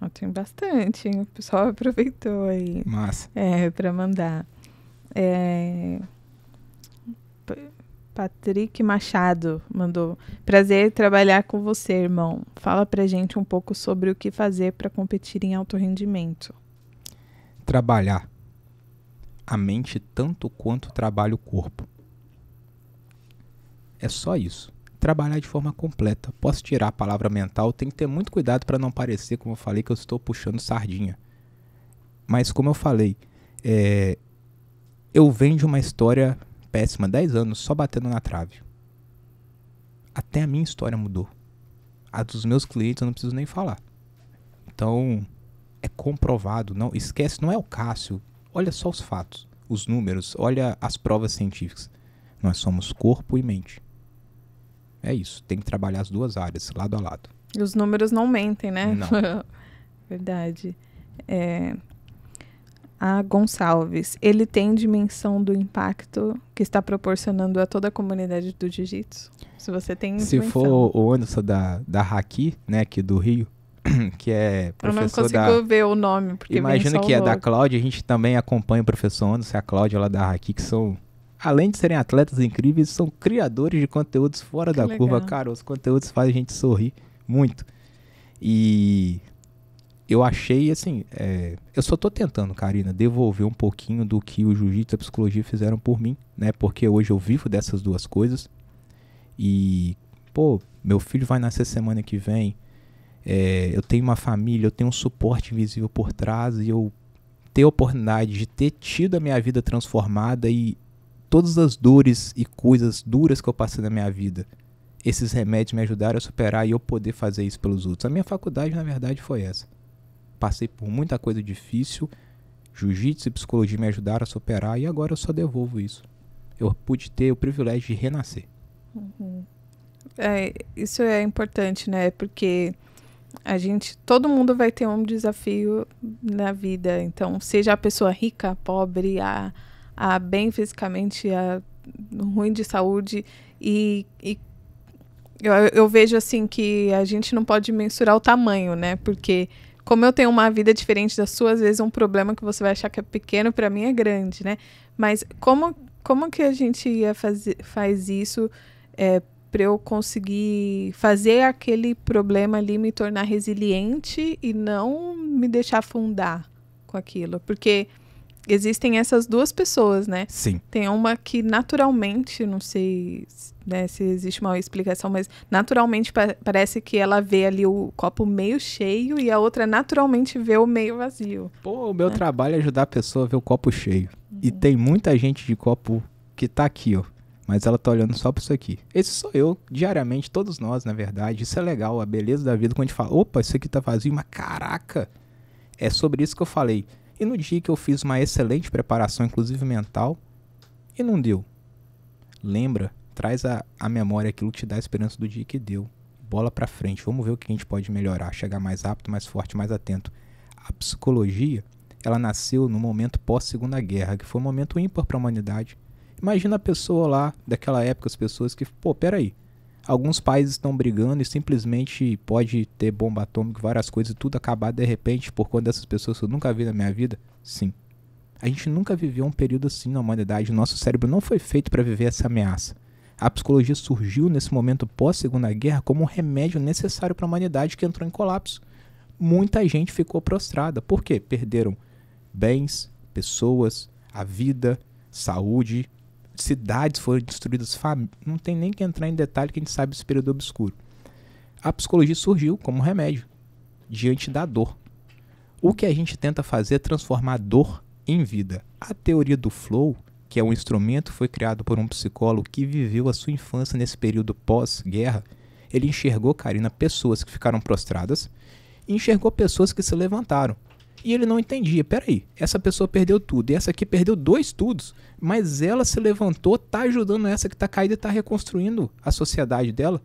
Oh, tem bastante, hein? O pessoal aproveitou aí. Massa. É, pra mandar. É... Patrick Machado mandou: Prazer trabalhar com você, irmão. Fala pra gente um pouco sobre o que fazer para competir em alto rendimento. Trabalhar a mente tanto quanto trabalha o corpo. É só isso. Trabalhar de forma completa. Posso tirar a palavra mental, tem que ter muito cuidado para não parecer, como eu falei, que eu estou puxando sardinha. Mas como eu falei, é... eu venho de uma história péssima, 10 anos só batendo na trave. Até a minha história mudou. A dos meus clientes eu não preciso nem falar. Então, é comprovado, não esquece, não é o Cássio. Olha só os fatos, os números, olha as provas científicas. Nós somos corpo e mente. É isso, tem que trabalhar as duas áreas, lado a lado. E os números não mentem, né? Não. Verdade. É, a Gonçalves. Ele tem dimensão do impacto que está proporcionando a toda a comunidade do jiu-jitsu? Se você tem Se dimensão. for o Anderson da, da Haki, né, aqui do Rio, que é professor da... Eu não consigo da... ver o nome, porque Imagino que é logo. da Cláudia, a gente também acompanha o professor Anderson e é a Cláudia lá da Haki, que são... Além de serem atletas incríveis, são criadores de conteúdos fora que da legal. curva. Cara, os conteúdos fazem a gente sorrir muito. E eu achei, assim, é, eu só tô tentando, Karina, devolver um pouquinho do que o jiu-jitsu e a psicologia fizeram por mim, né? Porque hoje eu vivo dessas duas coisas. E, pô, meu filho vai nascer semana que vem. É, eu tenho uma família, eu tenho um suporte invisível por trás e eu ter a oportunidade de ter tido a minha vida transformada e todas as dores e coisas duras que eu passei na minha vida, esses remédios me ajudaram a superar e eu poder fazer isso pelos outros. A minha faculdade, na verdade, foi essa passei por muita coisa difícil. Jiu-jitsu e psicologia me ajudaram a superar e agora eu só devolvo isso. Eu pude ter o privilégio de renascer. Uhum. É, isso é importante, né? Porque a gente, todo mundo vai ter um desafio na vida. Então, seja a pessoa rica, pobre, a, a bem fisicamente, a ruim de saúde e, e eu, eu, vejo assim que a gente não pode mensurar o tamanho, né? Porque como eu tenho uma vida diferente da sua, às vezes um problema que você vai achar que é pequeno para mim é grande, né? Mas como como que a gente ia fazer faz isso é, para eu conseguir fazer aquele problema ali me tornar resiliente e não me deixar afundar com aquilo? Porque existem essas duas pessoas, né? Sim. Tem uma que naturalmente, não sei né, se existe uma explicação, mas naturalmente pa parece que ela vê ali o copo meio cheio e a outra naturalmente vê o meio vazio. Pô, o meu né? trabalho é ajudar a pessoa a ver o copo cheio. Uhum. E tem muita gente de copo que tá aqui, ó. Mas ela tá olhando só pra isso aqui. Esse sou eu, diariamente, todos nós, na verdade. Isso é legal, a beleza da vida, quando a gente fala, opa, isso aqui tá vazio, mas caraca, é sobre isso que eu falei. E no dia que eu fiz uma excelente preparação, inclusive mental, e não deu. Lembra, traz à, memória aquilo que te dá a esperança do dia que deu. Bola para frente, vamos ver o que a gente pode melhorar, chegar mais rápido, mais forte, mais atento. A psicologia, ela nasceu no momento pós Segunda Guerra, que foi um momento ímpar para a humanidade. Imagina a pessoa lá daquela época, as pessoas que, pô, peraí, alguns países estão brigando e simplesmente pode ter bomba atômica, várias coisas, tudo acabar de repente por conta dessas pessoas que eu nunca vi na minha vida? Sim. A gente nunca viveu um período assim na humanidade, nosso cérebro não foi feito para viver essa ameaça. A psicologia surgiu nesse momento pós-Segunda Guerra como um remédio necessário para a humanidade que entrou em colapso. Muita gente ficou prostrada. Por quê? Perderam bens, pessoas, a vida, saúde, cidades foram destruídas, não tem nem que entrar em detalhe que a gente sabe esse período obscuro. A psicologia surgiu como remédio diante da dor. O que a gente tenta fazer é transformar dor em vida. A teoria do flow, que é um instrumento, foi criado por um psicólogo que viveu a sua infância nesse período pós-guerra. Ele enxergou, Karina, pessoas que ficaram prostradas e enxergou pessoas que se levantaram. E ele não entendia. Peraí, essa pessoa perdeu tudo. E essa aqui perdeu dois tudo. Mas ela se levantou, tá ajudando essa que tá caída e tá reconstruindo a sociedade dela.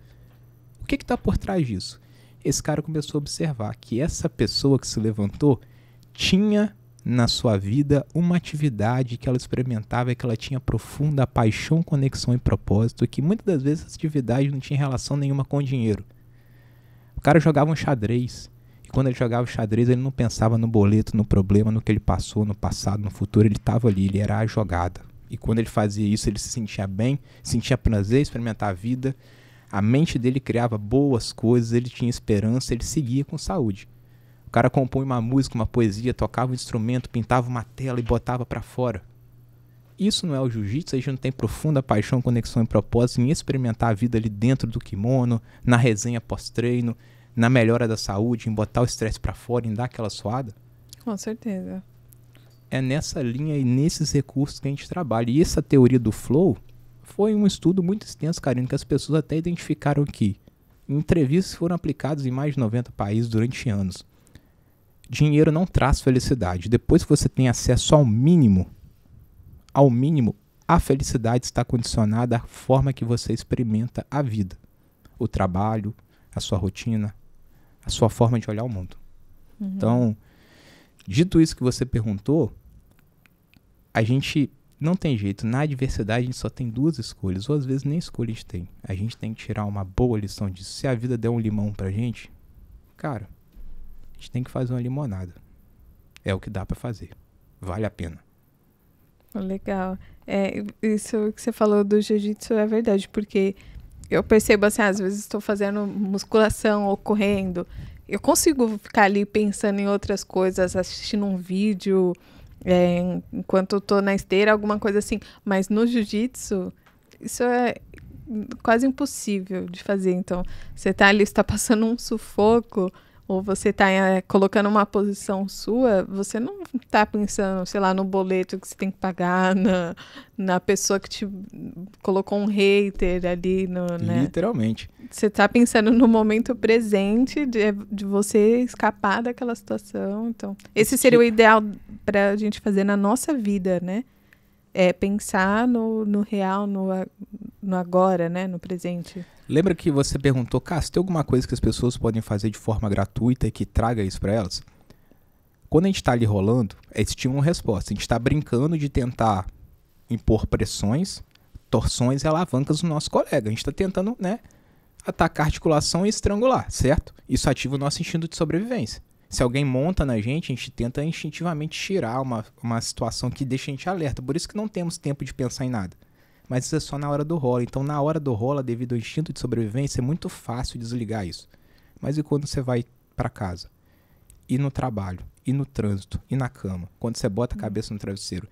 O que que tá por trás disso? Esse cara começou a observar que essa pessoa que se levantou tinha na sua vida uma atividade que ela experimentava que ela tinha profunda paixão, conexão e propósito, e que muitas das vezes essa atividade não tinha relação nenhuma com o dinheiro. O cara jogava um xadrez, e quando ele jogava xadrez, ele não pensava no boleto, no problema, no que ele passou, no passado, no futuro. Ele estava ali, ele era a jogada. E quando ele fazia isso, ele se sentia bem, sentia prazer experimentar a vida. A mente dele criava boas coisas, ele tinha esperança, ele seguia com saúde. O cara compunha uma música, uma poesia, tocava um instrumento, pintava uma tela e botava para fora. Isso não é o jiu-jitsu, a gente não tem profunda paixão, conexão e propósito em experimentar a vida ali dentro do kimono, na resenha pós-treino, na melhora da saúde, em botar o estresse para fora, em dar aquela suada? Com certeza. É nessa linha e nesses recursos que a gente trabalha. E essa teoria do flow foi um estudo muito extenso, Karine, que as pessoas até identificaram que entrevistas foram aplicadas em mais de 90 países durante anos. Dinheiro não traz felicidade. Depois que você tem acesso ao mínimo, ao mínimo, a felicidade está condicionada à forma que você experimenta a vida, o trabalho, a sua rotina, a sua forma de olhar o mundo. Uhum. Então, dito isso que você perguntou, a gente não tem jeito. Na adversidade, a gente só tem duas escolhas, ou às vezes nem escolha a gente tem. A gente tem que tirar uma boa lição disso. Se a vida der um limão pra gente, cara, a gente tem que fazer uma limonada. É o que dá para fazer. Vale a pena. Legal. É, isso que você falou do jiu-jitsu é verdade, porque eu percebo assim, às vezes estou fazendo musculação ou correndo. Eu consigo ficar ali pensando em outras coisas, assistindo um vídeo, é, enquanto eu na esteira, alguma coisa assim. Mas no jiu-jitsu, isso é quase impossível de fazer. Então, você está ali, está passando um sufoco ou você está é, eh, colocando uma posição sua, você não está pensando, sei lá, no boleto que você tem que pagar, na, na pessoa que te colocou um hater ali. No, né? Literalmente. Você está pensando no momento presente de, de você escapar daquela situação. Então, esse seria o tipo ideal para a gente fazer na nossa vida, né? é, pensar no, no real, no, no agora, né? No presente. Lembra que você perguntou, Cássio, tem alguma coisa que as pessoas podem fazer de forma gratuita e que traga isso para elas? Quando a gente está ali rolando, eles tinham uma resposta. A gente está brincando de tentar impor pressões, torções e alavancas no nosso colega. A gente está tentando, né? Atacar articulação e estrangular, certo? Isso ativa o nosso instinto de sobrevivência se alguém monta na gente, a gente tenta instintivamente tirar uma, uma situação que deixa a gente alerta. Por isso que não temos tempo de pensar em nada. Mas isso é só na hora do rola. Então, na hora do rola, devido ao instinto de sobrevivência, é muito fácil desligar isso. Mas e quando você vai para casa? E no trabalho? E no trânsito? E na cama? Quando você bota a hum. cabeça no travesseiro?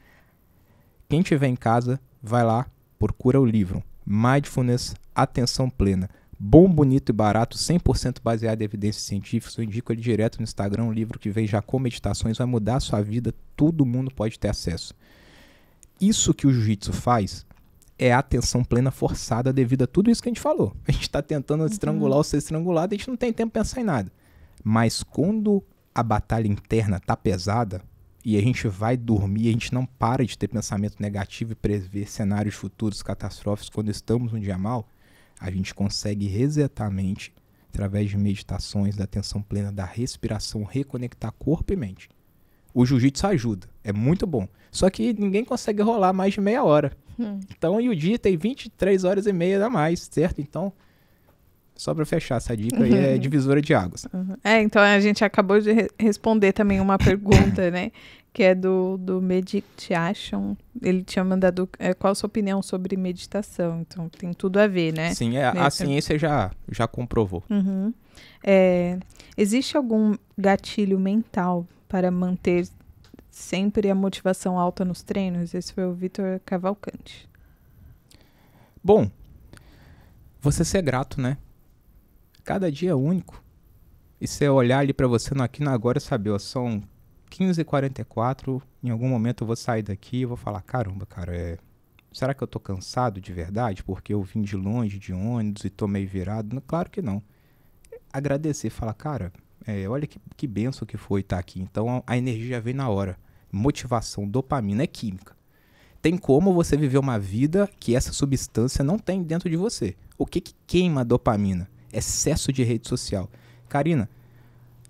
Quem tiver em casa, vai lá, procura o livro Mindfulness Atenção Plena. Bom, bonito e barato, 100% baseado em evidências científicas. Eu indico ele direto no Instagram, um livro que vem já com meditações, vai mudar a sua vida, todo mundo pode ter acesso. Isso que o jiu-jitsu faz é a atenção plena forçada devido a tudo isso que a gente falou. A gente está tentando uhum. estrangular ou ser estrangulado, a gente não tem tempo para pensar em nada. Mas quando a batalha interna tá pesada e a gente vai dormir, a gente não para de ter pensamento negativo e prever cenários futuros catastróficos quando estamos num dia mal, a gente consegue resetar a mente através de meditações, da atenção plena, da respiração, reconectar corpo e mente. O jiu-jitsu ajuda, é muito bom. Só que ninguém consegue rolar mais de meia hora. Hum. Então, e o dia tem 23 horas e meia a mais, certo? Então, só para fechar, essa dica aí é divisora de águas. Uhum. É, então a gente acabou de re responder também uma pergunta, né? Que é do, do Meditation. Ele tinha mandado é, qual a sua opinião sobre meditação. Então tem tudo a ver, né? Sim, é, a ciência já, já comprovou. Uhum. É, existe algum gatilho mental para manter sempre a motivação alta nos treinos? Esse foi o Vitor Cavalcante. Bom, você ser grato, né? Cada dia é único. E se eu olhar ali para você no aqui no agora, sabe, ó, são 15h44, em algum momento eu vou sair daqui e vou falar, caramba, cara, é... será que eu tô cansado de verdade? Porque eu vim de longe, de ônibus e tô meio virado? Claro que não. Agradecer, falar, cara, é, olha que, que benção que foi estar tá aqui. Então a energia vem na hora. Motivação, dopamina é química. Tem como você viver uma vida que essa substância não tem dentro de você. O que, que queima a dopamina? excesso de rede social. Karina,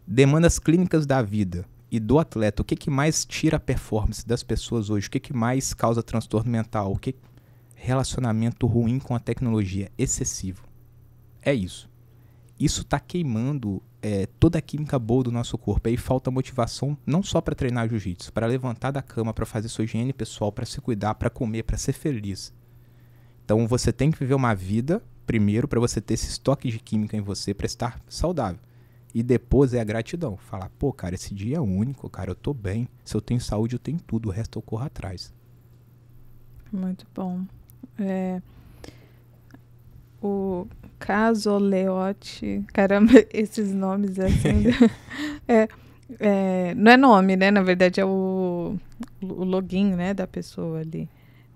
demandas clínicas da vida e do atleta, o que, que mais tira a performance das pessoas hoje? O que, que mais causa transtorno mental? O que relacionamento ruim com a tecnologia excessivo? É isso. Isso está queimando é, toda a química boa do nosso corpo. Aí falta motivação não só para treinar jiu-jitsu, para levantar da cama, para fazer sua higiene pessoal, para se cuidar, para comer, para ser feliz. Então você tem que viver uma vida primeiro para você ter esse estoque de química em você para estar saudável. E depois é a gratidão. Falar, pô, cara, esse dia é único, cara, eu tô bem. Se eu tenho saúde, eu tenho tudo, o resto eu corro atrás. Muito bom. É, o Casoleote caramba, esses nomes assim. é, é, não é nome, né? Na verdade é o, o login né, da pessoa ali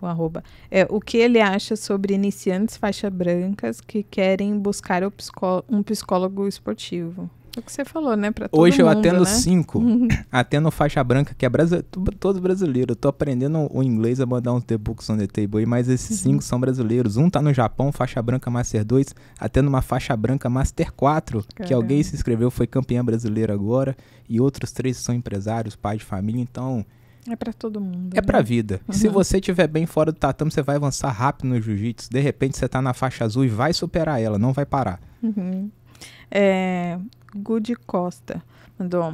o arroba, é, o que ele acha sobre iniciantes faixa brancas que querem buscar psicó um psicólogo esportivo. o que você falou, né? Pra todo Hoje mundo, eu atendo né? cinco. atendo faixa branca, que é brasileiro, todo brasileiro. Eu tô aprendendo o inglês a mandar uns The Books on the Table aí, mas esses uhum. cinco são brasileiros. Um tá no Japão, faixa branca Master 2, atendo uma faixa branca Master 4, Caramba. que alguém se inscreveu, foi campeã brasileira agora. E outros três são empresários, pai de família, então é para todo mundo. É né? pra vida. Uhum. Se você estiver bem fora do tatame, você vai avançar rápido no jiu-jitsu. De repente você tá na faixa azul e vai superar ela, não vai parar. Uhum. É, Good Costa mandou.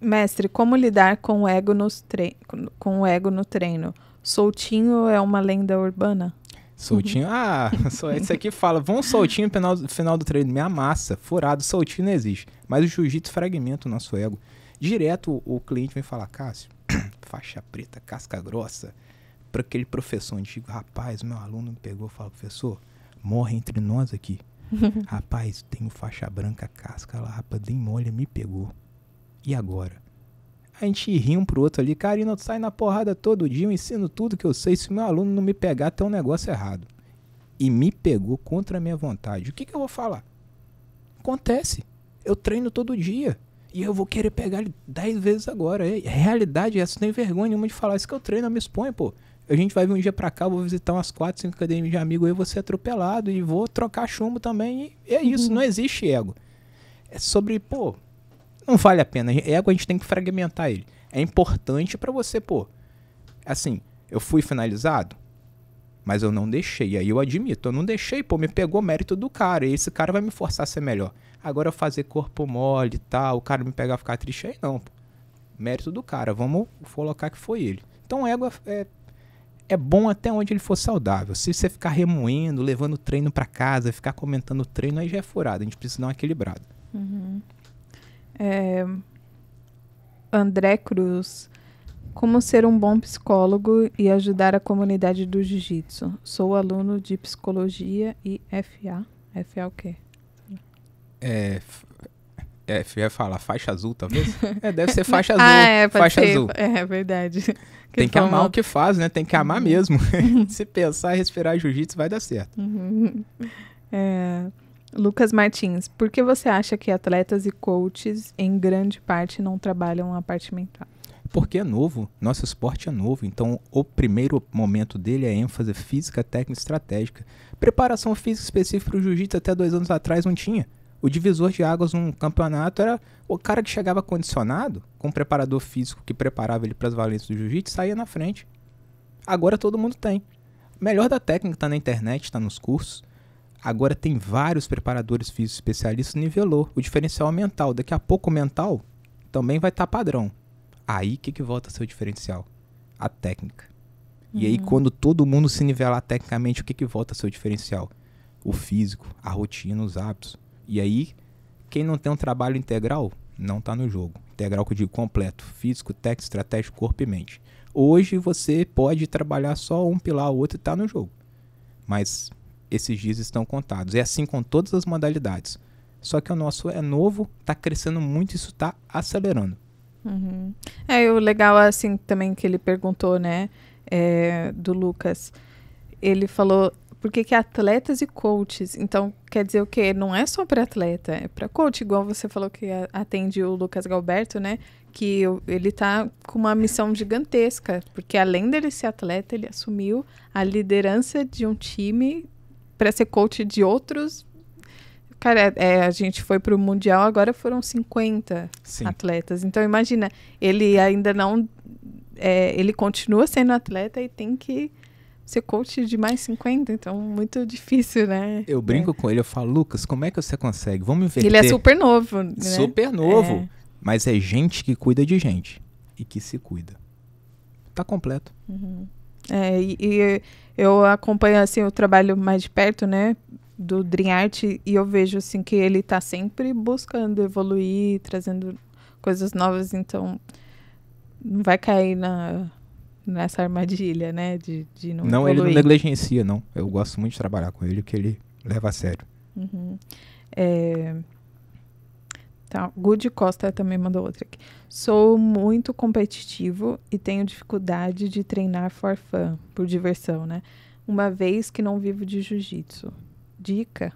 Mestre, como lidar com o ego nos tre... com o ego no treino? Soltinho é uma lenda urbana? Soltinho, ah, esse aqui fala, vão soltinho no final, final do treino, me amassa, furado, soltinho não existe. Mas o jiu-jitsu fragmenta o nosso ego. Direto o, o cliente vem falar, Cássio, faixa preta, casca grossa, para aquele professor antigo rapaz, meu aluno me pegou e falou, professor, morre entre nós aqui. rapaz, tenho faixa branca, casca lá, rapaz, dei molha, me pegou. E agora? A gente ri um pro outro ali, Karina, tu sai na porrada todo dia, eu ensino tudo que eu sei, se meu aluno não me pegar, tem um negócio errado. E me pegou contra a minha vontade. O que, que eu vou falar? Acontece. Eu treino todo dia. E eu vou querer pegar ele 10 vezes agora. É, é realidade essa, não tem vergonha nenhuma de falar isso que eu treino, eu me expõe, pô. A gente vai vir um dia pra cá, vou visitar umas 4, 5 academias de amigo, eu vou ser atropelado e vou trocar chumbo também. E é isso, uhum. não existe ego. É sobre, pô, não vale a pena. Ego a gente tem que fragmentar ele. É importante para você, pô. Assim, eu fui finalizado? Mas eu não deixei. Aí eu admito, eu não deixei, pô, me pegou o mérito do cara. E esse cara vai me forçar a ser melhor. Agora eu fazer corpo mole e tal, o cara me pegar ficar triste aí, não, pô. Mérito do cara, vamos colocar que foi ele. Então o ego é, é, é bom até onde ele for saudável. Se você ficar remoendo, levando o treino para casa, ficar comentando o treino, aí já é furado. A gente precisa dar um equilibrado. Uhum. É... André Cruz como ser um bom psicólogo e ajudar a comunidade do jiu-jitsu. Sou aluno de psicologia e FA. FA o quê? É, é, ia é falar faixa azul, talvez? é, deve ser faixa ah, azul. Ah, é, faixa ser, azul. É, é verdade. Que Tem que amar mal. o que faz, né? Tem que amar uhum. mesmo. Se pensar e respirar jiu-jitsu, vai dar certo. Uhum. É, Lucas Martins, por que você acha que atletas e coaches, em grande parte, não trabalham a parte mental? porque é novo, nosso esporte é novo, então o primeiro momento dele é ênfase física, técnica e estratégica. Preparação física específica para o jiu-jitsu até dois anos atrás não tinha. O divisor de águas num campeonato era o cara que chegava condicionado, com um preparador físico que preparava ele para as valências do jiu-jitsu, saía na frente. Agora todo mundo tem. melhor da técnica está na internet, está nos cursos. Agora tem vários preparadores físicos especialistas, nivelou. O diferencial mental. Daqui a pouco o mental também vai estar tá padrão. Aí que, que volta a ser o diferencial? A técnica. Uhum. E aí, uhum. quando todo mundo se nivelar tecnicamente, o que, que volta a ser o diferencial? O físico, a rotina, os hábitos. E aí, quem não tem um trabalho integral, não está no jogo. Integral que eu digo completo: físico, técnico, estratégico, corpo e mente. Hoje você pode trabalhar só um pilar ou outro e está no jogo. Mas esses dias estão contados. É assim com todas as modalidades. Só que o nosso é novo, está crescendo muito, isso está acelerando. Uhum. É, o legal, assim, também que ele perguntou, né, é, do Lucas. Ele falou por que, que atletas e coaches? Então, quer dizer o quê? Não é só para atleta, é para coach, igual você falou que atende o Lucas Galberto, né? Que ele tá com uma missão gigantesca, porque além dele ser atleta, ele assumiu a liderança de um time para ser coach de outros Cara, é, é, a gente foi para o Mundial, agora foram 50 Sim. atletas. Então, imagina, ele ainda não. É, ele continua sendo atleta e tem que ser coach de mais 50, então muito difícil, né? Eu brinco é. com ele, eu falo, Lucas, como é que você consegue? Vamos ver. Ele é super novo, né? Super novo. É. Mas é gente que cuida de gente e que se cuida. Tá completo. Uhum. É, e, e, eu acompanho assim o trabalho mais de perto, né? do Dream Art e eu vejo assim que ele está sempre buscando evoluir, trazendo coisas novas, então não vai cair na nessa armadilha, né, de, de não Não, evoluir. ele não negligencia, não. Eu gosto muito de trabalhar com ele, que ele leva a sério. Uhum. É... Tá, Good Costa também mandou outra aqui. Sou muito competitivo e tenho dificuldade de treinar for fun, por diversão, né? Uma vez que não vivo de jiu-jitsu dica.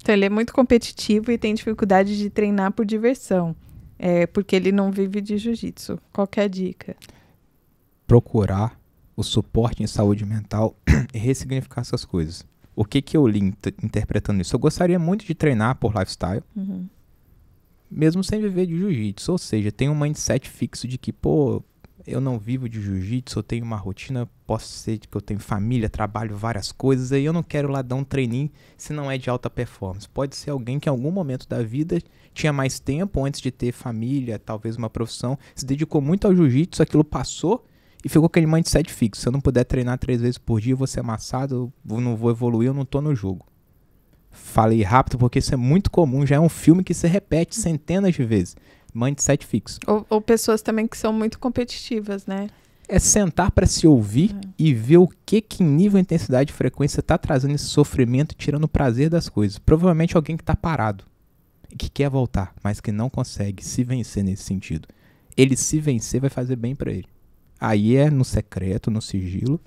Então, ele é muito competitivo e tem dificuldade de treinar por diversão. É porque ele não vive de jiu-jitsu. Qualquer dica. Procurar o suporte em saúde mental e ressignificar essas coisas. O que, que eu li interpretando isso? Eu gostaria muito de treinar por lifestyle, uhum. mesmo sem viver de jiu-jitsu. Ou seja, tem um mindset fixo de que, pô, eu não vivo de jiu-jitsu, eu tenho uma rotina, posso ser que eu tenho família, trabalho, várias coisas, aí eu não quero lá dar um treininho se não é de alta performance. Pode ser alguém que em algum momento da vida tinha mais tempo antes de ter família, talvez uma profissão, se dedicou muito ao jiu-jitsu, aquilo passou e ficou aquele mindset fixo. Se eu não puder treinar três vezes por dia, eu vou ser amassado, eu não vou evoluir, eu não tô no jogo. Falei rápido porque isso é muito comum, já é um filme que se repete centenas de vezes mindset fixo. Ou, ou pessoas também que são muito competitivas, né? É sentar para se ouvir é. e ver o que, que nível, intensidade e frequência está trazendo esse sofrimento, e tirando o prazer das coisas. Provavelmente alguém que está parado, e que quer voltar, mas que não consegue se vencer nesse sentido. Ele se vencer vai fazer bem para ele. Aí é no secreto, no sigilo,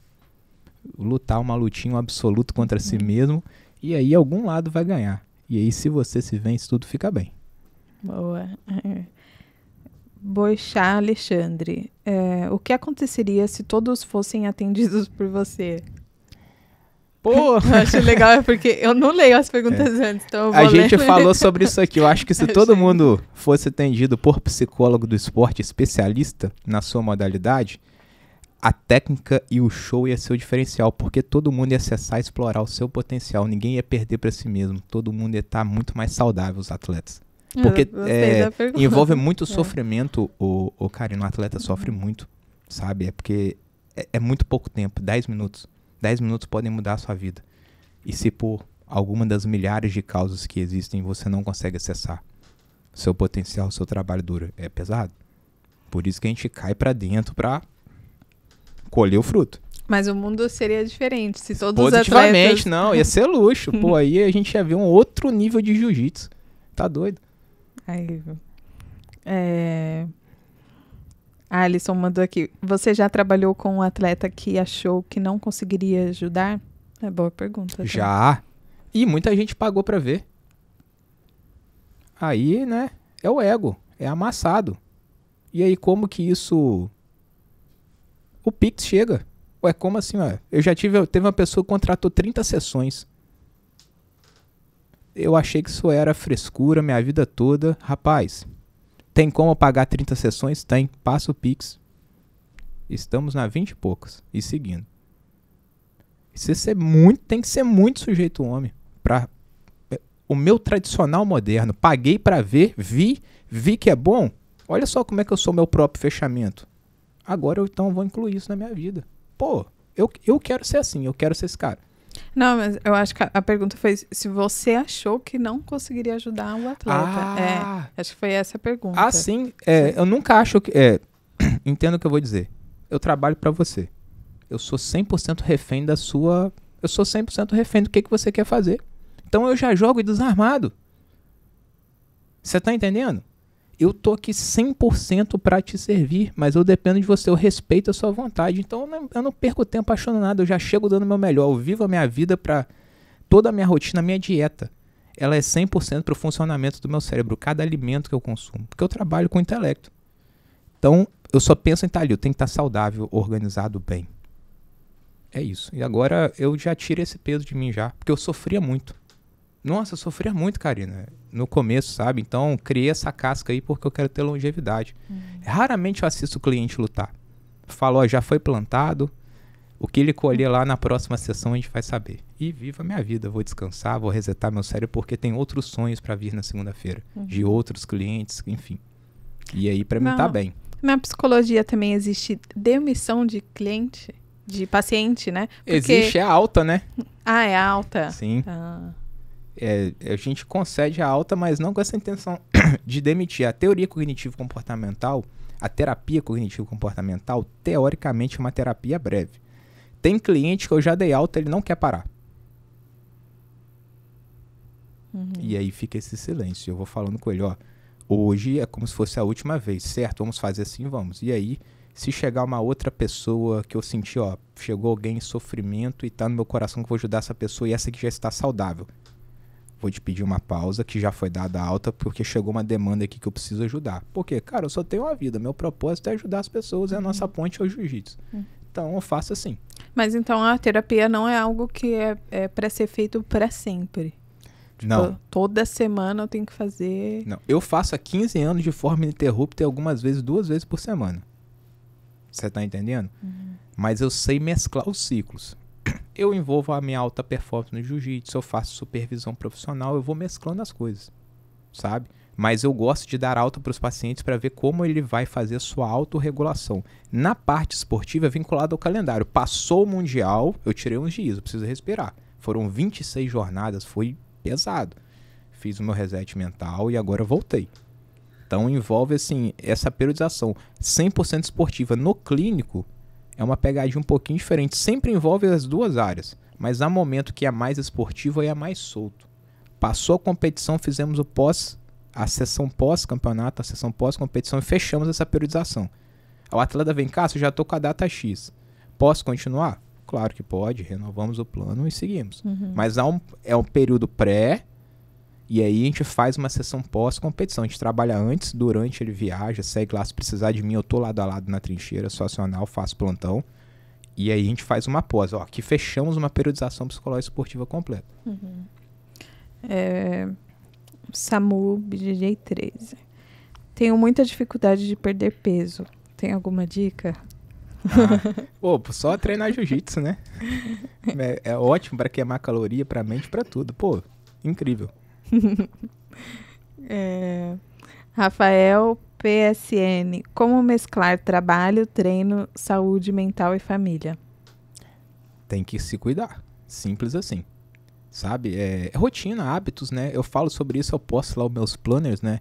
lutar uma lutinha um absoluta contra si uhum. mesmo e aí algum lado vai ganhar. E aí se você se vence, tudo fica bem. Boa. Boixá Alexandre, é, o que aconteceria se todos fossem atendidos por você? Pô, acho legal é porque eu não leio as perguntas é. antes, então A gente ler. falou sobre isso aqui. Eu acho que se todo mundo fosse atendido por psicólogo do esporte especialista na sua modalidade, a técnica e o show ia ser o diferencial, porque todo mundo ia acessar e explorar o seu potencial. Ninguém ia perder para si mesmo. Todo mundo ia estar muito mais saudável, os atletas. Porque é, envolve muito é. sofrimento, é. o, o Karina, o atleta sofre muito, sabe? É porque é, é, muito pouco tempo, 10 minutos. 10 minutos podem mudar a sua vida. E se por alguma das milhares de causas que existem você não consegue acessar seu potencial, seu trabalho duro, é pesado. Por isso que a gente cai para dentro para colher o fruto. Mas o mundo seria diferente se todos os atletas... não, ia ser luxo. Pô, aí a gente ia ver um outro nível de jiu-jitsu. Tá doido. Aí. É, é... A Alison mandou aqui. Você já trabalhou com um atleta que achou que não conseguiria ajudar? É boa pergunta. Também. Tá? Já. E muita gente pagou para ver. Aí, né? É o ego. É amassado. E aí, como que isso. O Pix chega. Ué, como assim, Eu já tive. Teve uma pessoa que contratou 30 sessões eu achei que isso era frescura minha vida toda. Rapaz, tem como pagar 30 sessões? Tem. Passa o Pix. Estamos na 20 e poucas. E seguindo. muito, tem que ser muito sujeito homem. Pra, é, o meu tradicional moderno. Paguei para ver, vi, vi que é bom. Olha só como é que eu sou meu próprio fechamento. Agora eu então vou incluir isso na minha vida. Pô, eu, eu quero ser assim, eu quero ser esse cara. Não, mas eu acho que a pergunta foi se você achou que não conseguiria ajudar o atleta. Ah. É, acho que foi essa a pergunta. Ah, sim. É, eu nunca acho que. É, entendo o que eu vou dizer. Eu trabalho para você. Eu sou 100% refém da sua. Eu sou 100% refém do que, que você quer fazer. Então eu já jogo desarmado. Você tá entendendo? eu tô aqui 100% para te servir, mas eu dependo de você, eu respeito a sua vontade. Então eu não, eu não perco tempo achando nada, eu já chego dando o meu melhor, eu vivo a minha vida para toda a minha rotina, a minha dieta. Ela é 100% para o funcionamento do meu cérebro, cada alimento que eu consumo, porque eu trabalho com intelecto. Então, eu só penso em estar tá ali, eu tenho que estar tá saudável, organizado bem. É isso. E agora eu já tiro esse peso de mim já, porque eu sofria muito. Nossa, eu sofria muito, Karina, no começo, sabe? Então, criei essa casca aí porque eu quero ter longevidade. Uhum. Raramente eu assisto o cliente lutar. falou já foi plantado, o que ele colher lá na próxima sessão a gente vai saber. E viva a minha vida, vou descansar, vou resetar meu cérebro porque tem outros sonhos para vir na segunda-feira, uhum. de outros clientes, enfim. E aí para mim tá bem. Na psicologia também existe demissão de cliente, de paciente, né? Porque... Existe, é alta, né? Ah, é alta. Sim. Ah é, a gente concede a alta, mas não com essa intenção de demitir. A teoria cognitivo-comportamental, a terapia cognitivo-comportamental, teoricamente é uma terapia breve. Tem cliente que eu já dei alta, ele não quer parar. Uhum. E aí fica esse silêncio. Eu vou falando com ele, ó, hoje é como se fosse a última vez, certo? Vamos fazer assim, vamos. E aí, se chegar uma outra pessoa que eu senti, ó, chegou alguém em sofrimento e tá no meu coração que eu vou ajudar essa pessoa e essa que já está saudável vou te pedir uma pausa que já foi dada alta porque chegou uma demanda aqui que eu preciso ajudar. Porque, cara, eu só tenho uma vida, meu propósito é ajudar as pessoas, é a uhum. nossa ponte ao jiu-jitsu. Hum. Então eu faço assim. Mas então a terapia não é algo que é, é para ser feito para sempre. Tipo, não. Toda semana eu tenho que fazer. Não. Eu faço há 15 anos de forma ininterrupta e algumas vezes, duas vezes por semana. Você tá entendendo? Uhum. Mas eu sei mesclar os ciclos eu envolvo a minha alta performance no jiu-jitsu, eu faço supervisão profissional, eu vou mesclando as coisas, sabe? Mas eu gosto de dar alta para os pacientes para ver como ele vai fazer a sua autorregulação. Na parte esportiva, é vinculado ao calendário. Passou o Mundial, eu tirei uns dias, eu preciso respirar. Foram 26 jornadas, foi pesado. Fiz o meu reset mental e agora voltei. Então envolve assim essa periodização 100% esportiva no clínico é uma pegadinha um pouquinho diferente. Sempre envolve as duas áreas, mas há momento que é mais esportivo e é mais solto. Passou a competição, fizemos o pós, a sessão pós-campeonato, a sessão pós-competição e fechamos essa periodização. O atleta vem cá, eu já estou com a data X. Posso continuar? Claro que pode, renovamos o plano e seguimos. Uhum. Mas há um, é um período pré, e aí a gente faz uma sessão pós-competição. A gente trabalha antes, durante ele viaja, segue lá. Se precisar de mim, eu tô lado a lado na trincheira, sou acional, faço plantão. E aí a gente faz uma pós. Ó, aqui fechamos uma periodização psicológica esportiva completa. Uhum. É... Samu, BJJ 13. Tenho muita dificuldade de perder peso. Tem alguma dica? Ah, pô, só treinar jiu-jitsu, né? É, é ótimo para queimar caloria, para mente, para tudo. Pô, incrível. é, Rafael PSN. Como mesclar trabalho, treino, saúde mental e família? Tem que se cuidar. Simples assim. Sabe? É, é rotina, hábitos, né? Eu falo sobre isso, eu posto lá os meus planners, né?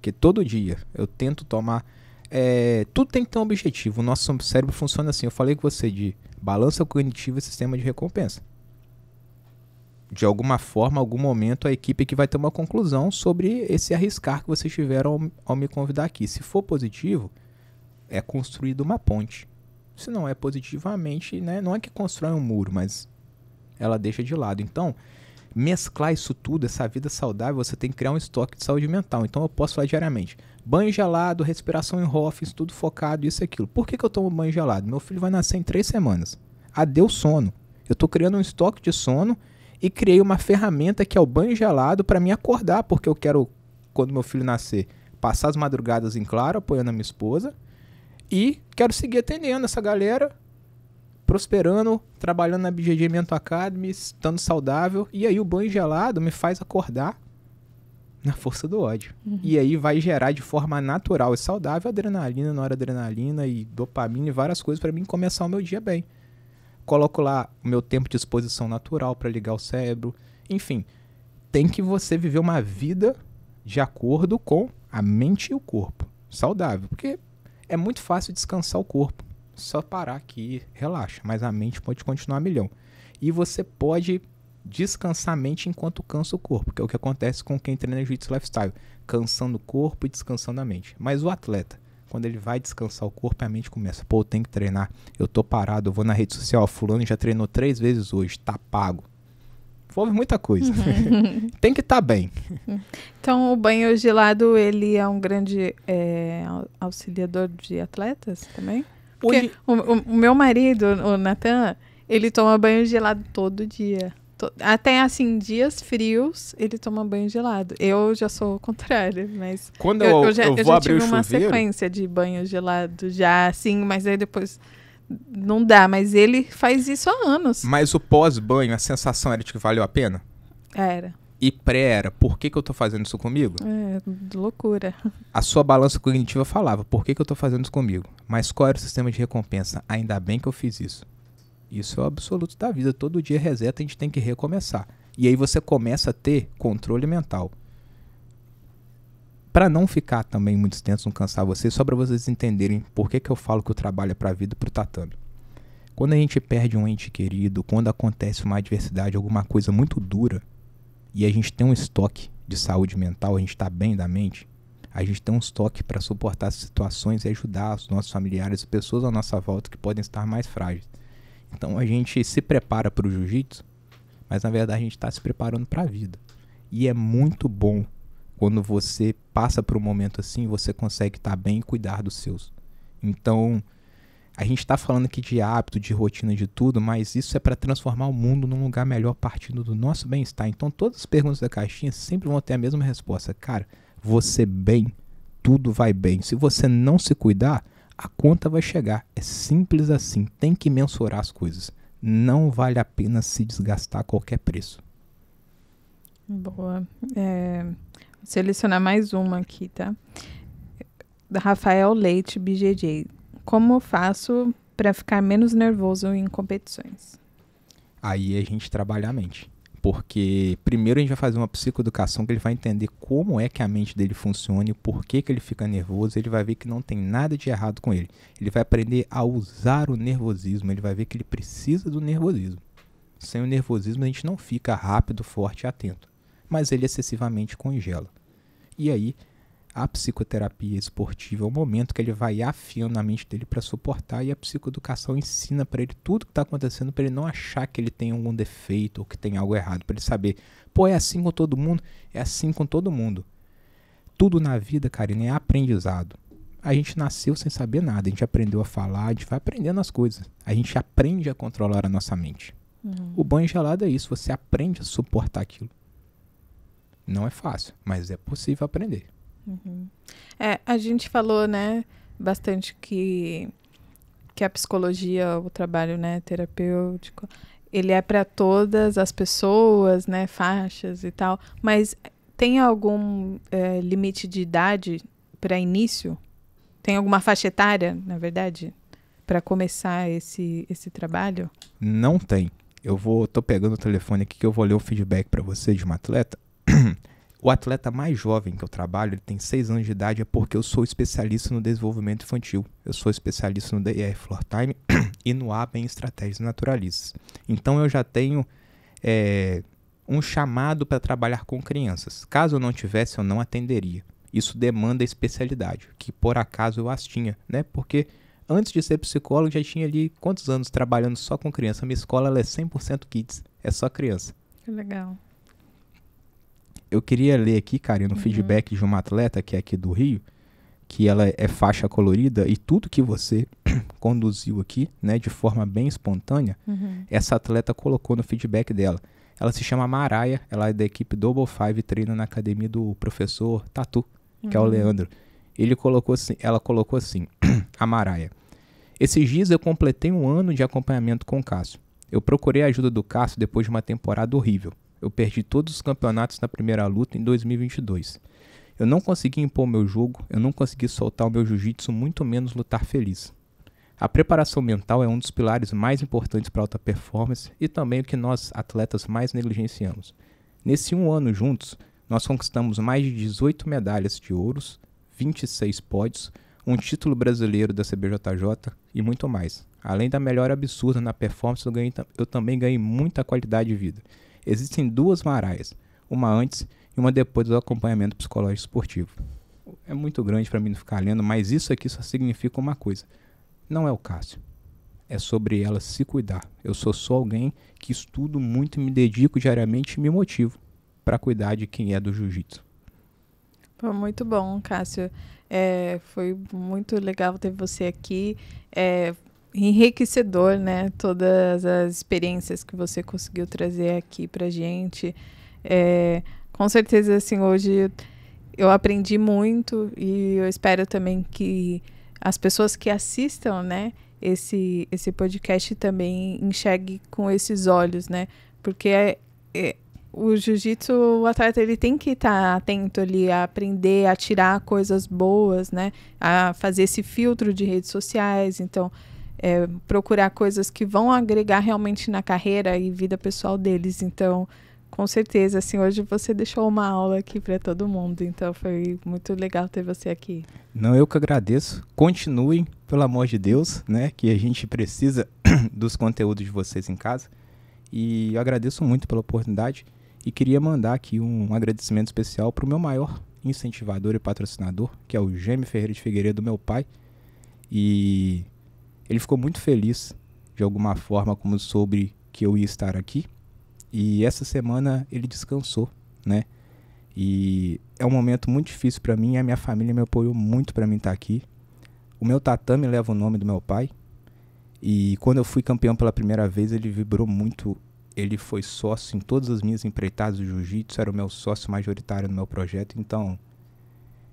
Que todo dia eu tento tomar. É, tudo tem que ter um objetivo. O nosso cérebro funciona assim. Eu falei com você de balança cognitiva e sistema de recompensa de alguma forma, algum momento, a equipe que vai ter uma conclusão sobre esse arriscar que vocês tiveram ao, ao me convidar aqui. Se for positivo, é construída uma ponte. Se não é positivamente, né, não é que constrói um muro, mas ela deixa de lado. Então, mesclar isso tudo, essa vida saudável, você tem que criar um estoque de saúde mental. Então eu posso falar diariamente: banho gelado, respiração em Hoffs, tudo focado, isso e aquilo. Por que, que eu tomo banho gelado? Meu filho vai nascer em três semanas. Adeus ah, sono. Eu estou criando um estoque de sono e criei uma ferramenta que é o banho gelado para me acordar, porque eu quero, quando meu filho nascer, passar as madrugadas em claro, apoiando a minha esposa. E quero seguir atendendo essa galera, prosperando, trabalhando na BGG Mento Academy, estando saudável. E aí o banho gelado me faz acordar na força do ódio. Uhum. E aí vai gerar de forma natural e saudável adrenalina, noradrenalina e dopamina e várias coisas para mim começar o meu dia bem. Coloco lá o meu tempo de exposição natural para ligar o cérebro. Enfim, tem que você viver uma vida de acordo com a mente e o corpo. Saudável, porque é muito fácil descansar o corpo. Só parar aqui, relaxa, mas a mente pode continuar a milhão. E você pode descansar a mente enquanto cansa o corpo, que é o que acontece com quem treina jiu-jitsu lifestyle, cansando o corpo e descansando a mente. Mas o atleta, quando ele vai descansar o corpo, a mente começa, pô, eu tenho que treinar, eu tô parado, eu vou na rede social, fulano já treinou três vezes hoje, tá pago. Envolve muita coisa. Uhum. Tem que estar tá bem. Então, o banho gelado, ele é um grande é, auxiliador de atletas também? Porque hoje... o, o, o meu marido, o Natan, ele toma banho gelado todo dia. Até assim, dias frios, ele toma banho gelado. Eu já sou o contrário, mas. Quando eu, eu, eu já, eu, eu já tive uma sequência de banho gelado, já assim, mas aí depois. Não dá, mas ele faz isso há anos. Mas o pós-banho, a sensação era de que valeu a pena? Era e pré era, por que, que eu tô fazendo isso comigo? É, loucura. A sua balança cognitiva falava, por que, que eu tô fazendo isso comigo? Mas qual era o sistema de recompensa? Ainda bem que eu fiz isso. Isso é o absoluto da vida. Todo dia reseta, a gente tem que recomeçar. E aí você começa a ter controle mental. Para não ficar também muito extenso, não cansar vocês, só para vocês entenderem por que, que eu falo que o trabalho é para a vida e para o tatame. Quando a gente perde um ente querido, quando acontece uma adversidade, alguma coisa muito dura, e a gente tem um estoque de saúde mental, a gente está bem da mente, a gente tem um estoque para suportar as situações e ajudar os nossos familiares e pessoas à nossa volta que podem estar mais frágeis. Então a gente se prepara para o jiu-jitsu, mas na verdade a gente está se preparando para a vida. E é muito bom quando você passa por um momento assim, você consegue estar tá bem e cuidar dos seus. Então a gente está falando aqui de hábito, de rotina, de tudo, mas isso é para transformar o mundo num lugar melhor partindo do nosso bem-estar. Então todas as perguntas da caixinha sempre vão ter a mesma resposta. Cara, você bem, tudo vai bem. Se você não se cuidar, a conta vai chegar. É simples assim. Tem que mensurar as coisas. Não vale a pena se desgastar a qualquer preço. Boa. É, vou selecionar mais uma aqui, tá? Rafael Leite, BGJ. Como faço para ficar menos nervoso em competições? Aí a gente trabalha a mente. Porque primeiro a gente vai fazer uma psicoeducação que ele vai entender como é que a mente dele funciona, o porquê que ele fica nervoso, ele vai ver que não tem nada de errado com ele. Ele vai aprender a usar o nervosismo, ele vai ver que ele precisa do nervosismo. Sem o nervosismo a gente não fica rápido, forte e atento, mas ele excessivamente congela. E aí a psicoterapia esportiva é o momento que ele vai afiando a mente dele para suportar e a psicoeducação ensina para ele tudo que está acontecendo para ele não achar que ele tem algum defeito ou que tem algo errado, para ele saber, pô, é assim com todo mundo, é assim com todo mundo. Tudo na vida, Karina, é aprendizado. A gente nasceu sem saber nada, a gente aprendeu a falar, a gente vai aprendendo as coisas. A gente aprende a controlar a nossa mente. Uhum. O banho gelado é isso, você aprende a suportar aquilo. Não é fácil, mas é possível aprender. Uhum. É, a gente falou, né, bastante que, que a psicologia, o trabalho, né, terapêutico, ele é para todas as pessoas, né, faixas e tal, mas tem algum é, limite de idade para início? Tem alguma faixa etária, na verdade, para começar esse, esse trabalho? Não tem. Eu vou, tô pegando o telefone aqui que eu vou ler o feedback para você de uma atleta o atleta mais jovem que eu trabalho, ele tem 6 anos de idade, é porque eu sou especialista no desenvolvimento infantil. Eu sou especialista no DIR Floor Time e no ABA em Estratégias Naturalistas. Então eu já tenho é, um chamado para trabalhar com crianças. Caso eu não tivesse, eu não atenderia. Isso demanda especialidade, que por acaso eu as tinha, né? Porque antes de ser psicólogo, já tinha ali quantos anos trabalhando só com criança. Minha escola é 100% kids, é só criança. Que legal eu queria ler aqui, cara, no uhum. feedback de uma atleta que é aqui do Rio, que ela é faixa colorida e tudo que você conduziu aqui, né, de forma bem espontânea, uhum. essa atleta colocou no feedback dela. Ela se chama Maraia, ela é da equipe Double Five, treina na academia do professor Tatu, que uhum. é o uhum. Leandro. Ele colocou assim, ela colocou assim, a Maraia. Esses dias eu completei um ano de acompanhamento com o Cássio. Eu procurei a ajuda do Cássio depois de uma temporada horrível. Eu perdi todos os campeonatos na primeira luta em 2022. Eu não consegui impor meu jogo, eu não consegui soltar o meu jiu-jitsu, muito menos lutar feliz. A preparação mental é um dos pilares mais importantes para alta performance e também o que nós atletas mais negligenciamos. Nesse um ano juntos, nós conquistamos mais de 18 medalhas de ouros, 26 pódios, um título brasileiro da CBJJ e muito mais. Além da melhora absurda na performance, eu, ganhei, eu também ganhei muita qualidade de vida. Existem duas maraias, uma antes e uma depois do acompanhamento psicológico esportivo. É muito grande para mim não ficar lendo, mas isso aqui só significa uma coisa: não é o Cássio. É sobre ela se cuidar. Eu sou só alguém que estudo muito, me dedico diariamente e me motivo para cuidar de quem é do jiu-jitsu. Foi muito bom, Cássio. É, foi muito legal ter você aqui. É, enriquecedor, né? Todas as experiências que você conseguiu trazer aqui para gente. É, com certeza, assim, hoje eu aprendi muito e eu espero também que as pessoas que assistam, né, esse, esse podcast também enxergue com esses olhos, né? Porque é, é, o jiu-jitsu, o atleta, ele tem que estar tá atento ali a aprender, a tirar coisas boas, né? A fazer esse filtro de redes sociais. Então, é, procurar coisas que vão agregar realmente na carreira e vida pessoal deles. Então, com certeza, assim, hoje você deixou uma aula aqui para todo mundo, então foi muito legal ter você aqui. Não, eu que agradeço. Continuem, pelo amor de Deus, né, que a gente precisa dos conteúdos de vocês em casa. E agradeço muito pela oportunidade e queria mandar aqui um agradecimento especial para o meu maior incentivador e patrocinador, que é o Gêmeo Ferreira de Figueiredo, meu pai. E ele ficou muito feliz, de alguma forma, como sobre que eu ia estar aqui. E essa semana ele descansou, né? E é um momento muito difícil para mim. A minha família me apoiou muito para mim estar aqui. O meu tatame leva o nome do meu pai. E quando eu fui campeão pela primeira vez, ele vibrou muito. Ele foi sócio em todas as minhas empreitadas de jiu-jitsu, era o meu sócio majoritário no meu projeto. Então,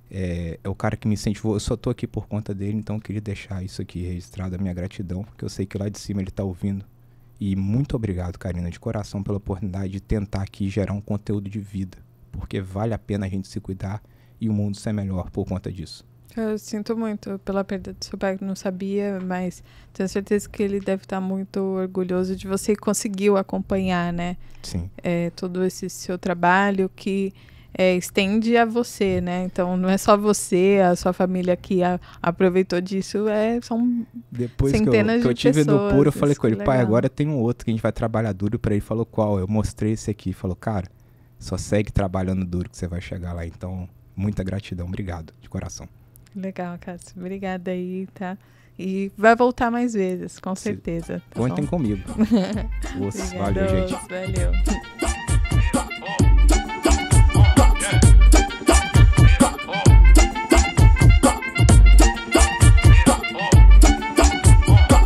é, é, o cara que me incentivou. Eu só tô aqui por conta dele, então eu queria deixar isso aqui registrado, a minha gratidão, porque eu sei que lá de cima ele tá ouvindo. E muito obrigado, Karina, de coração, pela oportunidade de tentar aqui gerar um conteúdo de vida, porque vale a pena a gente se cuidar e o mundo ser melhor por conta disso. Eu sinto muito pela perda do seu pai, não sabia, mas tenho certeza que ele deve estar muito orgulhoso de você e conseguiu acompanhar, né? Sim. É, todo esse seu trabalho que é, estende a você, né? Então não é só você, a sua família que a, aproveitou disso, é, são Depois centenas que eu, que de pessoas. Depois que eu tive no puro, eu falei com ele, pai, agora tem um outro que a gente vai trabalhar duro para ele. Falou qual? Eu mostrei esse aqui. Falou, cara, só segue trabalhando duro que você vai chegar lá. Então, muita gratidão, obrigado de coração. Legal, Cássio. Obrigada aí, tá? E vai voltar mais vezes, com certeza. Tá Contem bom? comigo. Osso, valeu, gente. Valeu.